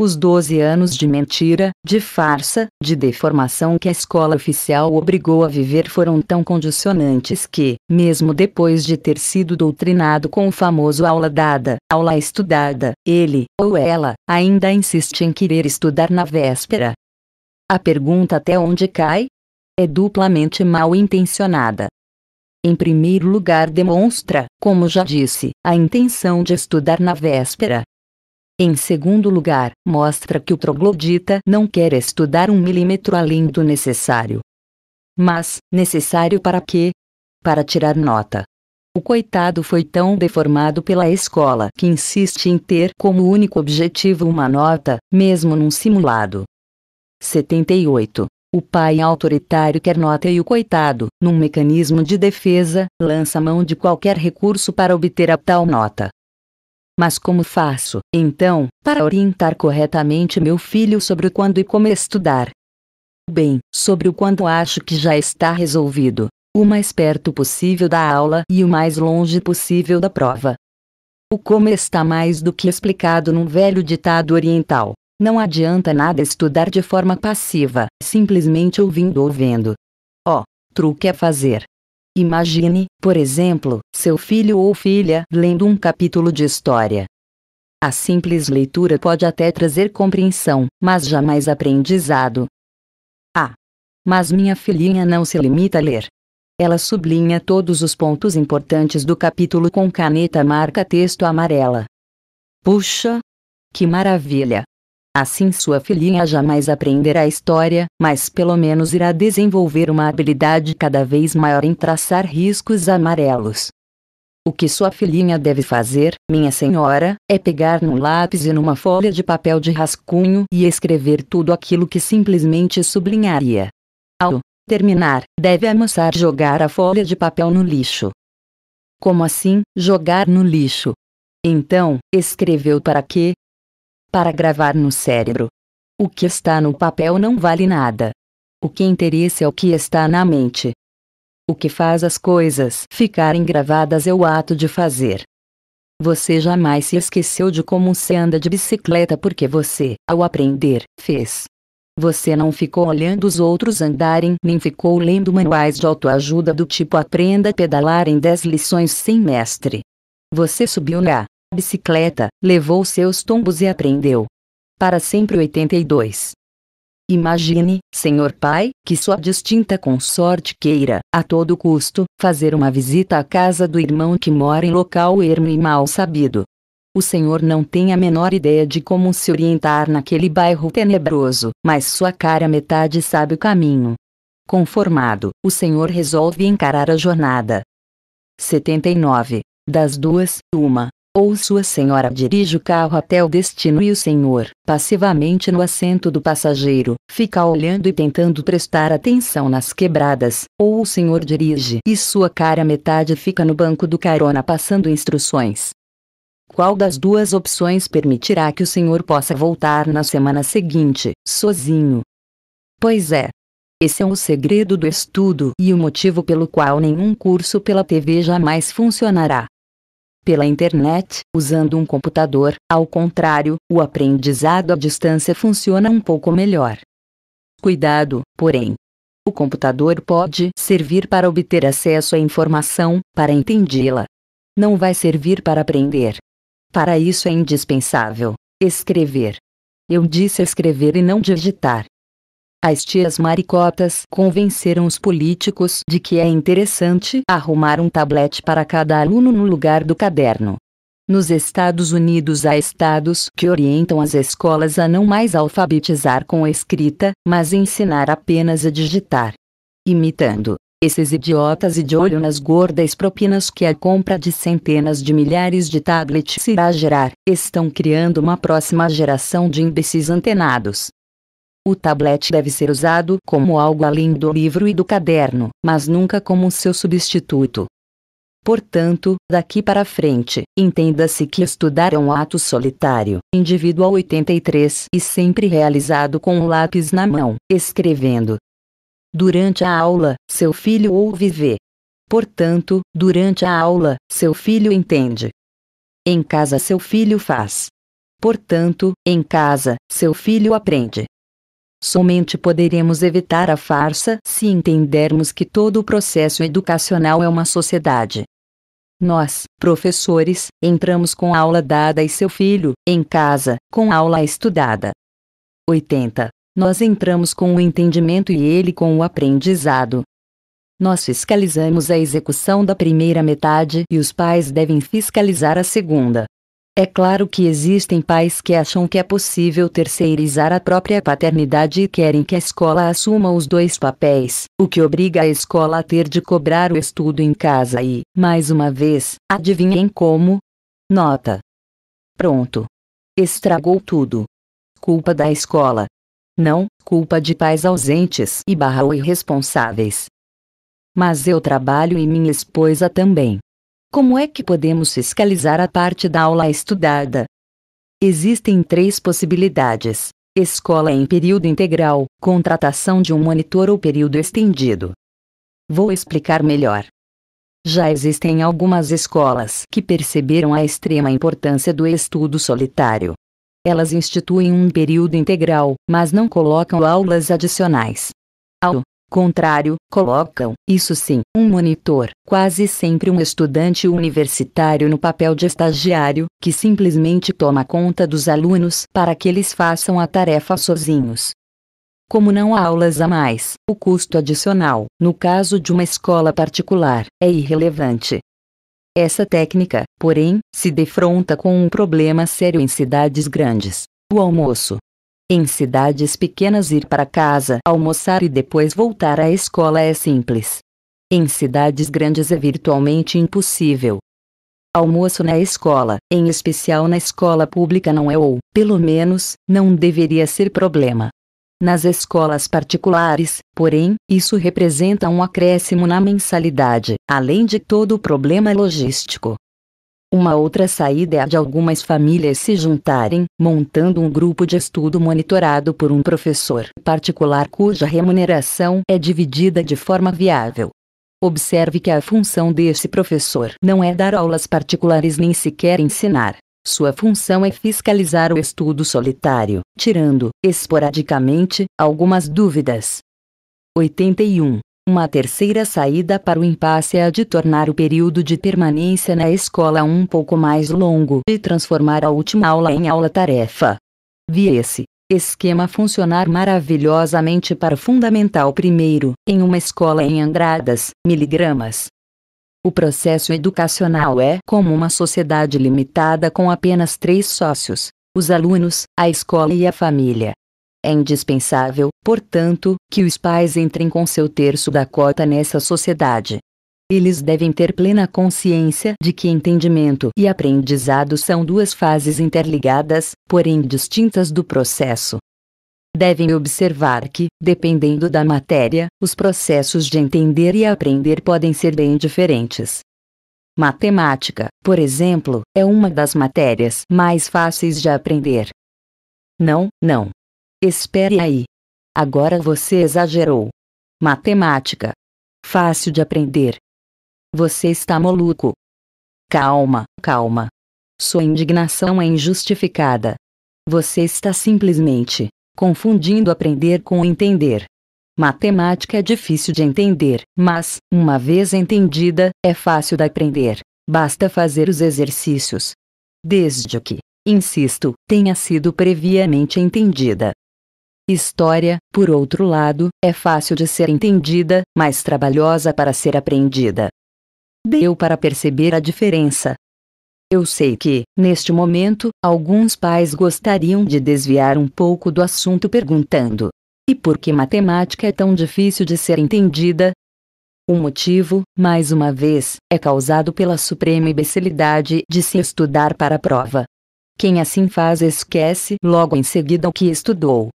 os 12 anos de mentira, de farsa, de deformação que a escola oficial obrigou a viver foram tão condicionantes que, mesmo depois de ter sido doutrinado com o famoso aula dada, aula estudada, ele, ou ela, ainda insiste em querer estudar na véspera. A pergunta até onde cai? É duplamente mal intencionada. Em primeiro lugar, demonstra, como já disse, a intenção de estudar na véspera, em segundo lugar, mostra que o troglodita não quer estudar um milímetro além do necessário. Mas, necessário para quê? Para tirar nota. O coitado foi tão deformado pela escola que insiste em ter como único objetivo uma nota, mesmo num simulado. 78. O pai autoritário quer nota e o coitado, num mecanismo de defesa, lança mão de qualquer recurso para obter a tal nota. Mas como faço, então, para orientar corretamente meu filho sobre o quando e como estudar? Bem, sobre o quando acho que já está resolvido. O mais perto possível da aula e o mais longe possível da prova. O como está mais do que explicado num velho ditado oriental. Não adianta nada estudar de forma passiva, simplesmente ouvindo ou vendo. Ó, oh, truque a fazer. Imagine, por exemplo, seu filho ou filha lendo um capítulo de história. A simples leitura pode até trazer compreensão, mas jamais aprendizado. Ah! Mas minha filhinha não se limita a ler. Ela sublinha todos os pontos importantes do capítulo com caneta marca-texto amarela. Puxa! Que maravilha! Assim sua filhinha jamais aprenderá história, mas pelo menos irá desenvolver uma habilidade cada vez maior em traçar riscos amarelos. O que sua filhinha deve fazer, minha senhora, é pegar num lápis e numa folha de papel de rascunho e escrever tudo aquilo que simplesmente sublinharia. Ao terminar, deve amassar jogar a folha de papel no lixo. Como assim, jogar no lixo? Então, escreveu para que, para gravar no cérebro. O que está no papel não vale nada. O que interessa é o que está na mente. O que faz as coisas ficarem gravadas é o ato de fazer. Você jamais se esqueceu de como se anda de bicicleta porque você, ao aprender, fez. Você não ficou olhando os outros andarem, nem ficou lendo manuais de autoajuda do tipo Aprenda a Pedalar em 10 lições sem mestre. Você subiu na bicicleta, levou seus tombos e aprendeu. Para sempre 82. Imagine, senhor pai, que sua distinta consorte queira, a todo custo, fazer uma visita à casa do irmão que mora em local ermo e mal sabido. O senhor não tem a menor ideia de como se orientar naquele bairro tenebroso, mas sua cara metade sabe o caminho. Conformado, o senhor resolve encarar a jornada. 79. Das duas, uma ou sua senhora dirige o carro até o destino e o senhor, passivamente no assento do passageiro, fica olhando e tentando prestar atenção nas quebradas, ou o senhor dirige e sua cara metade fica no banco do carona passando instruções. Qual das duas opções permitirá que o senhor possa voltar na semana seguinte, sozinho? Pois é. Esse é o segredo do estudo e o motivo pelo qual nenhum curso pela TV jamais funcionará pela internet, usando um computador, ao contrário, o aprendizado à distância funciona um pouco melhor. Cuidado, porém, o computador pode servir para obter acesso à informação, para entendê-la. Não vai servir para aprender. Para isso é indispensável escrever. Eu disse escrever e não digitar. As tias maricotas convenceram os políticos de que é interessante arrumar um tablet para cada aluno no lugar do caderno. Nos Estados Unidos há estados que orientam as escolas a não mais alfabetizar com a escrita, mas ensinar apenas a digitar. Imitando esses idiotas e de olho nas gordas propinas que a compra de centenas de milhares de tablets irá gerar, estão criando uma próxima geração de imbecis antenados. O tablet deve ser usado como algo além do livro e do caderno, mas nunca como seu substituto. Portanto, daqui para frente, entenda-se que estudar é um ato solitário, individual 83 e sempre realizado com um lápis na mão, escrevendo. Durante a aula, seu filho ouve vê. Portanto, durante a aula, seu filho entende. Em casa, seu filho faz. Portanto, em casa, seu filho aprende. Somente poderemos evitar a farsa se entendermos que todo o processo educacional é uma sociedade. Nós, professores, entramos com aula dada e seu filho, em casa, com aula estudada. 80. Nós entramos com o entendimento e ele com o aprendizado. Nós fiscalizamos a execução da primeira metade e os pais devem fiscalizar a segunda. É claro que existem pais que acham que é possível terceirizar a própria paternidade e querem que a escola assuma os dois papéis, o que obriga a escola a ter de cobrar o estudo em casa e, mais uma vez, adivinhem como? Nota. Pronto. Estragou tudo. Culpa da escola. Não, culpa de pais ausentes e barra ou irresponsáveis. Mas eu trabalho e minha esposa também. Como é que podemos fiscalizar a parte da aula estudada? Existem três possibilidades: escola em período integral, contratação de um monitor ou período estendido. Vou explicar melhor. Já existem algumas escolas que perceberam a extrema importância do estudo solitário. Elas instituem um período integral, mas não colocam aulas adicionais. Ao contrário, colocam, isso sim, um monitor, quase sempre um estudante universitário no papel de estagiário, que simplesmente toma conta dos alunos para que eles façam a tarefa sozinhos. Como não há aulas a mais, o custo adicional, no caso de uma escola particular, é irrelevante. Essa técnica, porém, se defronta com um problema sério em cidades grandes. O almoço, em cidades pequenas ir para casa, almoçar e depois voltar à escola é simples. Em cidades grandes é virtualmente impossível. Almoço na escola, em especial na escola pública, não é ou, pelo menos, não deveria ser problema. Nas escolas particulares, porém, isso representa um acréscimo na mensalidade, além de todo o problema logístico. Uma outra saída é a de algumas famílias se juntarem, montando um grupo de estudo monitorado por um professor particular cuja remuneração é dividida de forma viável. Observe que a função desse professor não é dar aulas particulares nem sequer ensinar. Sua função é fiscalizar o estudo solitário, tirando, esporadicamente, algumas dúvidas. 81. Uma terceira saída para o impasse é a de tornar o período de permanência na escola um pouco mais longo e transformar a última aula em aula-tarefa. Vi esse esquema funcionar maravilhosamente para o Fundamental primeiro, em uma escola em Andradas, miligramas. O processo educacional é como uma sociedade limitada com apenas três sócios: os alunos, a escola e a família. É indispensável, portanto, que os pais entrem com seu terço da cota nessa sociedade. Eles devem ter plena consciência de que entendimento e aprendizado são duas fases interligadas, porém distintas do processo. Devem observar que, dependendo da matéria, os processos de entender e aprender podem ser bem diferentes. Matemática, por exemplo, é uma das matérias mais fáceis de aprender. Não, não, Espere aí. Agora você exagerou. Matemática. Fácil de aprender. Você está maluco. Calma, calma. Sua indignação é injustificada. Você está simplesmente confundindo aprender com entender. Matemática é difícil de entender, mas, uma vez entendida, é fácil de aprender. Basta fazer os exercícios. Desde que, insisto, tenha sido previamente entendida. História, por outro lado, é fácil de ser entendida, mas trabalhosa para ser aprendida. Deu para perceber a diferença. Eu sei que, neste momento, alguns pais gostariam de desviar um pouco do assunto perguntando: e por que matemática é tão difícil de ser entendida? O motivo, mais uma vez, é causado pela suprema imbecilidade de se estudar para a prova. Quem assim faz esquece logo em seguida o que estudou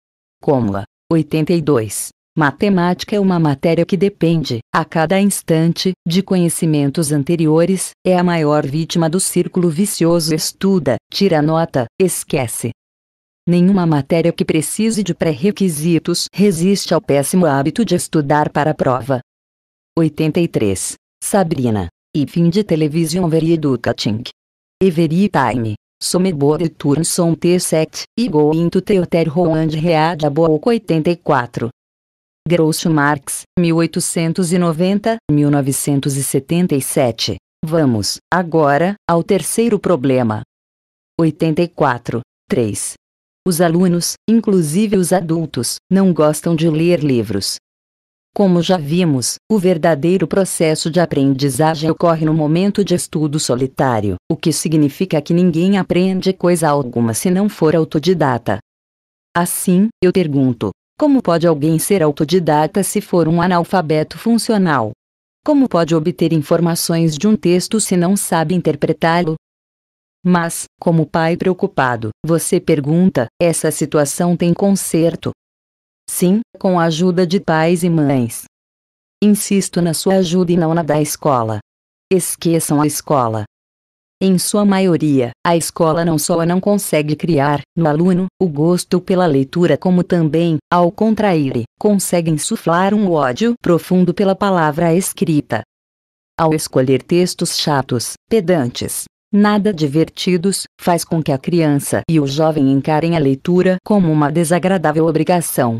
a 82. Matemática é uma matéria que depende, a cada instante, de conhecimentos anteriores, é a maior vítima do círculo vicioso estuda, tira nota, esquece. Nenhuma matéria que precise de pré-requisitos resiste ao péssimo hábito de estudar para a prova. 83. Sabrina. E fim de televisão very educating. Every time Somebore Turnson T7, e Gointo Teuter Roand Reada Book 84. Groucho Marx, 1890-1977. Vamos, agora, ao terceiro problema. 84. 3. Os alunos, inclusive os adultos, não gostam de ler livros, como já vimos, o verdadeiro processo de aprendizagem ocorre no momento de estudo solitário, o que significa que ninguém aprende coisa alguma se não for autodidata. Assim, eu pergunto: como pode alguém ser autodidata se for um analfabeto funcional? Como pode obter informações de um texto se não sabe interpretá-lo? Mas, como pai preocupado, você pergunta: essa situação tem conserto? Sim, com a ajuda de pais e mães. Insisto na sua ajuda e não na da escola. Esqueçam a escola. Em sua maioria, a escola não só não consegue criar, no aluno, o gosto pela leitura, como também, ao contrair, consegue insuflar um ódio profundo pela palavra escrita. Ao escolher textos chatos, pedantes, nada divertidos, faz com que a criança e o jovem encarem a leitura como uma desagradável obrigação,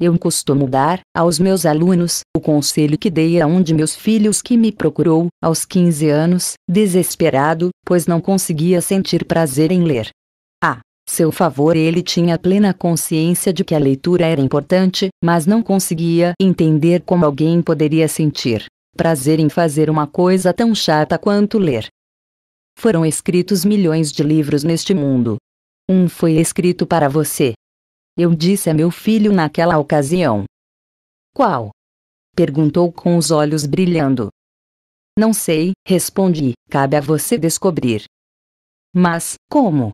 eu costumo dar, aos meus alunos, o conselho que dei a um de meus filhos que me procurou, aos 15 anos, desesperado, pois não conseguia sentir prazer em ler. A seu favor ele tinha plena consciência de que a leitura era importante, mas não conseguia entender como alguém poderia sentir prazer em fazer uma coisa tão chata quanto ler. Foram escritos milhões de livros neste mundo. Um foi escrito para você, eu disse a meu filho naquela ocasião. Qual? Perguntou com os olhos brilhando. Não sei, respondi, cabe a você descobrir. Mas, como?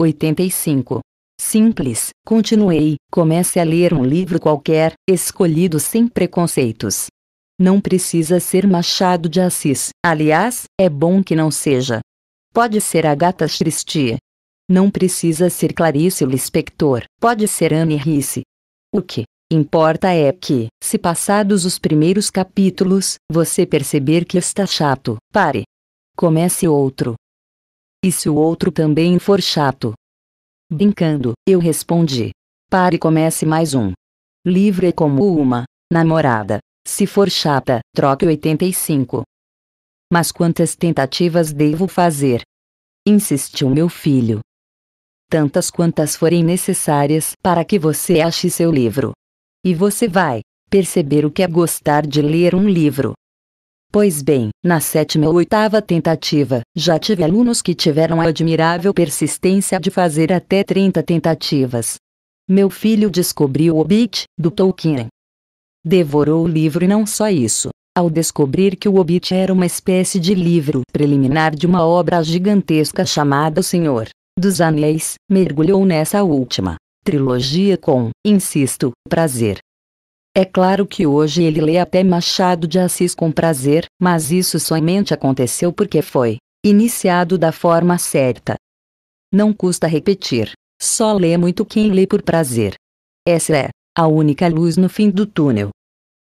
85. Simples, continuei, comece a ler um livro qualquer, escolhido sem preconceitos. Não precisa ser Machado de Assis, aliás, é bom que não seja. Pode ser Agatha Christie, não precisa ser Clarice Lispector, pode ser Anne Rice. O que importa é que, se passados os primeiros capítulos, você perceber que está chato, pare. Comece outro. E se o outro também for chato? Brincando, eu respondi. Pare e comece mais um. Livre é como uma namorada. Se for chata, troque 85. Mas quantas tentativas devo fazer? Insistiu meu filho tantas quantas forem necessárias para que você ache seu livro. E você vai perceber o que é gostar de ler um livro. Pois bem, na sétima ou oitava tentativa, já tive alunos que tiveram a admirável persistência de fazer até 30 tentativas. Meu filho descobriu o Hobbit, do Tolkien. Devorou o livro e não só isso. Ao descobrir que o Hobbit era uma espécie de livro preliminar de uma obra gigantesca chamada O Senhor dos Anéis, mergulhou nessa última trilogia com, insisto, prazer. É claro que hoje ele lê até Machado de Assis com prazer, mas isso somente aconteceu porque foi iniciado da forma certa. Não custa repetir, só lê muito quem lê por prazer. Essa é a única luz no fim do túnel.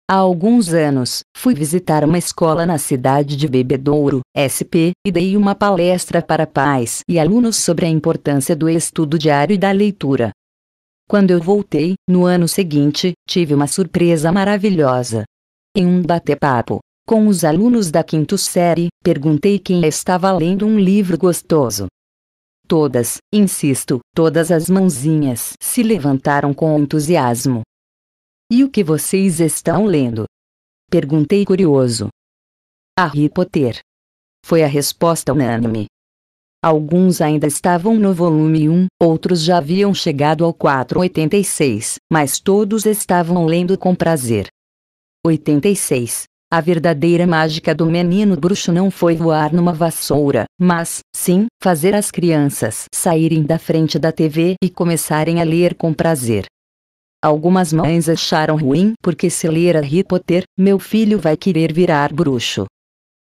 Há alguns anos, fui visitar uma escola na cidade de Bebedouro, SP, e dei uma palestra para pais e alunos sobre a importância do estudo diário e da leitura. Quando eu voltei, no ano seguinte, tive uma surpresa maravilhosa. Em um bate-papo com os alunos da quinta série, perguntei quem estava lendo um livro gostoso. Todas, insisto, todas as mãozinhas se levantaram com entusiasmo. E o que vocês estão lendo? Perguntei curioso. Harry Potter. Foi a resposta unânime. Alguns ainda estavam no volume 1, outros já haviam chegado ao 486, mas todos estavam lendo com prazer. 86. A verdadeira mágica do menino bruxo não foi voar numa vassoura, mas, sim, fazer as crianças saírem da frente da TV e começarem a ler com prazer. Algumas mães acharam ruim porque se ler Harry Potter, meu filho vai querer virar bruxo.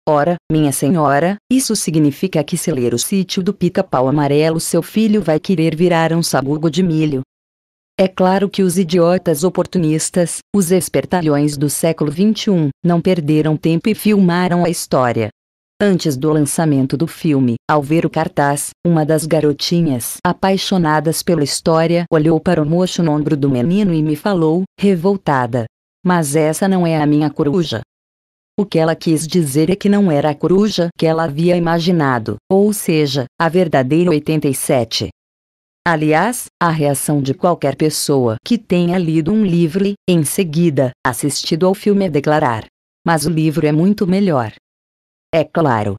Ora, minha senhora, isso significa que se ler o sítio do pica-pau amarelo seu filho vai querer virar um sabugo de milho. É claro que os idiotas oportunistas, os espertalhões do século XXI, não perderam tempo e filmaram a história. Antes do lançamento do filme, ao ver o cartaz, uma das garotinhas apaixonadas pela história olhou para o mocho no ombro do menino e me falou, revoltada: Mas essa não é a minha coruja. O que ela quis dizer é que não era a coruja que ela havia imaginado, ou seja, a verdadeira 87. Aliás, a reação de qualquer pessoa que tenha lido um livro e, em seguida, assistido ao filme é declarar: Mas o livro é muito melhor. É claro.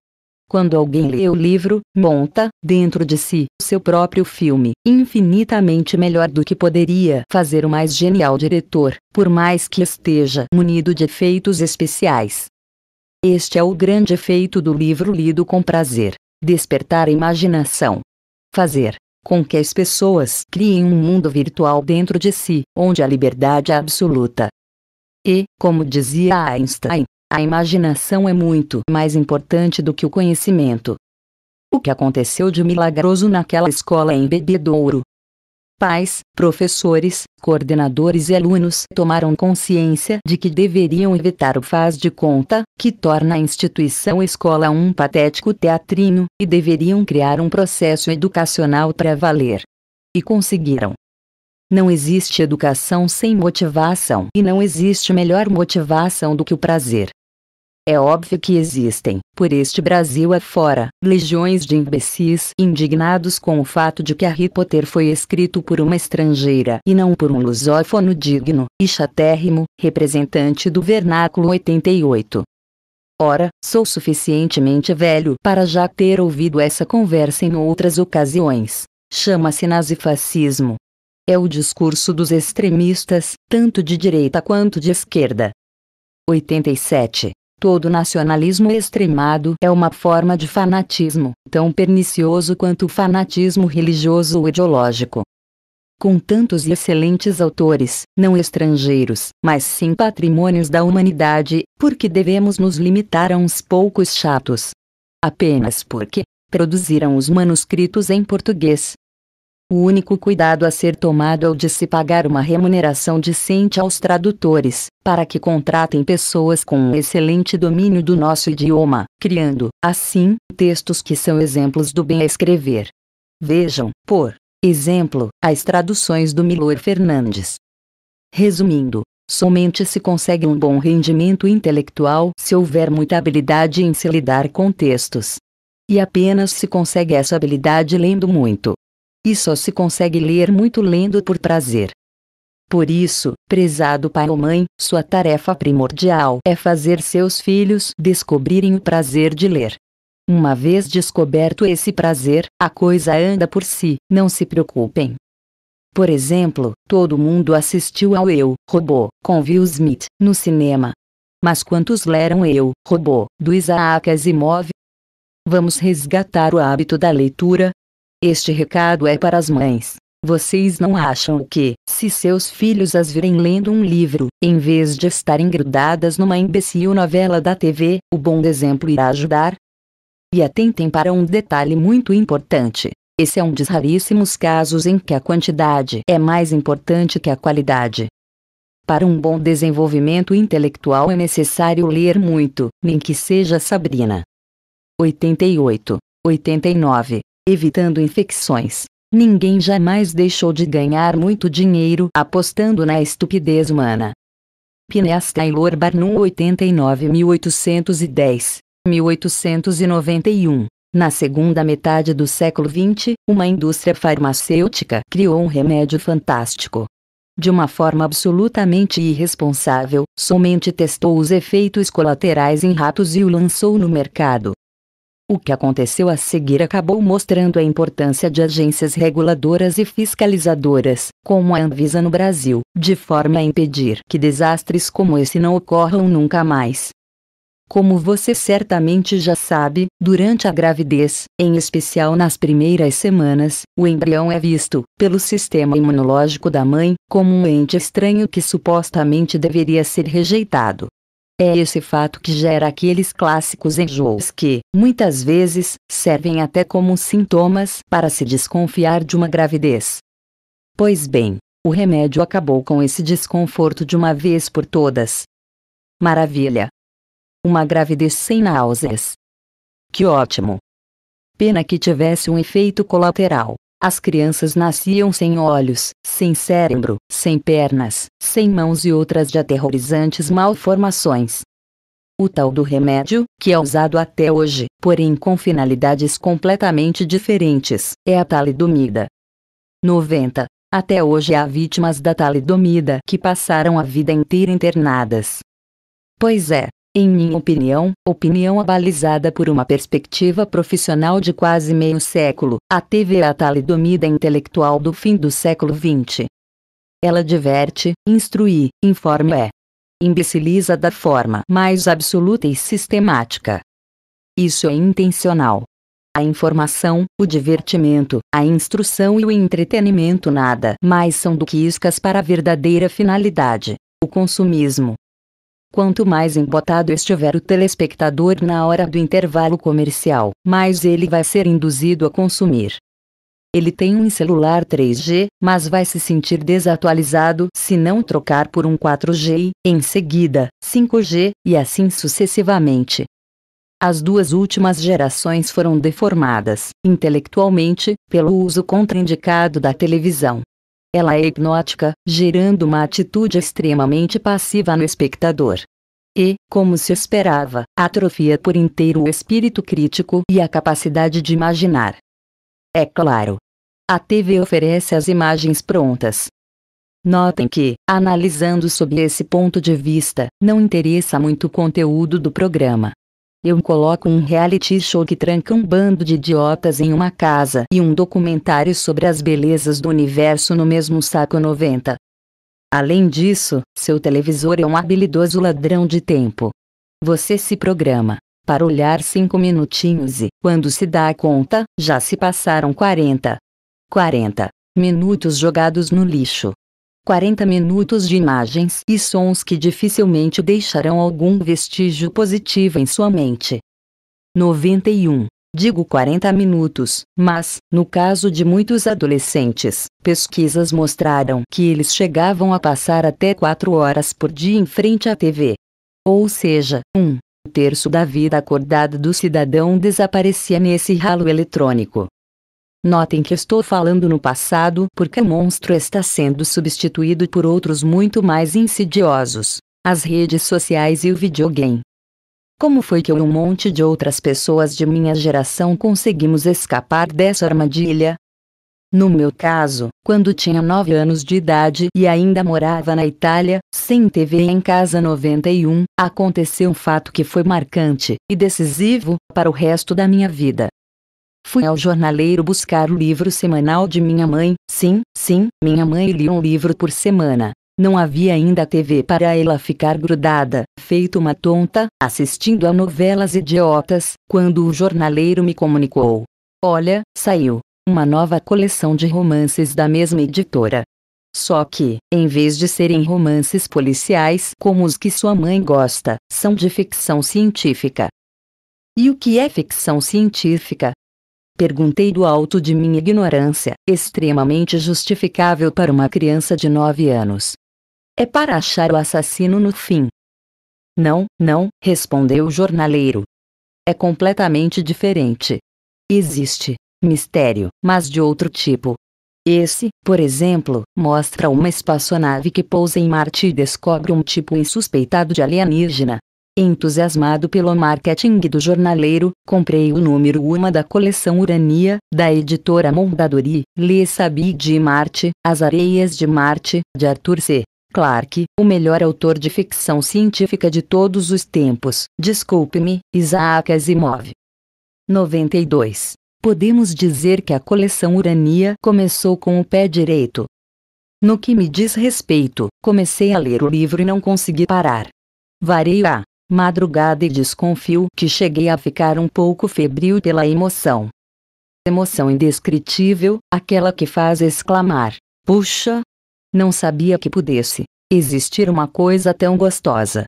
Quando alguém lê o livro, monta, dentro de si, seu próprio filme, infinitamente melhor do que poderia fazer o mais genial diretor, por mais que esteja munido de efeitos especiais. Este é o grande efeito do livro lido com prazer: despertar a imaginação. Fazer com que as pessoas criem um mundo virtual dentro de si, onde a liberdade é absoluta. E, como dizia Einstein, a imaginação é muito mais importante do que o conhecimento. O que aconteceu de milagroso naquela escola em Bebedouro? Pais, professores, coordenadores e alunos tomaram consciência de que deveriam evitar o faz de conta, que torna a instituição escola um patético teatrinho, e deveriam criar um processo educacional para valer. E conseguiram. Não existe educação sem motivação, e não existe melhor motivação do que o prazer. É óbvio que existem, por este Brasil afora, legiões de imbecis indignados com o fato de que Harry Potter foi escrito por uma estrangeira e não por um lusófono digno e chatérrimo, representante do vernáculo 88. Ora, sou suficientemente velho para já ter ouvido essa conversa em outras ocasiões. Chama-se nazifascismo. É o discurso dos extremistas, tanto de direita quanto de esquerda. 87. Todo nacionalismo extremado é uma forma de fanatismo, tão pernicioso quanto o fanatismo religioso ou ideológico. Com tantos e excelentes autores, não estrangeiros, mas sim patrimônios da humanidade, por que devemos nos limitar a uns poucos chatos? Apenas porque produziram os manuscritos em português, o único cuidado a ser tomado é o de se pagar uma remuneração decente aos tradutores, para que contratem pessoas com um excelente domínio do nosso idioma, criando, assim, textos que são exemplos do bem a escrever. Vejam, por exemplo, as traduções do Milor Fernandes. Resumindo, somente se consegue um bom rendimento intelectual se houver muita habilidade em se lidar com textos. E apenas se consegue essa habilidade lendo muito, e só se consegue ler muito lendo por prazer. Por isso, prezado pai ou mãe, sua tarefa primordial é fazer seus filhos descobrirem o prazer de ler. Uma vez descoberto esse prazer, a coisa anda por si, não se preocupem. Por exemplo, todo mundo assistiu ao Eu, Robô, com Will Smith, no cinema. Mas quantos leram Eu, Robô, do Isaac Asimov? Vamos resgatar o hábito da leitura, este recado é para as mães. Vocês não acham que, se seus filhos as virem lendo um livro, em vez de estarem grudadas numa imbecil novela da TV, o bom exemplo irá ajudar? E atentem para um detalhe muito importante. Esse é um dos raríssimos casos em que a quantidade é mais importante que a qualidade. Para um bom desenvolvimento intelectual é necessário ler muito, nem que seja Sabrina. 88, 89, evitando infecções. Ninguém jamais deixou de ganhar muito dinheiro apostando na estupidez humana. Phineas Taylor Barnum 89.810, 1891. Na segunda metade do século XX, uma indústria farmacêutica criou um remédio fantástico. De uma forma absolutamente irresponsável, somente testou os efeitos colaterais em ratos e o lançou no mercado. O que aconteceu a seguir acabou mostrando a importância de agências reguladoras e fiscalizadoras, como a Anvisa no Brasil, de forma a impedir que desastres como esse não ocorram nunca mais. Como você certamente já sabe, durante a gravidez, em especial nas primeiras semanas, o embrião é visto, pelo sistema imunológico da mãe, como um ente estranho que supostamente deveria ser rejeitado. É esse fato que gera aqueles clássicos enjoos que, muitas vezes, servem até como sintomas para se desconfiar de uma gravidez. Pois bem, o remédio acabou com esse desconforto de uma vez por todas. Maravilha! Uma gravidez sem náuseas. Que ótimo! Pena que tivesse um efeito colateral, as crianças nasciam sem olhos, sem cérebro, sem pernas, sem mãos e outras de aterrorizantes malformações. O tal do remédio, que é usado até hoje, porém com finalidades completamente diferentes, é a talidomida. 90. Até hoje há vítimas da talidomida que passaram a vida inteira internadas. Pois é, em minha opinião, opinião abalizada por uma perspectiva profissional de quase meio século, a TV é a talidomida intelectual do fim do século XX. Ela diverte, instrui, informa é imbeciliza da forma mais absoluta e sistemática. Isso é intencional. A informação, o divertimento, a instrução e o entretenimento nada mais são do que iscas para a verdadeira finalidade, o consumismo, Quanto mais embotado estiver o telespectador na hora do intervalo comercial, mais ele vai ser induzido a consumir. Ele tem um celular 3G, mas vai se sentir desatualizado se não trocar por um 4G, em seguida, 5G, e assim sucessivamente. As duas últimas gerações foram deformadas, intelectualmente, pelo uso contraindicado da televisão. Ela é hipnótica, gerando uma atitude extremamente passiva no espectador. E, como se esperava, atrofia por inteiro o espírito crítico e a capacidade de imaginar. É claro. A TV oferece as imagens prontas, Notem que, analisando sob esse ponto de vista, não interessa muito o conteúdo do programa. Eu coloco um reality show que tranca um bando de idiotas em uma casa e um documentário sobre as belezas do universo no mesmo saco 90. Além disso, seu televisor é um habilidoso ladrão de tempo. Você se programa para olhar 5 minutinhos e, quando se dá conta, já se passaram 40. 40 minutos jogados no lixo. 40 minutos de imagens e sons que dificilmente deixarão algum vestígio positivo em sua mente. 91. Digo 40 minutos, mas, no caso de muitos adolescentes, pesquisas mostraram que eles chegavam a passar até 4 horas por dia em frente à TV. Ou seja, um terço da vida acordada do cidadão desaparecia nesse ralo eletrônico. Notem que estou falando no passado porque o monstro está sendo substituído por outros muito mais insidiosos: as redes sociais e o videogame. Como foi que eu e um monte de outras pessoas de minha geração conseguimos escapar dessa armadilha? No meu caso, quando tinha 9 anos de idade e ainda morava na Itália, sem TV em casa 91, aconteceu um fato que foi marcante e decisivo para o resto da minha vida. Fui ao jornaleiro buscar o livro semanal de minha mãe. Sim, sim, minha mãe lia um livro por semana. Não havia ainda TV para ela ficar grudada, feito uma tonta, assistindo a novelas idiotas, quando o jornaleiro me comunicou. Olha, saiu uma nova coleção de romances da mesma editora. Só que, em vez de serem romances policiais como os que sua mãe gosta, são de ficção científica. E o que é ficção científica? Perguntei do alto de minha ignorância, extremamente justificável para uma criança de nove anos. É para achar o assassino no fim. Não, não, respondeu o jornaleiro. É completamente diferente. Existe mistério, mas de outro tipo. Esse, por exemplo, mostra uma espaçonave que pousa em Marte e descobre um tipo insuspeitado de alienígena, Entusiasmado pelo marketing do jornaleiro, comprei o número 1 da coleção Urania, da editora Mondadori, Le Sabi de Marte, As Areias de Marte, de Arthur C. Clarke, o melhor autor de ficção científica de todos os tempos. Desculpe-me, Isaac Asimov. 92. Podemos dizer que a coleção Urania começou com o pé direito. No que me diz respeito, comecei a ler o livro e não consegui parar. Varei a madrugada e desconfio que cheguei a ficar um pouco febril pela emoção. Emoção indescritível, aquela que faz exclamar: Puxa! Não sabia que pudesse existir uma coisa tão gostosa.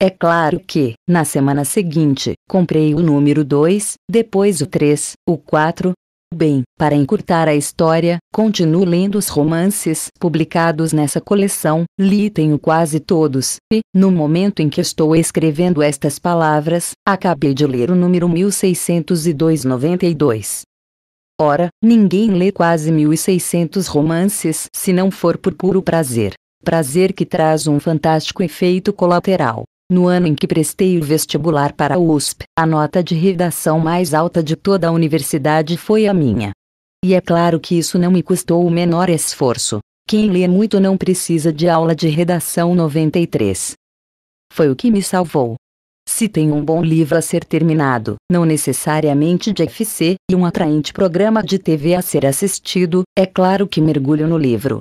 É claro que, na semana seguinte, comprei o número 2, depois o 3, o 4, Bem, para encurtar a história, continuo lendo os romances publicados nessa coleção, li tenho quase todos, e, no momento em que estou escrevendo estas palavras, acabei de ler o número 1602-92. Ora, ninguém lê quase 1600 romances se não for por puro prazer. Prazer que traz um fantástico efeito colateral. No ano em que prestei o vestibular para a USP, a nota de redação mais alta de toda a universidade foi a minha. E é claro que isso não me custou o menor esforço. Quem lê muito não precisa de aula de redação 93. Foi o que me salvou. Se tem um bom livro a ser terminado, não necessariamente de FC, e um atraente programa de TV a ser assistido, é claro que mergulho no livro.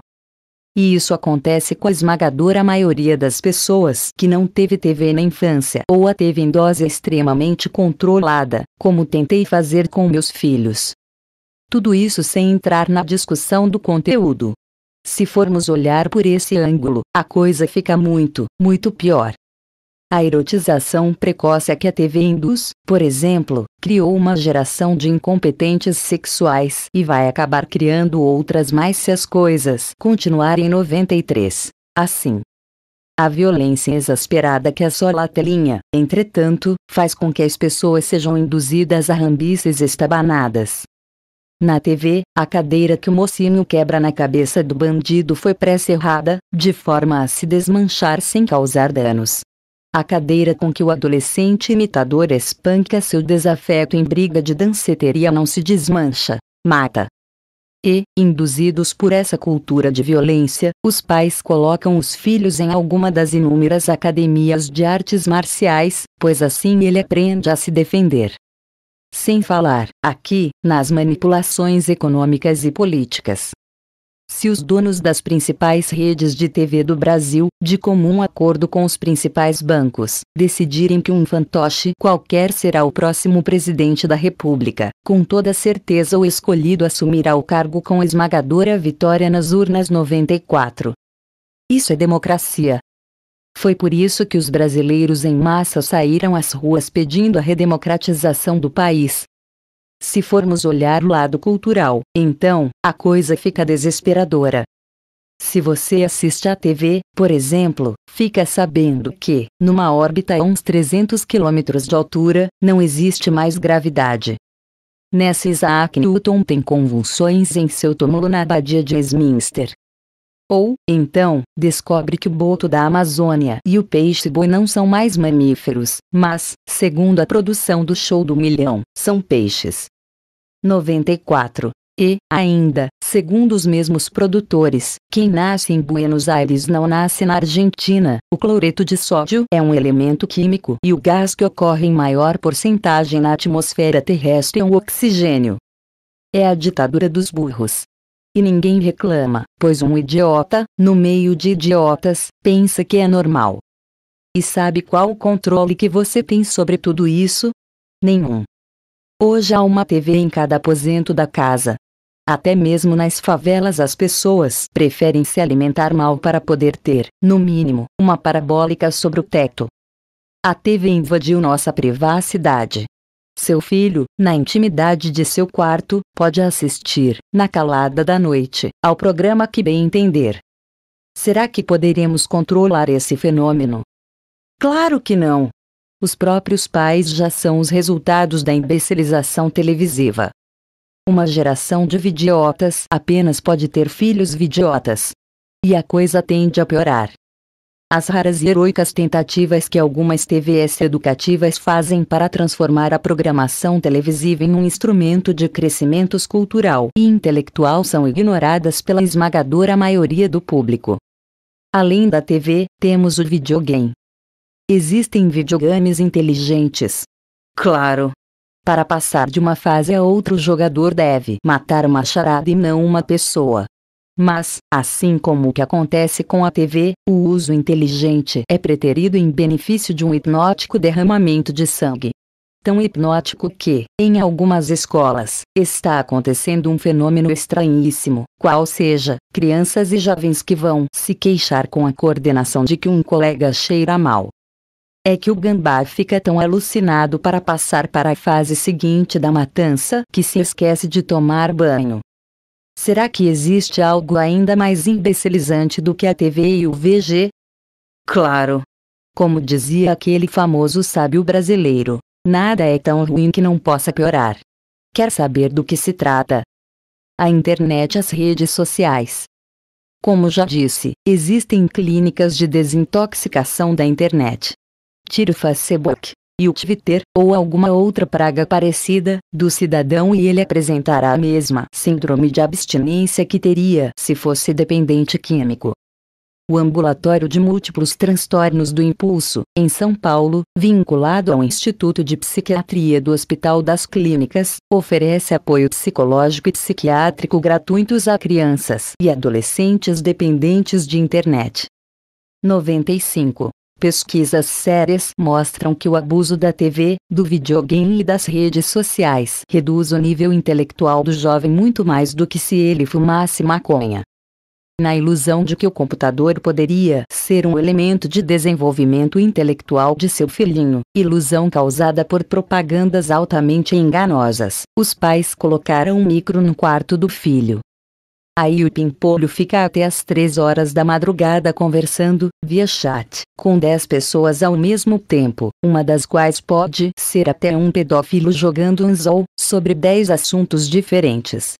E isso acontece com a esmagadora maioria das pessoas que não teve TV na infância ou a teve em dose extremamente controlada, como tentei fazer com meus filhos. Tudo isso sem entrar na discussão do conteúdo. Se formos olhar por esse ângulo, a coisa fica muito, muito pior. A erotização precoce a que a TV induz, por exemplo, criou uma geração de incompetentes sexuais e vai acabar criando outras mais se as coisas continuarem 93. Assim. A violência exasperada que assola a telinha, entretanto, faz com que as pessoas sejam induzidas a rambices estabanadas. Na TV, a cadeira que o mocinho quebra na cabeça do bandido foi pré cerrada de forma a se desmanchar sem causar danos a cadeira com que o adolescente imitador espanca é seu desafeto em briga de danceteria não se desmancha, mata. E, induzidos por essa cultura de violência, os pais colocam os filhos em alguma das inúmeras academias de artes marciais, pois assim ele aprende a se defender. Sem falar, aqui, nas manipulações econômicas e políticas. Se os donos das principais redes de TV do Brasil, de comum acordo com os principais bancos, decidirem que um fantoche qualquer será o próximo presidente da República, com toda certeza o escolhido assumirá o cargo com esmagadora vitória nas urnas 94. Isso é democracia. Foi por isso que os brasileiros em massa saíram às ruas pedindo a redemocratização do país, se formos olhar o lado cultural, então, a coisa fica desesperadora. Se você assiste à TV, por exemplo, fica sabendo que, numa órbita a uns 300 km de altura, não existe mais gravidade. Nessa Isaac Newton tem convulsões em seu túmulo na abadia de Westminster, ou, então, descobre que o boto da Amazônia e o peixe-boi não são mais mamíferos, mas, segundo a produção do Show do Milhão, são peixes. 94. E, ainda, segundo os mesmos produtores, quem nasce em Buenos Aires não nasce na Argentina. O cloreto de sódio é um elemento químico e o gás que ocorre em maior porcentagem na atmosfera terrestre é o oxigênio. É a ditadura dos burros. E ninguém reclama, pois um idiota, no meio de idiotas, pensa que é normal. E sabe qual o controle que você tem sobre tudo isso? Nenhum. Hoje há uma TV em cada aposento da casa. Até mesmo nas favelas as pessoas preferem se alimentar mal para poder ter, no mínimo, uma parabólica sobre o teto. A TV invadiu nossa privacidade. Seu filho, na intimidade de seu quarto, pode assistir, na calada da noite, ao programa que bem entender. Será que poderemos controlar esse fenômeno? Claro que não! Os próprios pais já são os resultados da imbecilização televisiva. Uma geração de vidiotas apenas pode ter filhos vidiotas. E a coisa tende a piorar. As raras e heroicas tentativas que algumas TVs educativas fazem para transformar a programação televisiva em um instrumento de crescimento cultural e intelectual são ignoradas pela esmagadora maioria do público. Além da TV, temos o videogame. Existem videogames inteligentes. Claro. Para passar de uma fase a outra, o jogador deve matar uma charada e não uma pessoa. Mas, assim como o que acontece com a TV, o uso inteligente é preterido em benefício de um hipnótico derramamento de sangue. Tão hipnótico que, em algumas escolas, está acontecendo um fenômeno estranhíssimo, qual seja, crianças e jovens que vão se queixar com a coordenação de que um colega cheira mal. É que o gambá fica tão alucinado para passar para a fase seguinte da matança que se esquece de tomar banho Será que existe algo ainda mais imbecilizante do que a TV e o VG? Claro! Como dizia aquele famoso sábio brasileiro, nada é tão ruim que não possa piorar. Quer saber do que se trata? A internet, as redes sociais. Como já disse, existem clínicas de desintoxicação da internet. Tiro Facebook, e o Yutviter, ou alguma outra praga parecida, do cidadão e ele apresentará a mesma síndrome de abstinência que teria se fosse dependente químico. O Ambulatório de Múltiplos Transtornos do Impulso, em São Paulo, vinculado ao Instituto de Psiquiatria do Hospital das Clínicas, oferece apoio psicológico e psiquiátrico gratuitos a crianças e adolescentes dependentes de internet. 95. Pesquisas sérias mostram que o abuso da TV, do videogame e das redes sociais reduz o nível intelectual do jovem muito mais do que se ele fumasse maconha. Na ilusão de que o computador poderia ser um elemento de desenvolvimento intelectual de seu filhinho, ilusão causada por propagandas altamente enganosas, os pais colocaram um micro no quarto do filho Aí o Pimpolho fica até as 3 horas da madrugada conversando, via chat, com 10 pessoas ao mesmo tempo, uma das quais pode ser até um pedófilo jogando anzol, sobre 10 assuntos diferentes.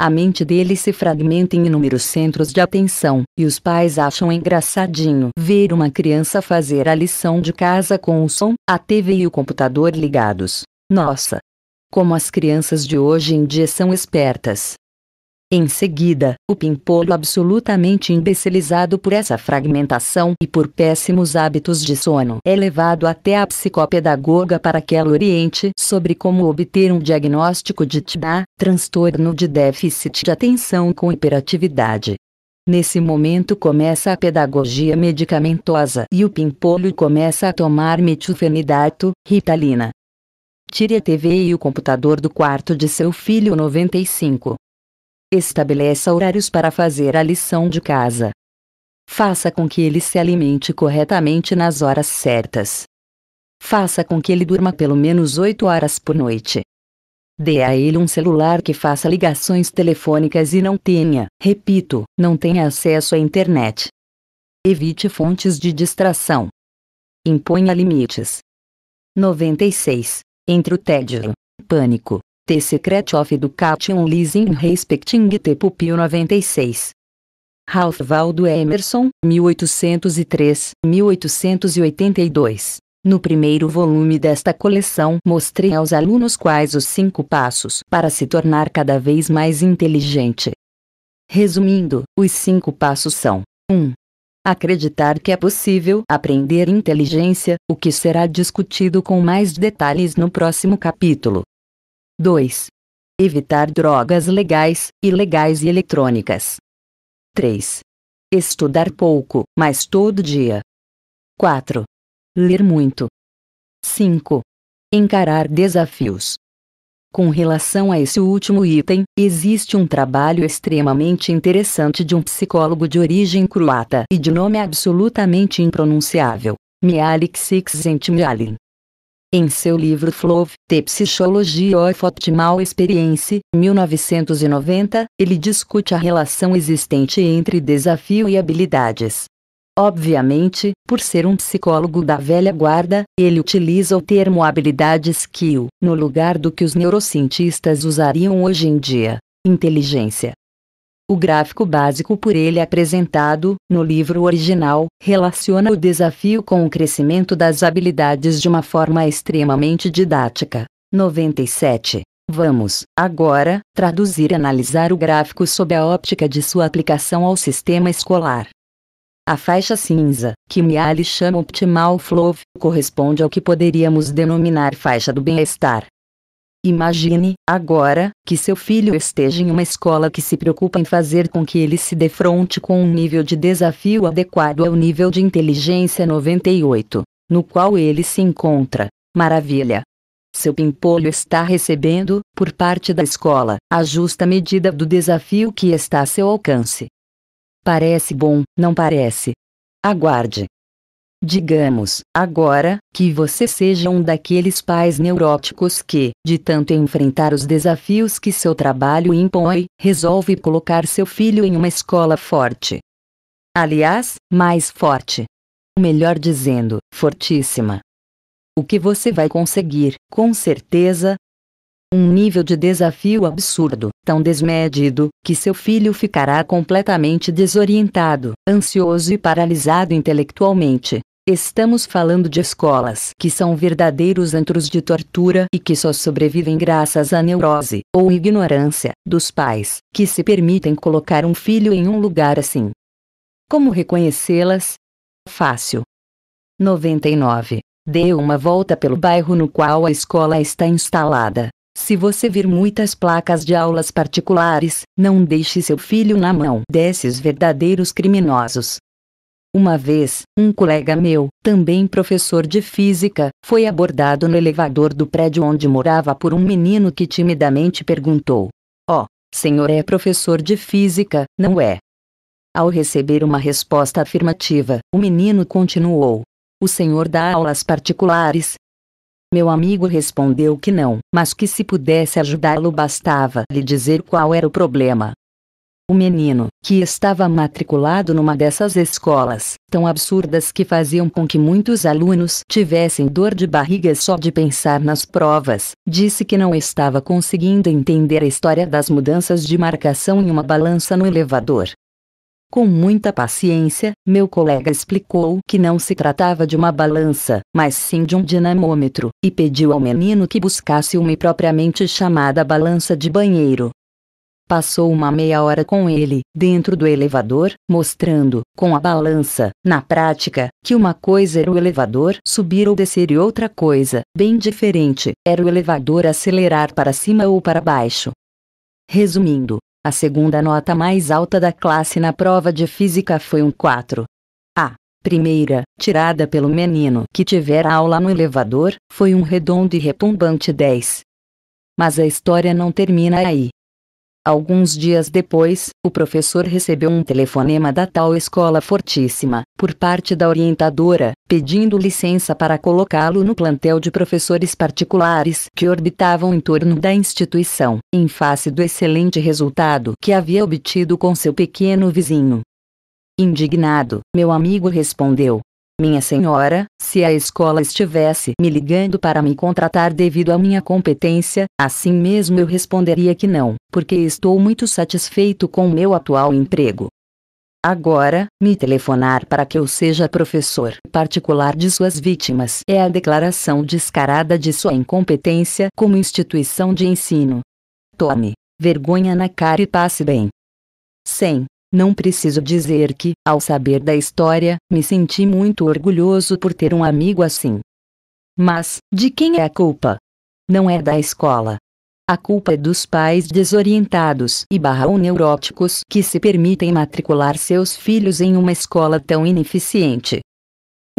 A mente dele se fragmenta em inúmeros centros de atenção, e os pais acham engraçadinho ver uma criança fazer a lição de casa com o som, a TV e o computador ligados. Nossa! Como as crianças de hoje em dia são espertas. Em seguida, o pimpolho absolutamente imbecilizado por essa fragmentação e por péssimos hábitos de sono é levado até a psicopedagoga para que ela oriente sobre como obter um diagnóstico de TDA, transtorno de déficit de atenção com hiperatividade. Nesse momento começa a pedagogia medicamentosa e o pimpolho começa a tomar metilfenidato, ritalina. Tire a TV e o computador do quarto de seu filho 95. Estabeleça horários para fazer a lição de casa. Faça com que ele se alimente corretamente nas horas certas. Faça com que ele durma pelo menos 8 horas por noite. Dê a ele um celular que faça ligações telefônicas e não tenha, repito, não tenha acesso à internet. Evite fontes de distração. Imponha limites. 96. Entre o tédio, pânico, the secret of education lies in respecting the pupil 96. Ralph Waldo Emerson, 1803-1882. No primeiro volume desta coleção, mostrei aos alunos quais os cinco passos para se tornar cada vez mais inteligente. Resumindo, os cinco passos são: 1. Acreditar que é possível aprender inteligência, o que será discutido com mais detalhes no próximo capítulo. 2. Evitar drogas legais, ilegais e eletrônicas. 3. Estudar pouco, mas todo dia. 4. Ler muito. 5. Encarar desafios. Com relação a esse último item, existe um trabalho extremamente interessante de um psicólogo de origem croata e de nome absolutamente impronunciável, Mialik Csikszentmihalyin, em seu livro Flow, The Psychology of Optimal Experience, 1990, ele discute a relação existente entre desafio e habilidades. Obviamente, por ser um psicólogo da velha guarda, ele utiliza o termo habilidade skill, no lugar do que os neurocientistas usariam hoje em dia, inteligência. O gráfico básico por ele é apresentado, no livro original, relaciona o desafio com o crescimento das habilidades de uma forma extremamente didática. 97. Vamos, agora, traduzir e analisar o gráfico sob a óptica de sua aplicação ao sistema escolar. A faixa cinza, que Miali chama Optimal Flow, corresponde ao que poderíamos denominar faixa do bem-estar, Imagine, agora, que seu filho esteja em uma escola que se preocupa em fazer com que ele se defronte com um nível de desafio adequado ao nível de inteligência 98, no qual ele se encontra. Maravilha! Seu pimpolho está recebendo, por parte da escola, a justa medida do desafio que está a seu alcance. Parece bom, não parece? Aguarde, Digamos, agora, que você seja um daqueles pais neuróticos que, de tanto enfrentar os desafios que seu trabalho impõe, resolve colocar seu filho em uma escola forte. Aliás, mais forte. Melhor dizendo, fortíssima. O que você vai conseguir, com certeza, um nível de desafio absurdo, tão desmedido, que seu filho ficará completamente desorientado, ansioso e paralisado intelectualmente. Estamos falando de escolas que são verdadeiros antros de tortura e que só sobrevivem graças à neurose ou ignorância dos pais que se permitem colocar um filho em um lugar assim. Como reconhecê-las? Fácil. 99. Dê uma volta pelo bairro no qual a escola está instalada. Se você vir muitas placas de aulas particulares, não deixe seu filho na mão desses verdadeiros criminosos. Uma vez, um colega meu, também professor de física, foi abordado no elevador do prédio onde morava por um menino que timidamente perguntou: Ó, oh, senhor é professor de física, não é? Ao receber uma resposta afirmativa, o menino continuou: O senhor dá aulas particulares? Meu amigo respondeu que não, mas que se pudesse ajudá-lo bastava lhe dizer qual era o problema. O menino, que estava matriculado numa dessas escolas, tão absurdas que faziam com que muitos alunos tivessem dor de barriga só de pensar nas provas, disse que não estava conseguindo entender a história das mudanças de marcação em uma balança no elevador. Com muita paciência, meu colega explicou que não se tratava de uma balança, mas sim de um dinamômetro, e pediu ao menino que buscasse uma propriamente chamada balança de banheiro, Passou uma meia hora com ele, dentro do elevador, mostrando, com a balança, na prática, que uma coisa era o elevador subir ou descer e outra coisa, bem diferente, era o elevador acelerar para cima ou para baixo. Resumindo, a segunda nota mais alta da classe na prova de física foi um 4. A primeira, tirada pelo menino que tivera aula no elevador, foi um redondo e retumbante 10. Mas a história não termina aí. Alguns dias depois, o professor recebeu um telefonema da tal escola fortíssima, por parte da orientadora, pedindo licença para colocá-lo no plantel de professores particulares que orbitavam em torno da instituição, em face do excelente resultado que havia obtido com seu pequeno vizinho. Indignado, meu amigo respondeu: minha senhora, se a escola estivesse me ligando para me contratar devido à minha competência, assim mesmo eu responderia que não, porque estou muito satisfeito com o meu atual emprego. Agora, me telefonar para que eu seja professor particular de suas vítimas é a declaração descarada de sua incompetência como instituição de ensino. Tome vergonha na cara e passe bem. 100. Não preciso dizer que, ao saber da história, me senti muito orgulhoso por ter um amigo assim. Mas, de quem é a culpa? Não é da escola. A culpa é dos pais desorientados e barra ou neuróticos que se permitem matricular seus filhos em uma escola tão ineficiente.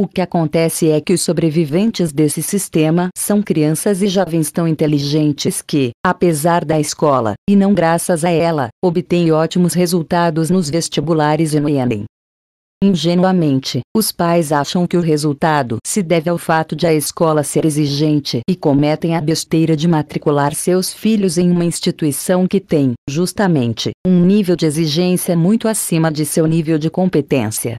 O que acontece é que os sobreviventes desse sistema são crianças e jovens tão inteligentes que, apesar da escola, e não graças a ela, obtêm ótimos resultados nos vestibulares e no Enem. Ingenuamente, os pais acham que o resultado se deve ao fato de a escola ser exigente e cometem a besteira de matricular seus filhos em uma instituição que tem, justamente, um nível de exigência muito acima de seu nível de competência.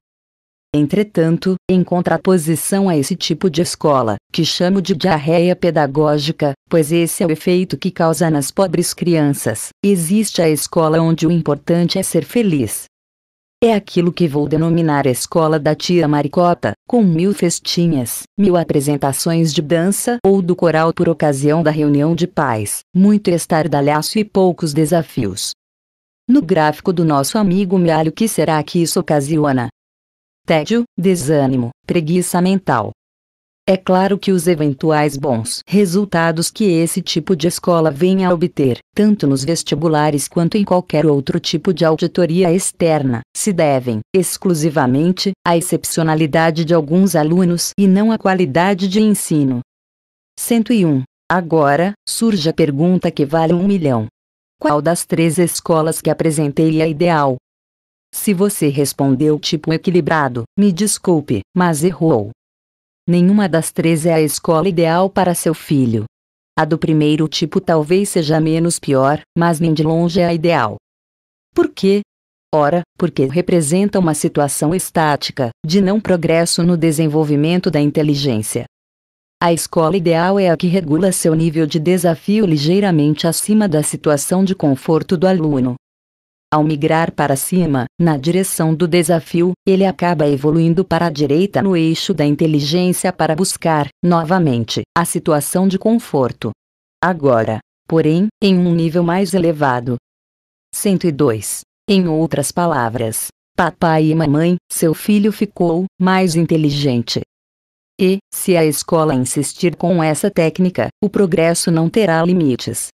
Entretanto, em contraposição a esse tipo de escola, que chamo de diarreia pedagógica, pois esse é o efeito que causa nas pobres crianças, existe a escola onde o importante é ser feliz. É aquilo que vou denominar a escola da tia Maricota, com mil festinhas, mil apresentações de dança ou do coral por ocasião da reunião de pais, muito estardalhaço e poucos desafios. No gráfico do nosso amigo Mialho, que será que isso ocasiona? tédio, desânimo, preguiça mental. É claro que os eventuais bons resultados que esse tipo de escola vem a obter, tanto nos vestibulares quanto em qualquer outro tipo de auditoria externa, se devem, exclusivamente, à excepcionalidade de alguns alunos e não à qualidade de ensino. 101. Agora, surge a pergunta que vale um milhão. Qual das três escolas que apresentei é ideal, se você respondeu tipo equilibrado, me desculpe, mas errou. Nenhuma das três é a escola ideal para seu filho. A do primeiro tipo talvez seja menos pior, mas nem de longe é a ideal. Por quê? Ora, porque representa uma situação estática, de não progresso no desenvolvimento da inteligência. A escola ideal é a que regula seu nível de desafio ligeiramente acima da situação de conforto do aluno, ao migrar para cima, na direção do desafio, ele acaba evoluindo para a direita no eixo da inteligência para buscar, novamente, a situação de conforto. Agora, porém, em um nível mais elevado. 102. Em outras palavras, papai e mamãe, seu filho ficou mais inteligente. E, se a escola insistir com essa técnica, o progresso não terá limites.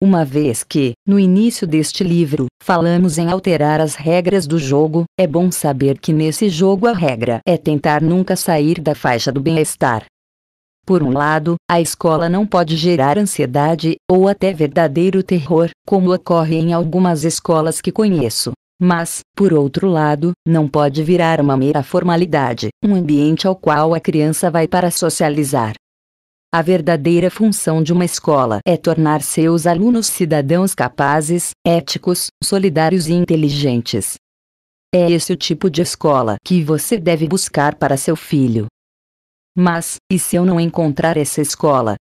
Uma vez que, no início deste livro, falamos em alterar as regras do jogo, é bom saber que nesse jogo a regra é tentar nunca sair da faixa do bem-estar. Por um lado, a escola não pode gerar ansiedade, ou até verdadeiro terror, como ocorre em algumas escolas que conheço. Mas, por outro lado, não pode virar uma mera formalidade, um ambiente ao qual a criança vai para socializar, a verdadeira função de uma escola é tornar seus alunos cidadãos capazes, éticos, solidários e inteligentes. É esse o tipo de escola que você deve buscar para seu filho. Mas, e se eu não encontrar essa escola?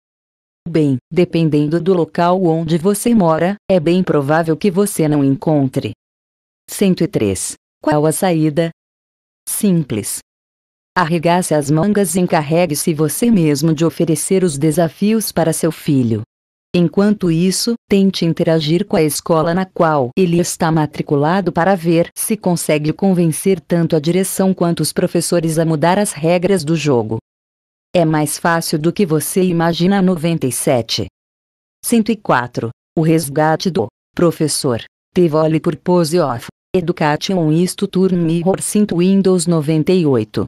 Bem, dependendo do local onde você mora, é bem provável que você não encontre. 103. Qual a saída? Simples. Arregace as mangas e encarregue-se você mesmo de oferecer os desafios para seu filho. Enquanto isso, tente interagir com a escola na qual ele está matriculado para ver se consegue convencer tanto a direção quanto os professores a mudar as regras do jogo. É mais fácil do que você imagina 97. 104. O resgate do professor. Tevoli por Pose Off. isto turn Mirror Windows 98.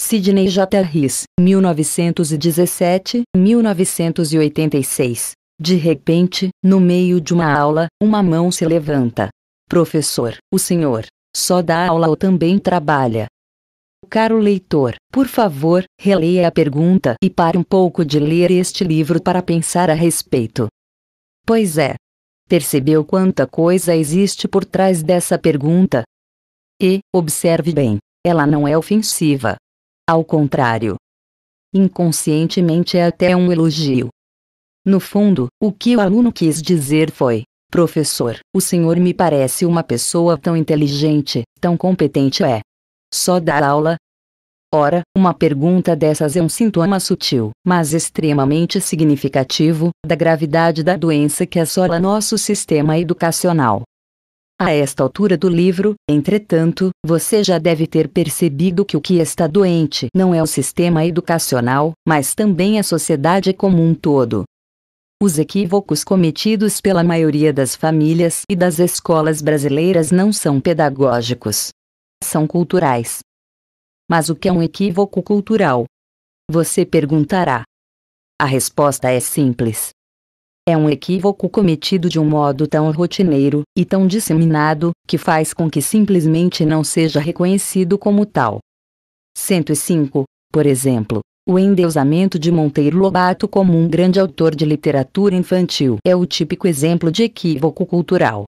Sidney J. Harris, 1917-1986. De repente, no meio de uma aula, uma mão se levanta. Professor, o senhor, só dá aula ou também trabalha? Caro leitor, por favor, releia a pergunta e pare um pouco de ler este livro para pensar a respeito. Pois é. Percebeu quanta coisa existe por trás dessa pergunta? E, observe bem, ela não é ofensiva. Ao contrário. Inconscientemente é até um elogio. No fundo, o que o aluno quis dizer foi: Professor, o senhor me parece uma pessoa tão inteligente, tão competente é. Só dar aula? Ora, uma pergunta dessas é um sintoma sutil, mas extremamente significativo, da gravidade da doença que assola nosso sistema educacional. A esta altura do livro, entretanto, você já deve ter percebido que o que está doente não é o sistema educacional, mas também a sociedade como um todo. Os equívocos cometidos pela maioria das famílias e das escolas brasileiras não são pedagógicos. São culturais. Mas o que é um equívoco cultural? Você perguntará. A resposta é simples. É um equívoco cometido de um modo tão rotineiro, e tão disseminado, que faz com que simplesmente não seja reconhecido como tal. 105. Por exemplo, o endeusamento de Monteiro Lobato como um grande autor de literatura infantil é o típico exemplo de equívoco cultural.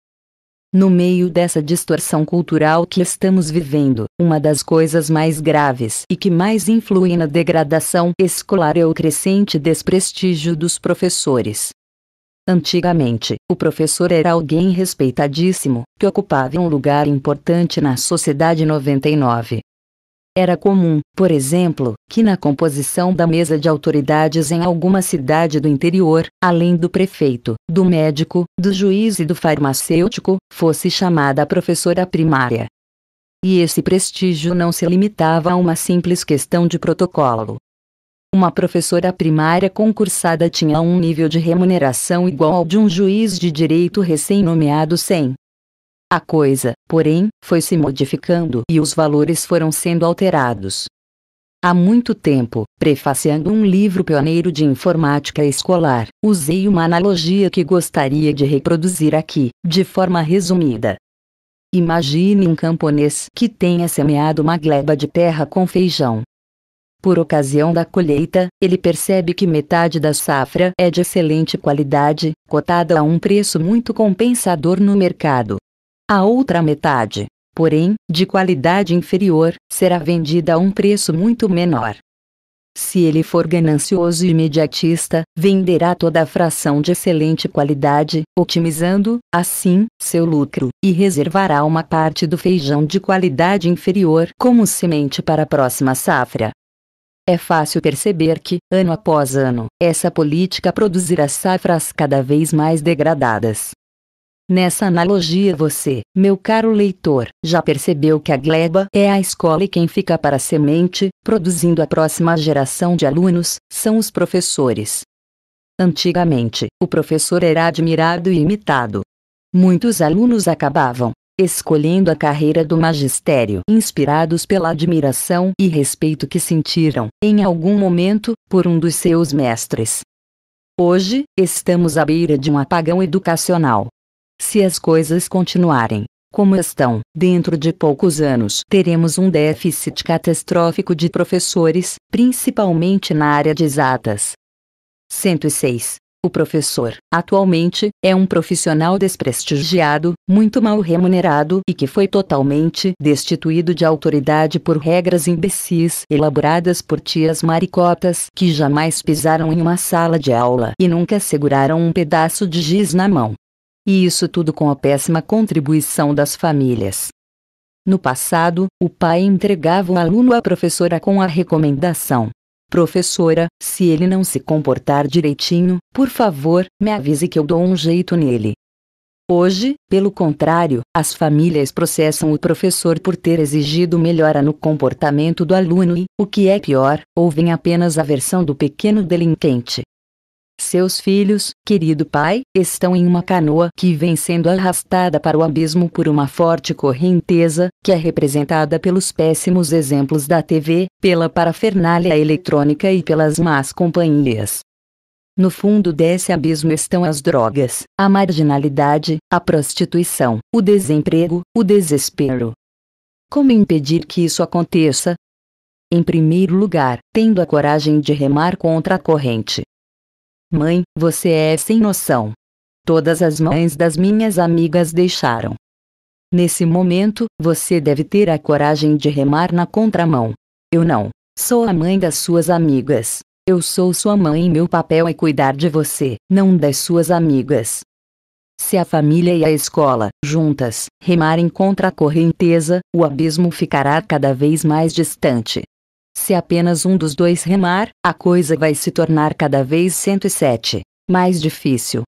No meio dessa distorção cultural que estamos vivendo, uma das coisas mais graves e que mais influi na degradação escolar é o crescente desprestígio dos professores. Antigamente, o professor era alguém respeitadíssimo, que ocupava um lugar importante na Sociedade 99. Era comum, por exemplo, que na composição da mesa de autoridades em alguma cidade do interior, além do prefeito, do médico, do juiz e do farmacêutico, fosse chamada a professora primária. E esse prestígio não se limitava a uma simples questão de protocolo. Uma professora primária concursada tinha um nível de remuneração igual ao de um juiz de direito recém-nomeado sem. A coisa, porém, foi se modificando e os valores foram sendo alterados. Há muito tempo, prefaciando um livro pioneiro de informática escolar, usei uma analogia que gostaria de reproduzir aqui, de forma resumida. Imagine um camponês que tenha semeado uma gleba de terra com feijão. Por ocasião da colheita, ele percebe que metade da safra é de excelente qualidade, cotada a um preço muito compensador no mercado. A outra metade, porém, de qualidade inferior, será vendida a um preço muito menor. Se ele for ganancioso e imediatista, venderá toda a fração de excelente qualidade, otimizando, assim, seu lucro, e reservará uma parte do feijão de qualidade inferior como semente para a próxima safra. É fácil perceber que, ano após ano, essa política produzirá safras cada vez mais degradadas. Nessa analogia você, meu caro leitor, já percebeu que a gleba é a escola e quem fica para a semente, produzindo a próxima geração de alunos, são os professores. Antigamente, o professor era admirado e imitado. Muitos alunos acabavam, escolhendo a carreira do magistério, inspirados pela admiração e respeito que sentiram, em algum momento, por um dos seus mestres. Hoje, estamos à beira de um apagão educacional. Se as coisas continuarem como estão, dentro de poucos anos teremos um déficit catastrófico de professores, principalmente na área de exatas. 106. O professor, atualmente, é um profissional desprestigiado, muito mal remunerado e que foi totalmente destituído de autoridade por regras imbecis elaboradas por tias maricotas que jamais pisaram em uma sala de aula e nunca seguraram um pedaço de giz na mão. E isso tudo com a péssima contribuição das famílias. No passado, o pai entregava o aluno à professora com a recomendação: Professora, se ele não se comportar direitinho, por favor, me avise que eu dou um jeito nele. Hoje, pelo contrário, as famílias processam o professor por ter exigido melhora no comportamento do aluno e, o que é pior, ouvem apenas a versão do pequeno delinquente. Seus filhos, querido pai, estão em uma canoa que vem sendo arrastada para o abismo por uma forte correnteza, que é representada pelos péssimos exemplos da TV, pela parafernália eletrônica e pelas más companhias. No fundo desse abismo estão as drogas, a marginalidade, a prostituição, o desemprego, o desespero. Como impedir que isso aconteça? Em primeiro lugar, tendo a coragem de remar contra a corrente. Mãe, você é sem noção. Todas as mães das minhas amigas deixaram. Nesse momento, você deve ter a coragem de remar na contramão. Eu não. Sou a mãe das suas amigas. Eu sou sua mãe e meu papel é cuidar de você, não das suas amigas. Se a família e a escola, juntas, remarem contra a correnteza, o abismo ficará cada vez mais distante. Se apenas um dos dois remar, a coisa vai se tornar cada vez 107 mais difícil.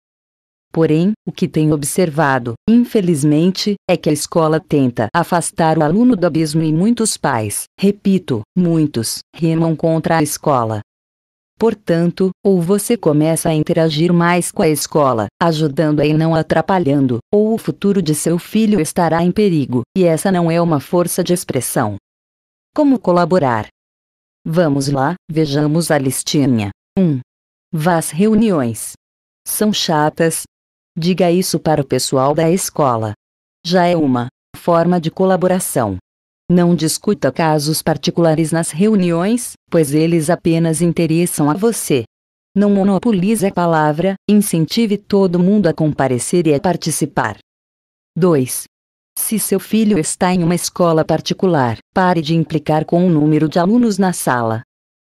Porém, o que tenho observado, infelizmente, é que a escola tenta afastar o aluno do abismo e muitos pais, repito, muitos, remam contra a escola. Portanto, ou você começa a interagir mais com a escola, ajudando-a e não atrapalhando, ou o futuro de seu filho estará em perigo, e essa não é uma força de expressão. Como colaborar? Vamos lá, vejamos a listinha. 1. Vás reuniões. São chatas. Diga isso para o pessoal da escola. Já é uma forma de colaboração. Não discuta casos particulares nas reuniões, pois eles apenas interessam a você. Não monopolize a palavra, incentive todo mundo a comparecer e a participar. 2. Se seu filho está em uma escola particular, pare de implicar com o número de alunos na sala.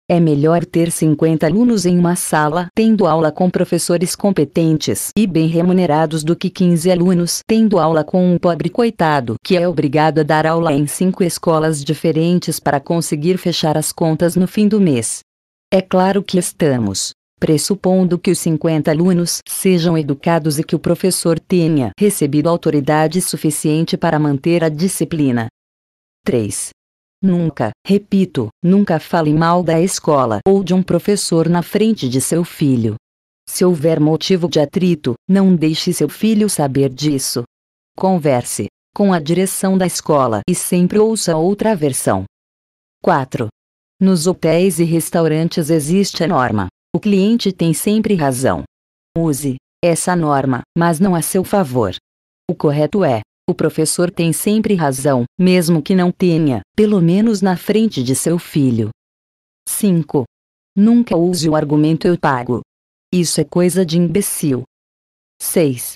É melhor ter 50 alunos em uma sala tendo aula com professores competentes e bem remunerados do que 15 alunos tendo aula com um pobre coitado que é obrigado a dar aula em cinco escolas diferentes para conseguir fechar as contas no fim do mês. É claro que estamos pressupondo que os 50 alunos sejam educados e que o professor tenha recebido autoridade suficiente para manter a disciplina. 3. Nunca, repito, nunca fale mal da escola ou de um professor na frente de seu filho. Se houver motivo de atrito, não deixe seu filho saber disso. Converse com a direção da escola e sempre ouça outra versão. 4. Nos hotéis e restaurantes existe a norma o cliente tem sempre razão. Use essa norma, mas não a seu favor. O correto é: o professor tem sempre razão, mesmo que não tenha, pelo menos na frente de seu filho. 5. Nunca use o argumento eu pago. Isso é coisa de imbecil. 6.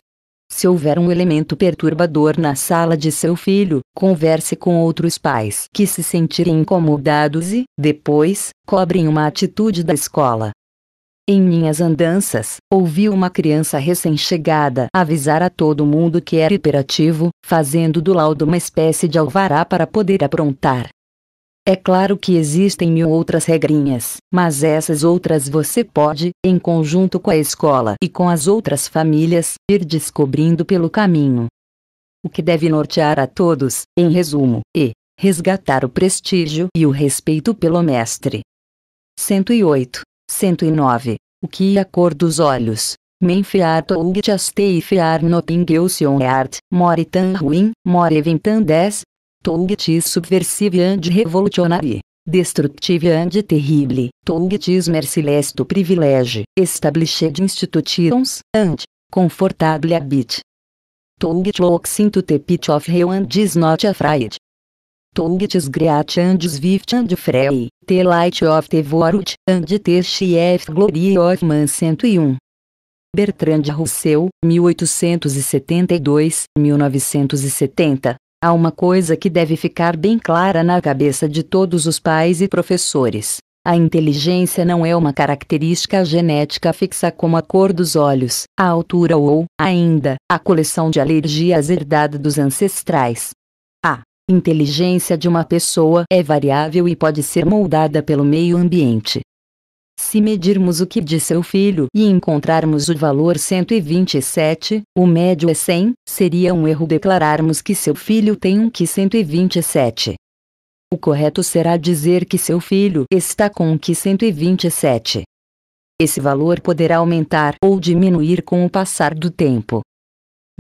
Se houver um elemento perturbador na sala de seu filho, converse com outros pais que se sentirem incomodados e, depois, cobrem uma atitude da escola. Em minhas andanças, ouvi uma criança recém-chegada avisar a todo mundo que era hiperativo, fazendo do laudo uma espécie de alvará para poder aprontar. É claro que existem mil outras regrinhas, mas essas outras você pode, em conjunto com a escola e com as outras famílias, ir descobrindo pelo caminho. O que deve nortear a todos, em resumo, e é resgatar o prestígio e o respeito pelo mestre. 108. 109. O que é a cor dos olhos? Men fiat augtaste e fiar art, more tan ruin, more eventan 10. Tougtis subversive and revolutionary. Destructive and terrible, tougtis merciless to privilege, established institutions, and, confortable habit. Tougt loxinto te pit of Heu and is not afraid, Tongits great and swift and Frey, the light of the world, and the chief glory of man 101. Bertrand Russell, 1872-1970. Há uma coisa que deve ficar bem clara na cabeça de todos os pais e professores. A inteligência não é uma característica genética fixa como a cor dos olhos, a altura ou, ainda, a coleção de alergias herdada dos ancestrais. Inteligência de uma pessoa é variável e pode ser moldada pelo meio ambiente. Se medirmos o que de seu filho e encontrarmos o valor 127, o médio é 100, seria um erro declararmos que seu filho tem um que 127. O correto será dizer que seu filho está com um que 127. Esse valor poderá aumentar ou diminuir com o passar do tempo.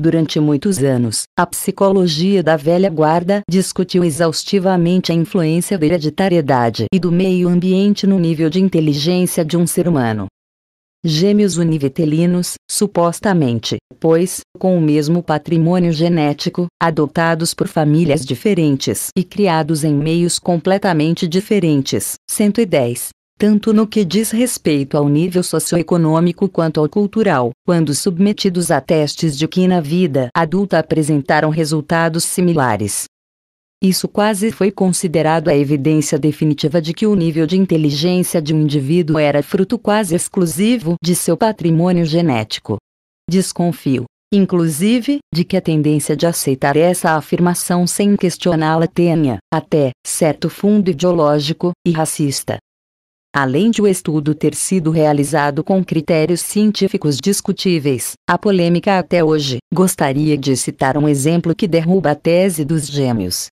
Durante muitos anos, a psicologia da velha guarda discutiu exaustivamente a influência da hereditariedade e do meio ambiente no nível de inteligência de um ser humano. Gêmeos univitelinos, supostamente, pois, com o mesmo patrimônio genético, adotados por famílias diferentes e criados em meios completamente diferentes, 110, tanto no que diz respeito ao nível socioeconômico quanto ao cultural, quando submetidos a testes de que na vida adulta apresentaram resultados similares. Isso quase foi considerado a evidência definitiva de que o nível de inteligência de um indivíduo era fruto quase exclusivo de seu patrimônio genético. Desconfio, inclusive, de que a tendência de aceitar essa afirmação sem questioná-la tenha, até certo fundo ideológico e racista. Além de o estudo ter sido realizado com critérios científicos discutíveis, a polêmica até hoje. Gostaria de citar um exemplo que derruba a tese dos gêmeos.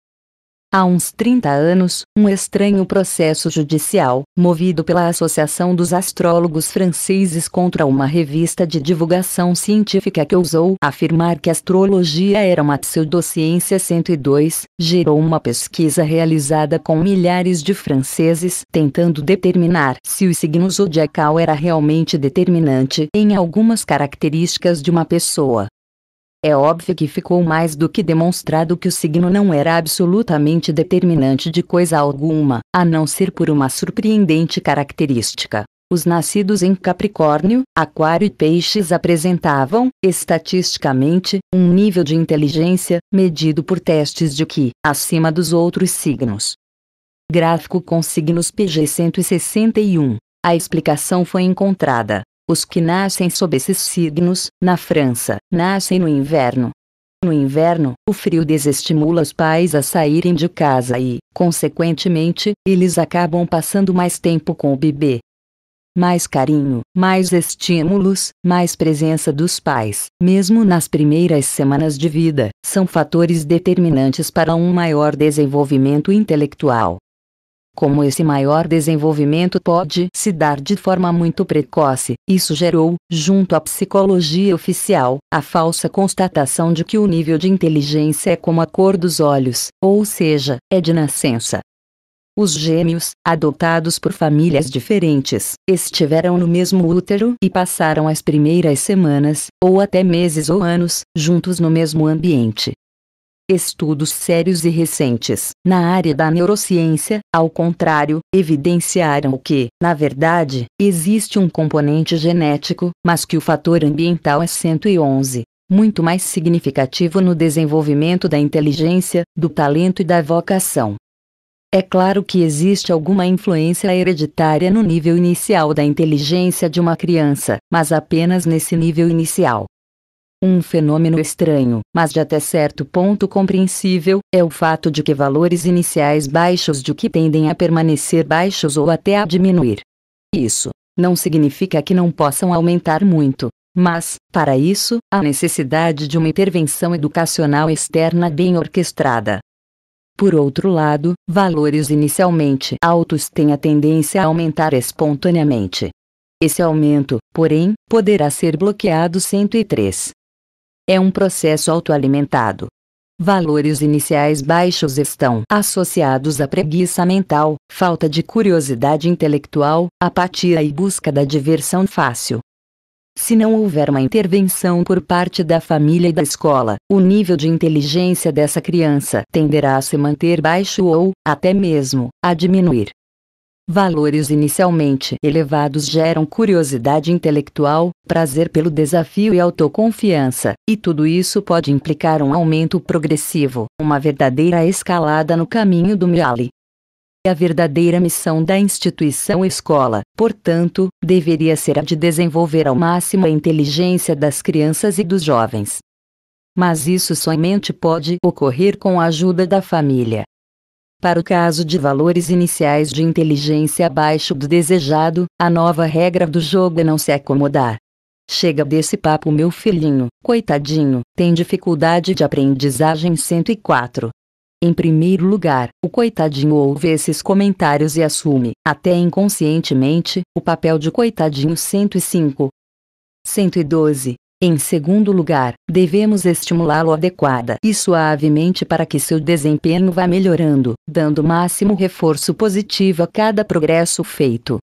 Há uns 30 anos, um estranho processo judicial, movido pela Associação dos Astrólogos Franceses contra uma revista de divulgação científica que ousou afirmar que astrologia era uma pseudociência 102, gerou uma pesquisa realizada com milhares de franceses tentando determinar se o signo zodiacal era realmente determinante em algumas características de uma pessoa. É óbvio que ficou mais do que demonstrado que o signo não era absolutamente determinante de coisa alguma, a não ser por uma surpreendente característica. Os nascidos em Capricórnio, Aquário e Peixes apresentavam, estatisticamente, um nível de inteligência, medido por testes de que, acima dos outros signos. Gráfico com signos PG 161. A explicação foi encontrada. Os que nascem sob esses signos, na França, nascem no inverno. No inverno, o frio desestimula os pais a saírem de casa e, consequentemente, eles acabam passando mais tempo com o bebê. Mais carinho, mais estímulos, mais presença dos pais, mesmo nas primeiras semanas de vida, são fatores determinantes para um maior desenvolvimento intelectual, como esse maior desenvolvimento pode se dar de forma muito precoce, isso gerou, junto à psicologia oficial, a falsa constatação de que o nível de inteligência é como a cor dos olhos, ou seja, é de nascença. Os gêmeos, adotados por famílias diferentes, estiveram no mesmo útero e passaram as primeiras semanas, ou até meses ou anos, juntos no mesmo ambiente, Estudos sérios e recentes na área da neurociência, ao contrário, evidenciaram que, na verdade, existe um componente genético, mas que o fator ambiental é 111 muito mais significativo no desenvolvimento da inteligência, do talento e da vocação. É claro que existe alguma influência hereditária no nível inicial da inteligência de uma criança, mas apenas nesse nível inicial. Um fenômeno estranho, mas de até certo ponto compreensível, é o fato de que valores iniciais baixos de que tendem a permanecer baixos ou até a diminuir. Isso não significa que não possam aumentar muito, mas, para isso, há necessidade de uma intervenção educacional externa bem orquestrada. Por outro lado, valores inicialmente altos têm a tendência a aumentar espontaneamente. Esse aumento, porém, poderá ser bloqueado 103. É um processo autoalimentado. Valores iniciais baixos estão associados à preguiça mental, falta de curiosidade intelectual, apatia e busca da diversão fácil. Se não houver uma intervenção por parte da família e da escola, o nível de inteligência dessa criança tenderá a se manter baixo ou, até mesmo, a diminuir. Valores inicialmente elevados geram curiosidade intelectual, prazer pelo desafio e autoconfiança, e tudo isso pode implicar um aumento progressivo, uma verdadeira escalada no caminho do Miali. A verdadeira missão da instituição escola, portanto, deveria ser a de desenvolver ao máximo a inteligência das crianças e dos jovens. Mas isso somente pode ocorrer com a ajuda da família, para o caso de valores iniciais de inteligência abaixo do desejado, a nova regra do jogo é não se acomodar. Chega desse papo, meu filhinho, coitadinho, tem dificuldade de aprendizagem 104. Em primeiro lugar, o coitadinho ouve esses comentários e assume, até inconscientemente, o papel de coitadinho 105. 112. Em segundo lugar, devemos estimulá-lo adequada e suavemente para que seu desempenho vá melhorando, dando máximo reforço positivo a cada progresso feito.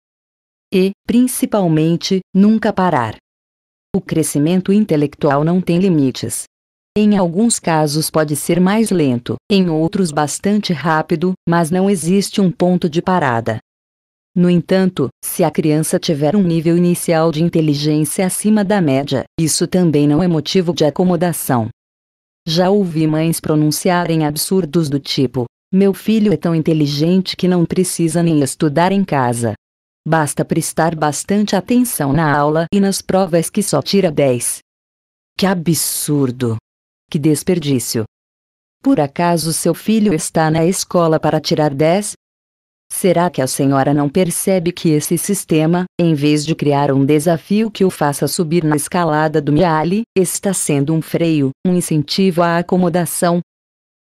E, principalmente, nunca parar. O crescimento intelectual não tem limites. Em alguns casos pode ser mais lento, em outros bastante rápido, mas não existe um ponto de parada. No entanto, se a criança tiver um nível inicial de inteligência acima da média, isso também não é motivo de acomodação. Já ouvi mães pronunciarem absurdos do tipo: Meu filho é tão inteligente que não precisa nem estudar em casa. Basta prestar bastante atenção na aula e nas provas que só tira 10. Que absurdo! Que desperdício! Por acaso seu filho está na escola para tirar 10? Será que a senhora não percebe que esse sistema, em vez de criar um desafio que o faça subir na escalada do Miali, está sendo um freio, um incentivo à acomodação?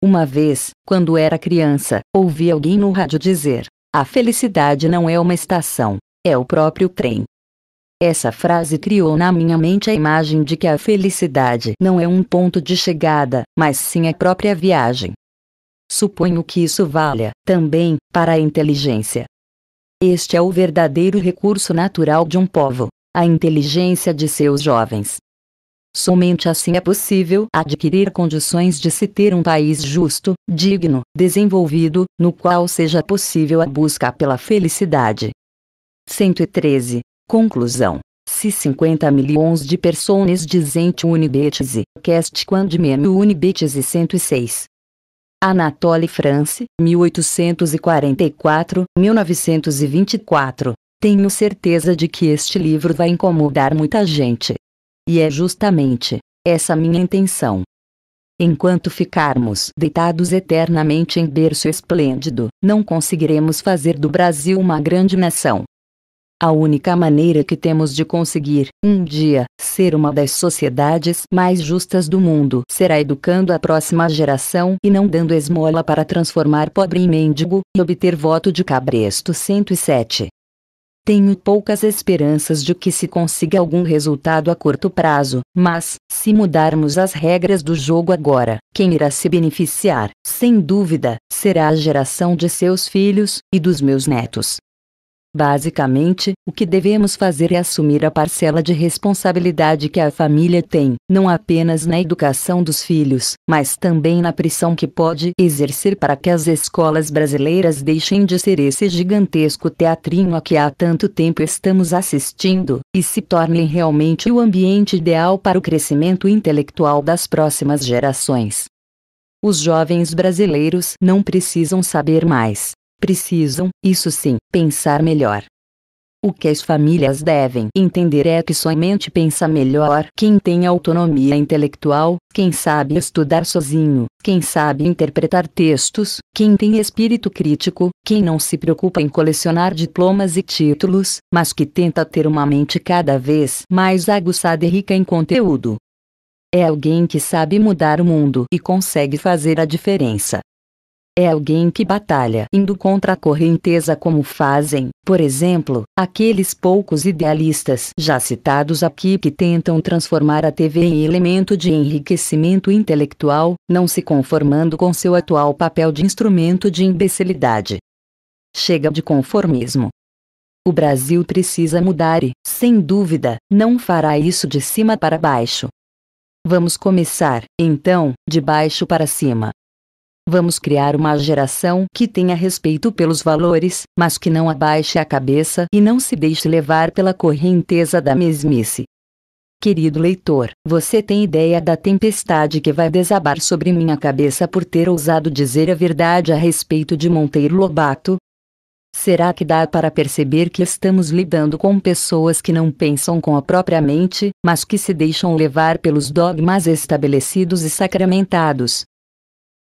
Uma vez, quando era criança, ouvi alguém no rádio dizer: A felicidade não é uma estação, é o próprio trem. Essa frase criou na minha mente a imagem de que a felicidade não é um ponto de chegada, mas sim a própria viagem. Suponho que isso valha, também, para a inteligência. Este é o verdadeiro recurso natural de um povo, a inteligência de seus jovens. Somente assim é possível adquirir condições de se ter um país justo, digno, desenvolvido, no qual seja possível a busca pela felicidade. 113. Conclusão. Se 50 milhões de pessoas dizem unibetese, cast quando meno unibetese 106. Anatole France, 1844-1924. Tenho certeza de que este livro vai incomodar muita gente. E é justamente essa minha intenção. Enquanto ficarmos deitados eternamente em berço esplêndido, não conseguiremos fazer do Brasil uma grande nação. A única maneira que temos de conseguir, um dia, ser uma das sociedades mais justas do mundo será educando a próxima geração e não dando esmola para transformar pobre em mendigo e obter voto de cabresto 107. Tenho poucas esperanças de que se consiga algum resultado a curto prazo, mas, se mudarmos as regras do jogo agora, quem irá se beneficiar, sem dúvida, será a geração de seus filhos e dos meus netos. Basicamente, o que devemos fazer é assumir a parcela de responsabilidade que a família tem, não apenas na educação dos filhos, mas também na pressão que pode exercer para que as escolas brasileiras deixem de ser esse gigantesco teatrinho a que há tanto tempo estamos assistindo, e se tornem realmente o ambiente ideal para o crescimento intelectual das próximas gerações. Os jovens brasileiros não precisam saber mais precisam, isso sim, pensar melhor. O que as famílias devem entender é que somente pensa melhor quem tem autonomia intelectual, quem sabe estudar sozinho, quem sabe interpretar textos, quem tem espírito crítico, quem não se preocupa em colecionar diplomas e títulos, mas que tenta ter uma mente cada vez mais aguçada e rica em conteúdo. É alguém que sabe mudar o mundo e consegue fazer a diferença. É alguém que batalha indo contra a correnteza como fazem, por exemplo, aqueles poucos idealistas já citados aqui que tentam transformar a TV em elemento de enriquecimento intelectual, não se conformando com seu atual papel de instrumento de imbecilidade. Chega de conformismo. O Brasil precisa mudar e, sem dúvida, não fará isso de cima para baixo. Vamos começar, então, de baixo para cima. Vamos criar uma geração que tenha respeito pelos valores, mas que não abaixe a cabeça e não se deixe levar pela correnteza da mesmice. Querido leitor, você tem ideia da tempestade que vai desabar sobre minha cabeça por ter ousado dizer a verdade a respeito de Monteiro Lobato? Será que dá para perceber que estamos lidando com pessoas que não pensam com a própria mente, mas que se deixam levar pelos dogmas estabelecidos e sacramentados,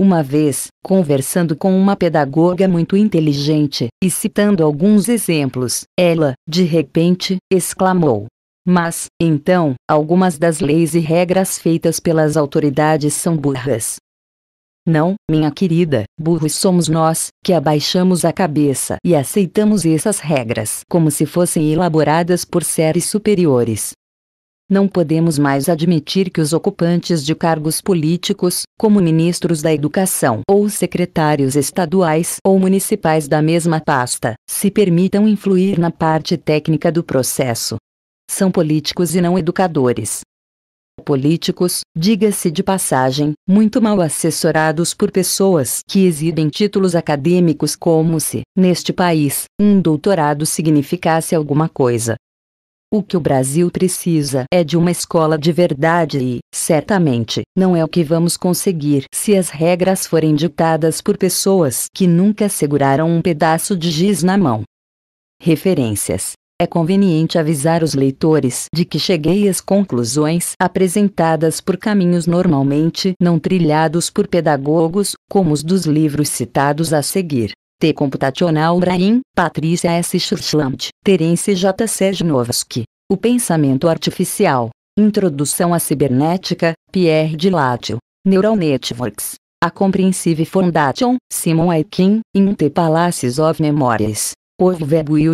uma vez, conversando com uma pedagoga muito inteligente, e citando alguns exemplos, ela, de repente, exclamou: Mas, então, algumas das leis e regras feitas pelas autoridades são burras. Não, minha querida, burros somos nós, que abaixamos a cabeça e aceitamos essas regras como se fossem elaboradas por seres superiores. Não podemos mais admitir que os ocupantes de cargos políticos, como ministros da Educação ou secretários estaduais ou municipais da mesma pasta, se permitam influir na parte técnica do processo. São políticos e não educadores políticos, diga-se de passagem, muito mal assessorados por pessoas que exibem títulos acadêmicos como se, neste país, um doutorado significasse alguma coisa. O que o Brasil precisa é de uma escola de verdade e, certamente, não é o que vamos conseguir se as regras forem ditadas por pessoas que nunca seguraram um pedaço de giz na mão. Referências é conveniente avisar os leitores de que cheguei às conclusões apresentadas por caminhos normalmente não trilhados por pedagogos, como os dos livros citados a seguir. T. Computacional Brain, Patrícia S. Schuschland, Terence J. Sejnovski. O Pensamento Artificial. Introdução à Cibernética, Pierre de Látio. Neural Networks. A Comprehensive Foundation, Simon Aikin, In The Palaces of Memories.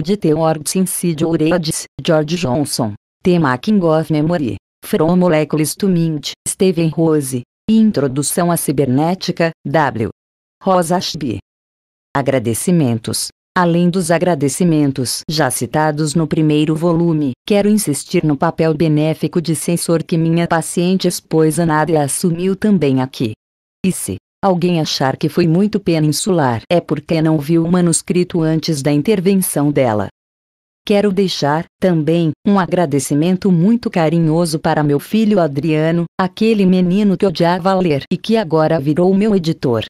de Theories Inside Orades, George Johnson. The Making of Memory. From Molecules to Mind, Steven Rose. Introdução à Cibernética, W. Rosa Ashby. Agradecimentos. Além dos agradecimentos já citados no primeiro volume, quero insistir no papel benéfico de censor que minha paciente esposa Nádia assumiu também aqui. E se alguém achar que foi muito peninsular é porque não viu o manuscrito antes da intervenção dela. Quero deixar, também, um agradecimento muito carinhoso para meu filho Adriano, aquele menino que odiava ler e que agora virou meu editor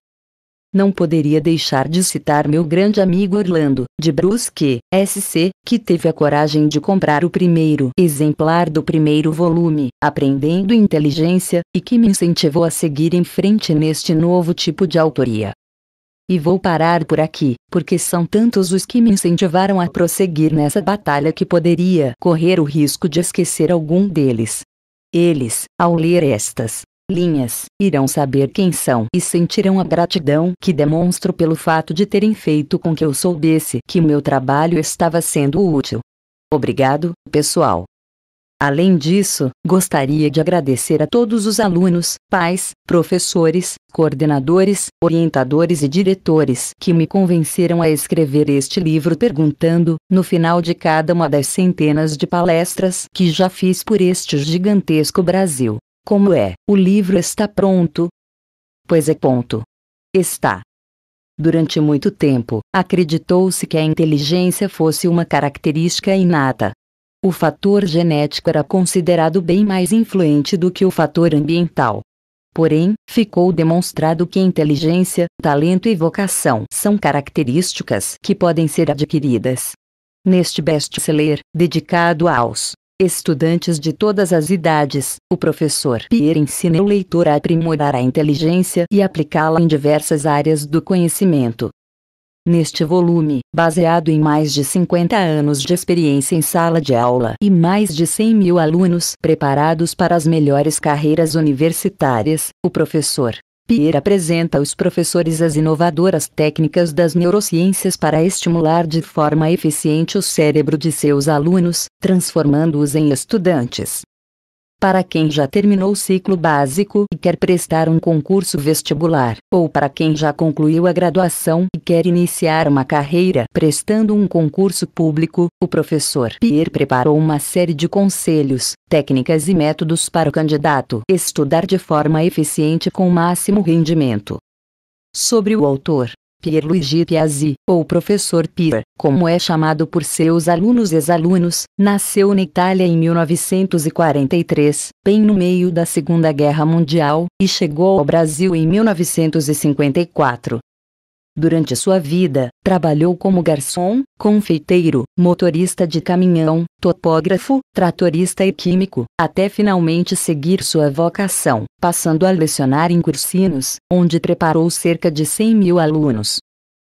não poderia deixar de citar meu grande amigo Orlando, de Brusque, SC, que teve a coragem de comprar o primeiro exemplar do primeiro volume, Aprendendo Inteligência, e que me incentivou a seguir em frente neste novo tipo de autoria. E vou parar por aqui, porque são tantos os que me incentivaram a prosseguir nessa batalha que poderia correr o risco de esquecer algum deles. Eles, ao ler estas linhas, irão saber quem são e sentirão a gratidão que demonstro pelo fato de terem feito com que eu soubesse que meu trabalho estava sendo útil. Obrigado, pessoal. Além disso, gostaria de agradecer a todos os alunos, pais, professores, coordenadores, orientadores e diretores que me convenceram a escrever este livro perguntando, no final de cada uma das centenas de palestras que já fiz por este gigantesco Brasil. Como é? O livro está pronto? Pois é ponto. Está. Durante muito tempo, acreditou-se que a inteligência fosse uma característica inata. O fator genético era considerado bem mais influente do que o fator ambiental. Porém, ficou demonstrado que inteligência, talento e vocação são características que podem ser adquiridas. Neste best-seller, dedicado aos estudantes de todas as idades. O professor Pierre ensina o leitor a aprimorar a inteligência e aplicá-la em diversas áreas do conhecimento. Neste volume, baseado em mais de 50 anos de experiência em sala de aula e mais de 100 mil alunos preparados para as melhores carreiras universitárias, o professor Pierre apresenta aos professores as inovadoras técnicas das neurociências para estimular de forma eficiente o cérebro de seus alunos, transformando-os em estudantes para quem já terminou o ciclo básico e quer prestar um concurso vestibular, ou para quem já concluiu a graduação e quer iniciar uma carreira prestando um concurso público, o professor Pierre preparou uma série de conselhos, técnicas e métodos para o candidato estudar de forma eficiente com máximo rendimento. Sobre o autor, Pierluigi Piazzi, ou Professor Pier, como é chamado por seus alunos e ex-alunos, nasceu na Itália em 1943, bem no meio da Segunda Guerra Mundial, e chegou ao Brasil em 1954. Durante sua vida, trabalhou como garçom, confeiteiro, motorista de caminhão, topógrafo, tratorista e químico, até finalmente seguir sua vocação, passando a lecionar em cursinhos, onde preparou cerca de 100 mil alunos.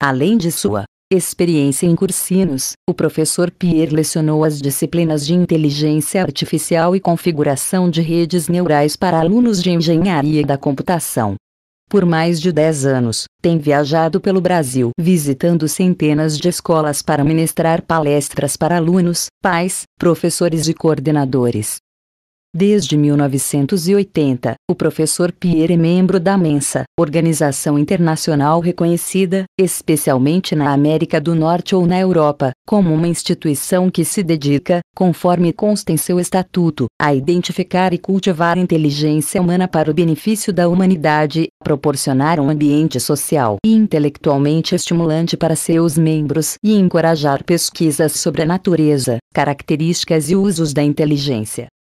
Além de sua experiência em cursinhos, o professor Pierre lecionou as disciplinas de inteligência artificial e configuração de redes neurais para alunos de engenharia da computação por mais de 10 anos, tem viajado pelo Brasil visitando centenas de escolas para ministrar palestras para alunos, pais, professores e coordenadores. Desde 1980, o professor Pierre é membro da Mensa, organização internacional reconhecida, especialmente na América do Norte ou na Europa, como uma instituição que se dedica, conforme consta em seu estatuto, a identificar e cultivar inteligência humana para o benefício da humanidade, proporcionar um ambiente social e intelectualmente estimulante para seus membros e encorajar pesquisas sobre a natureza, características e usos da inteligência.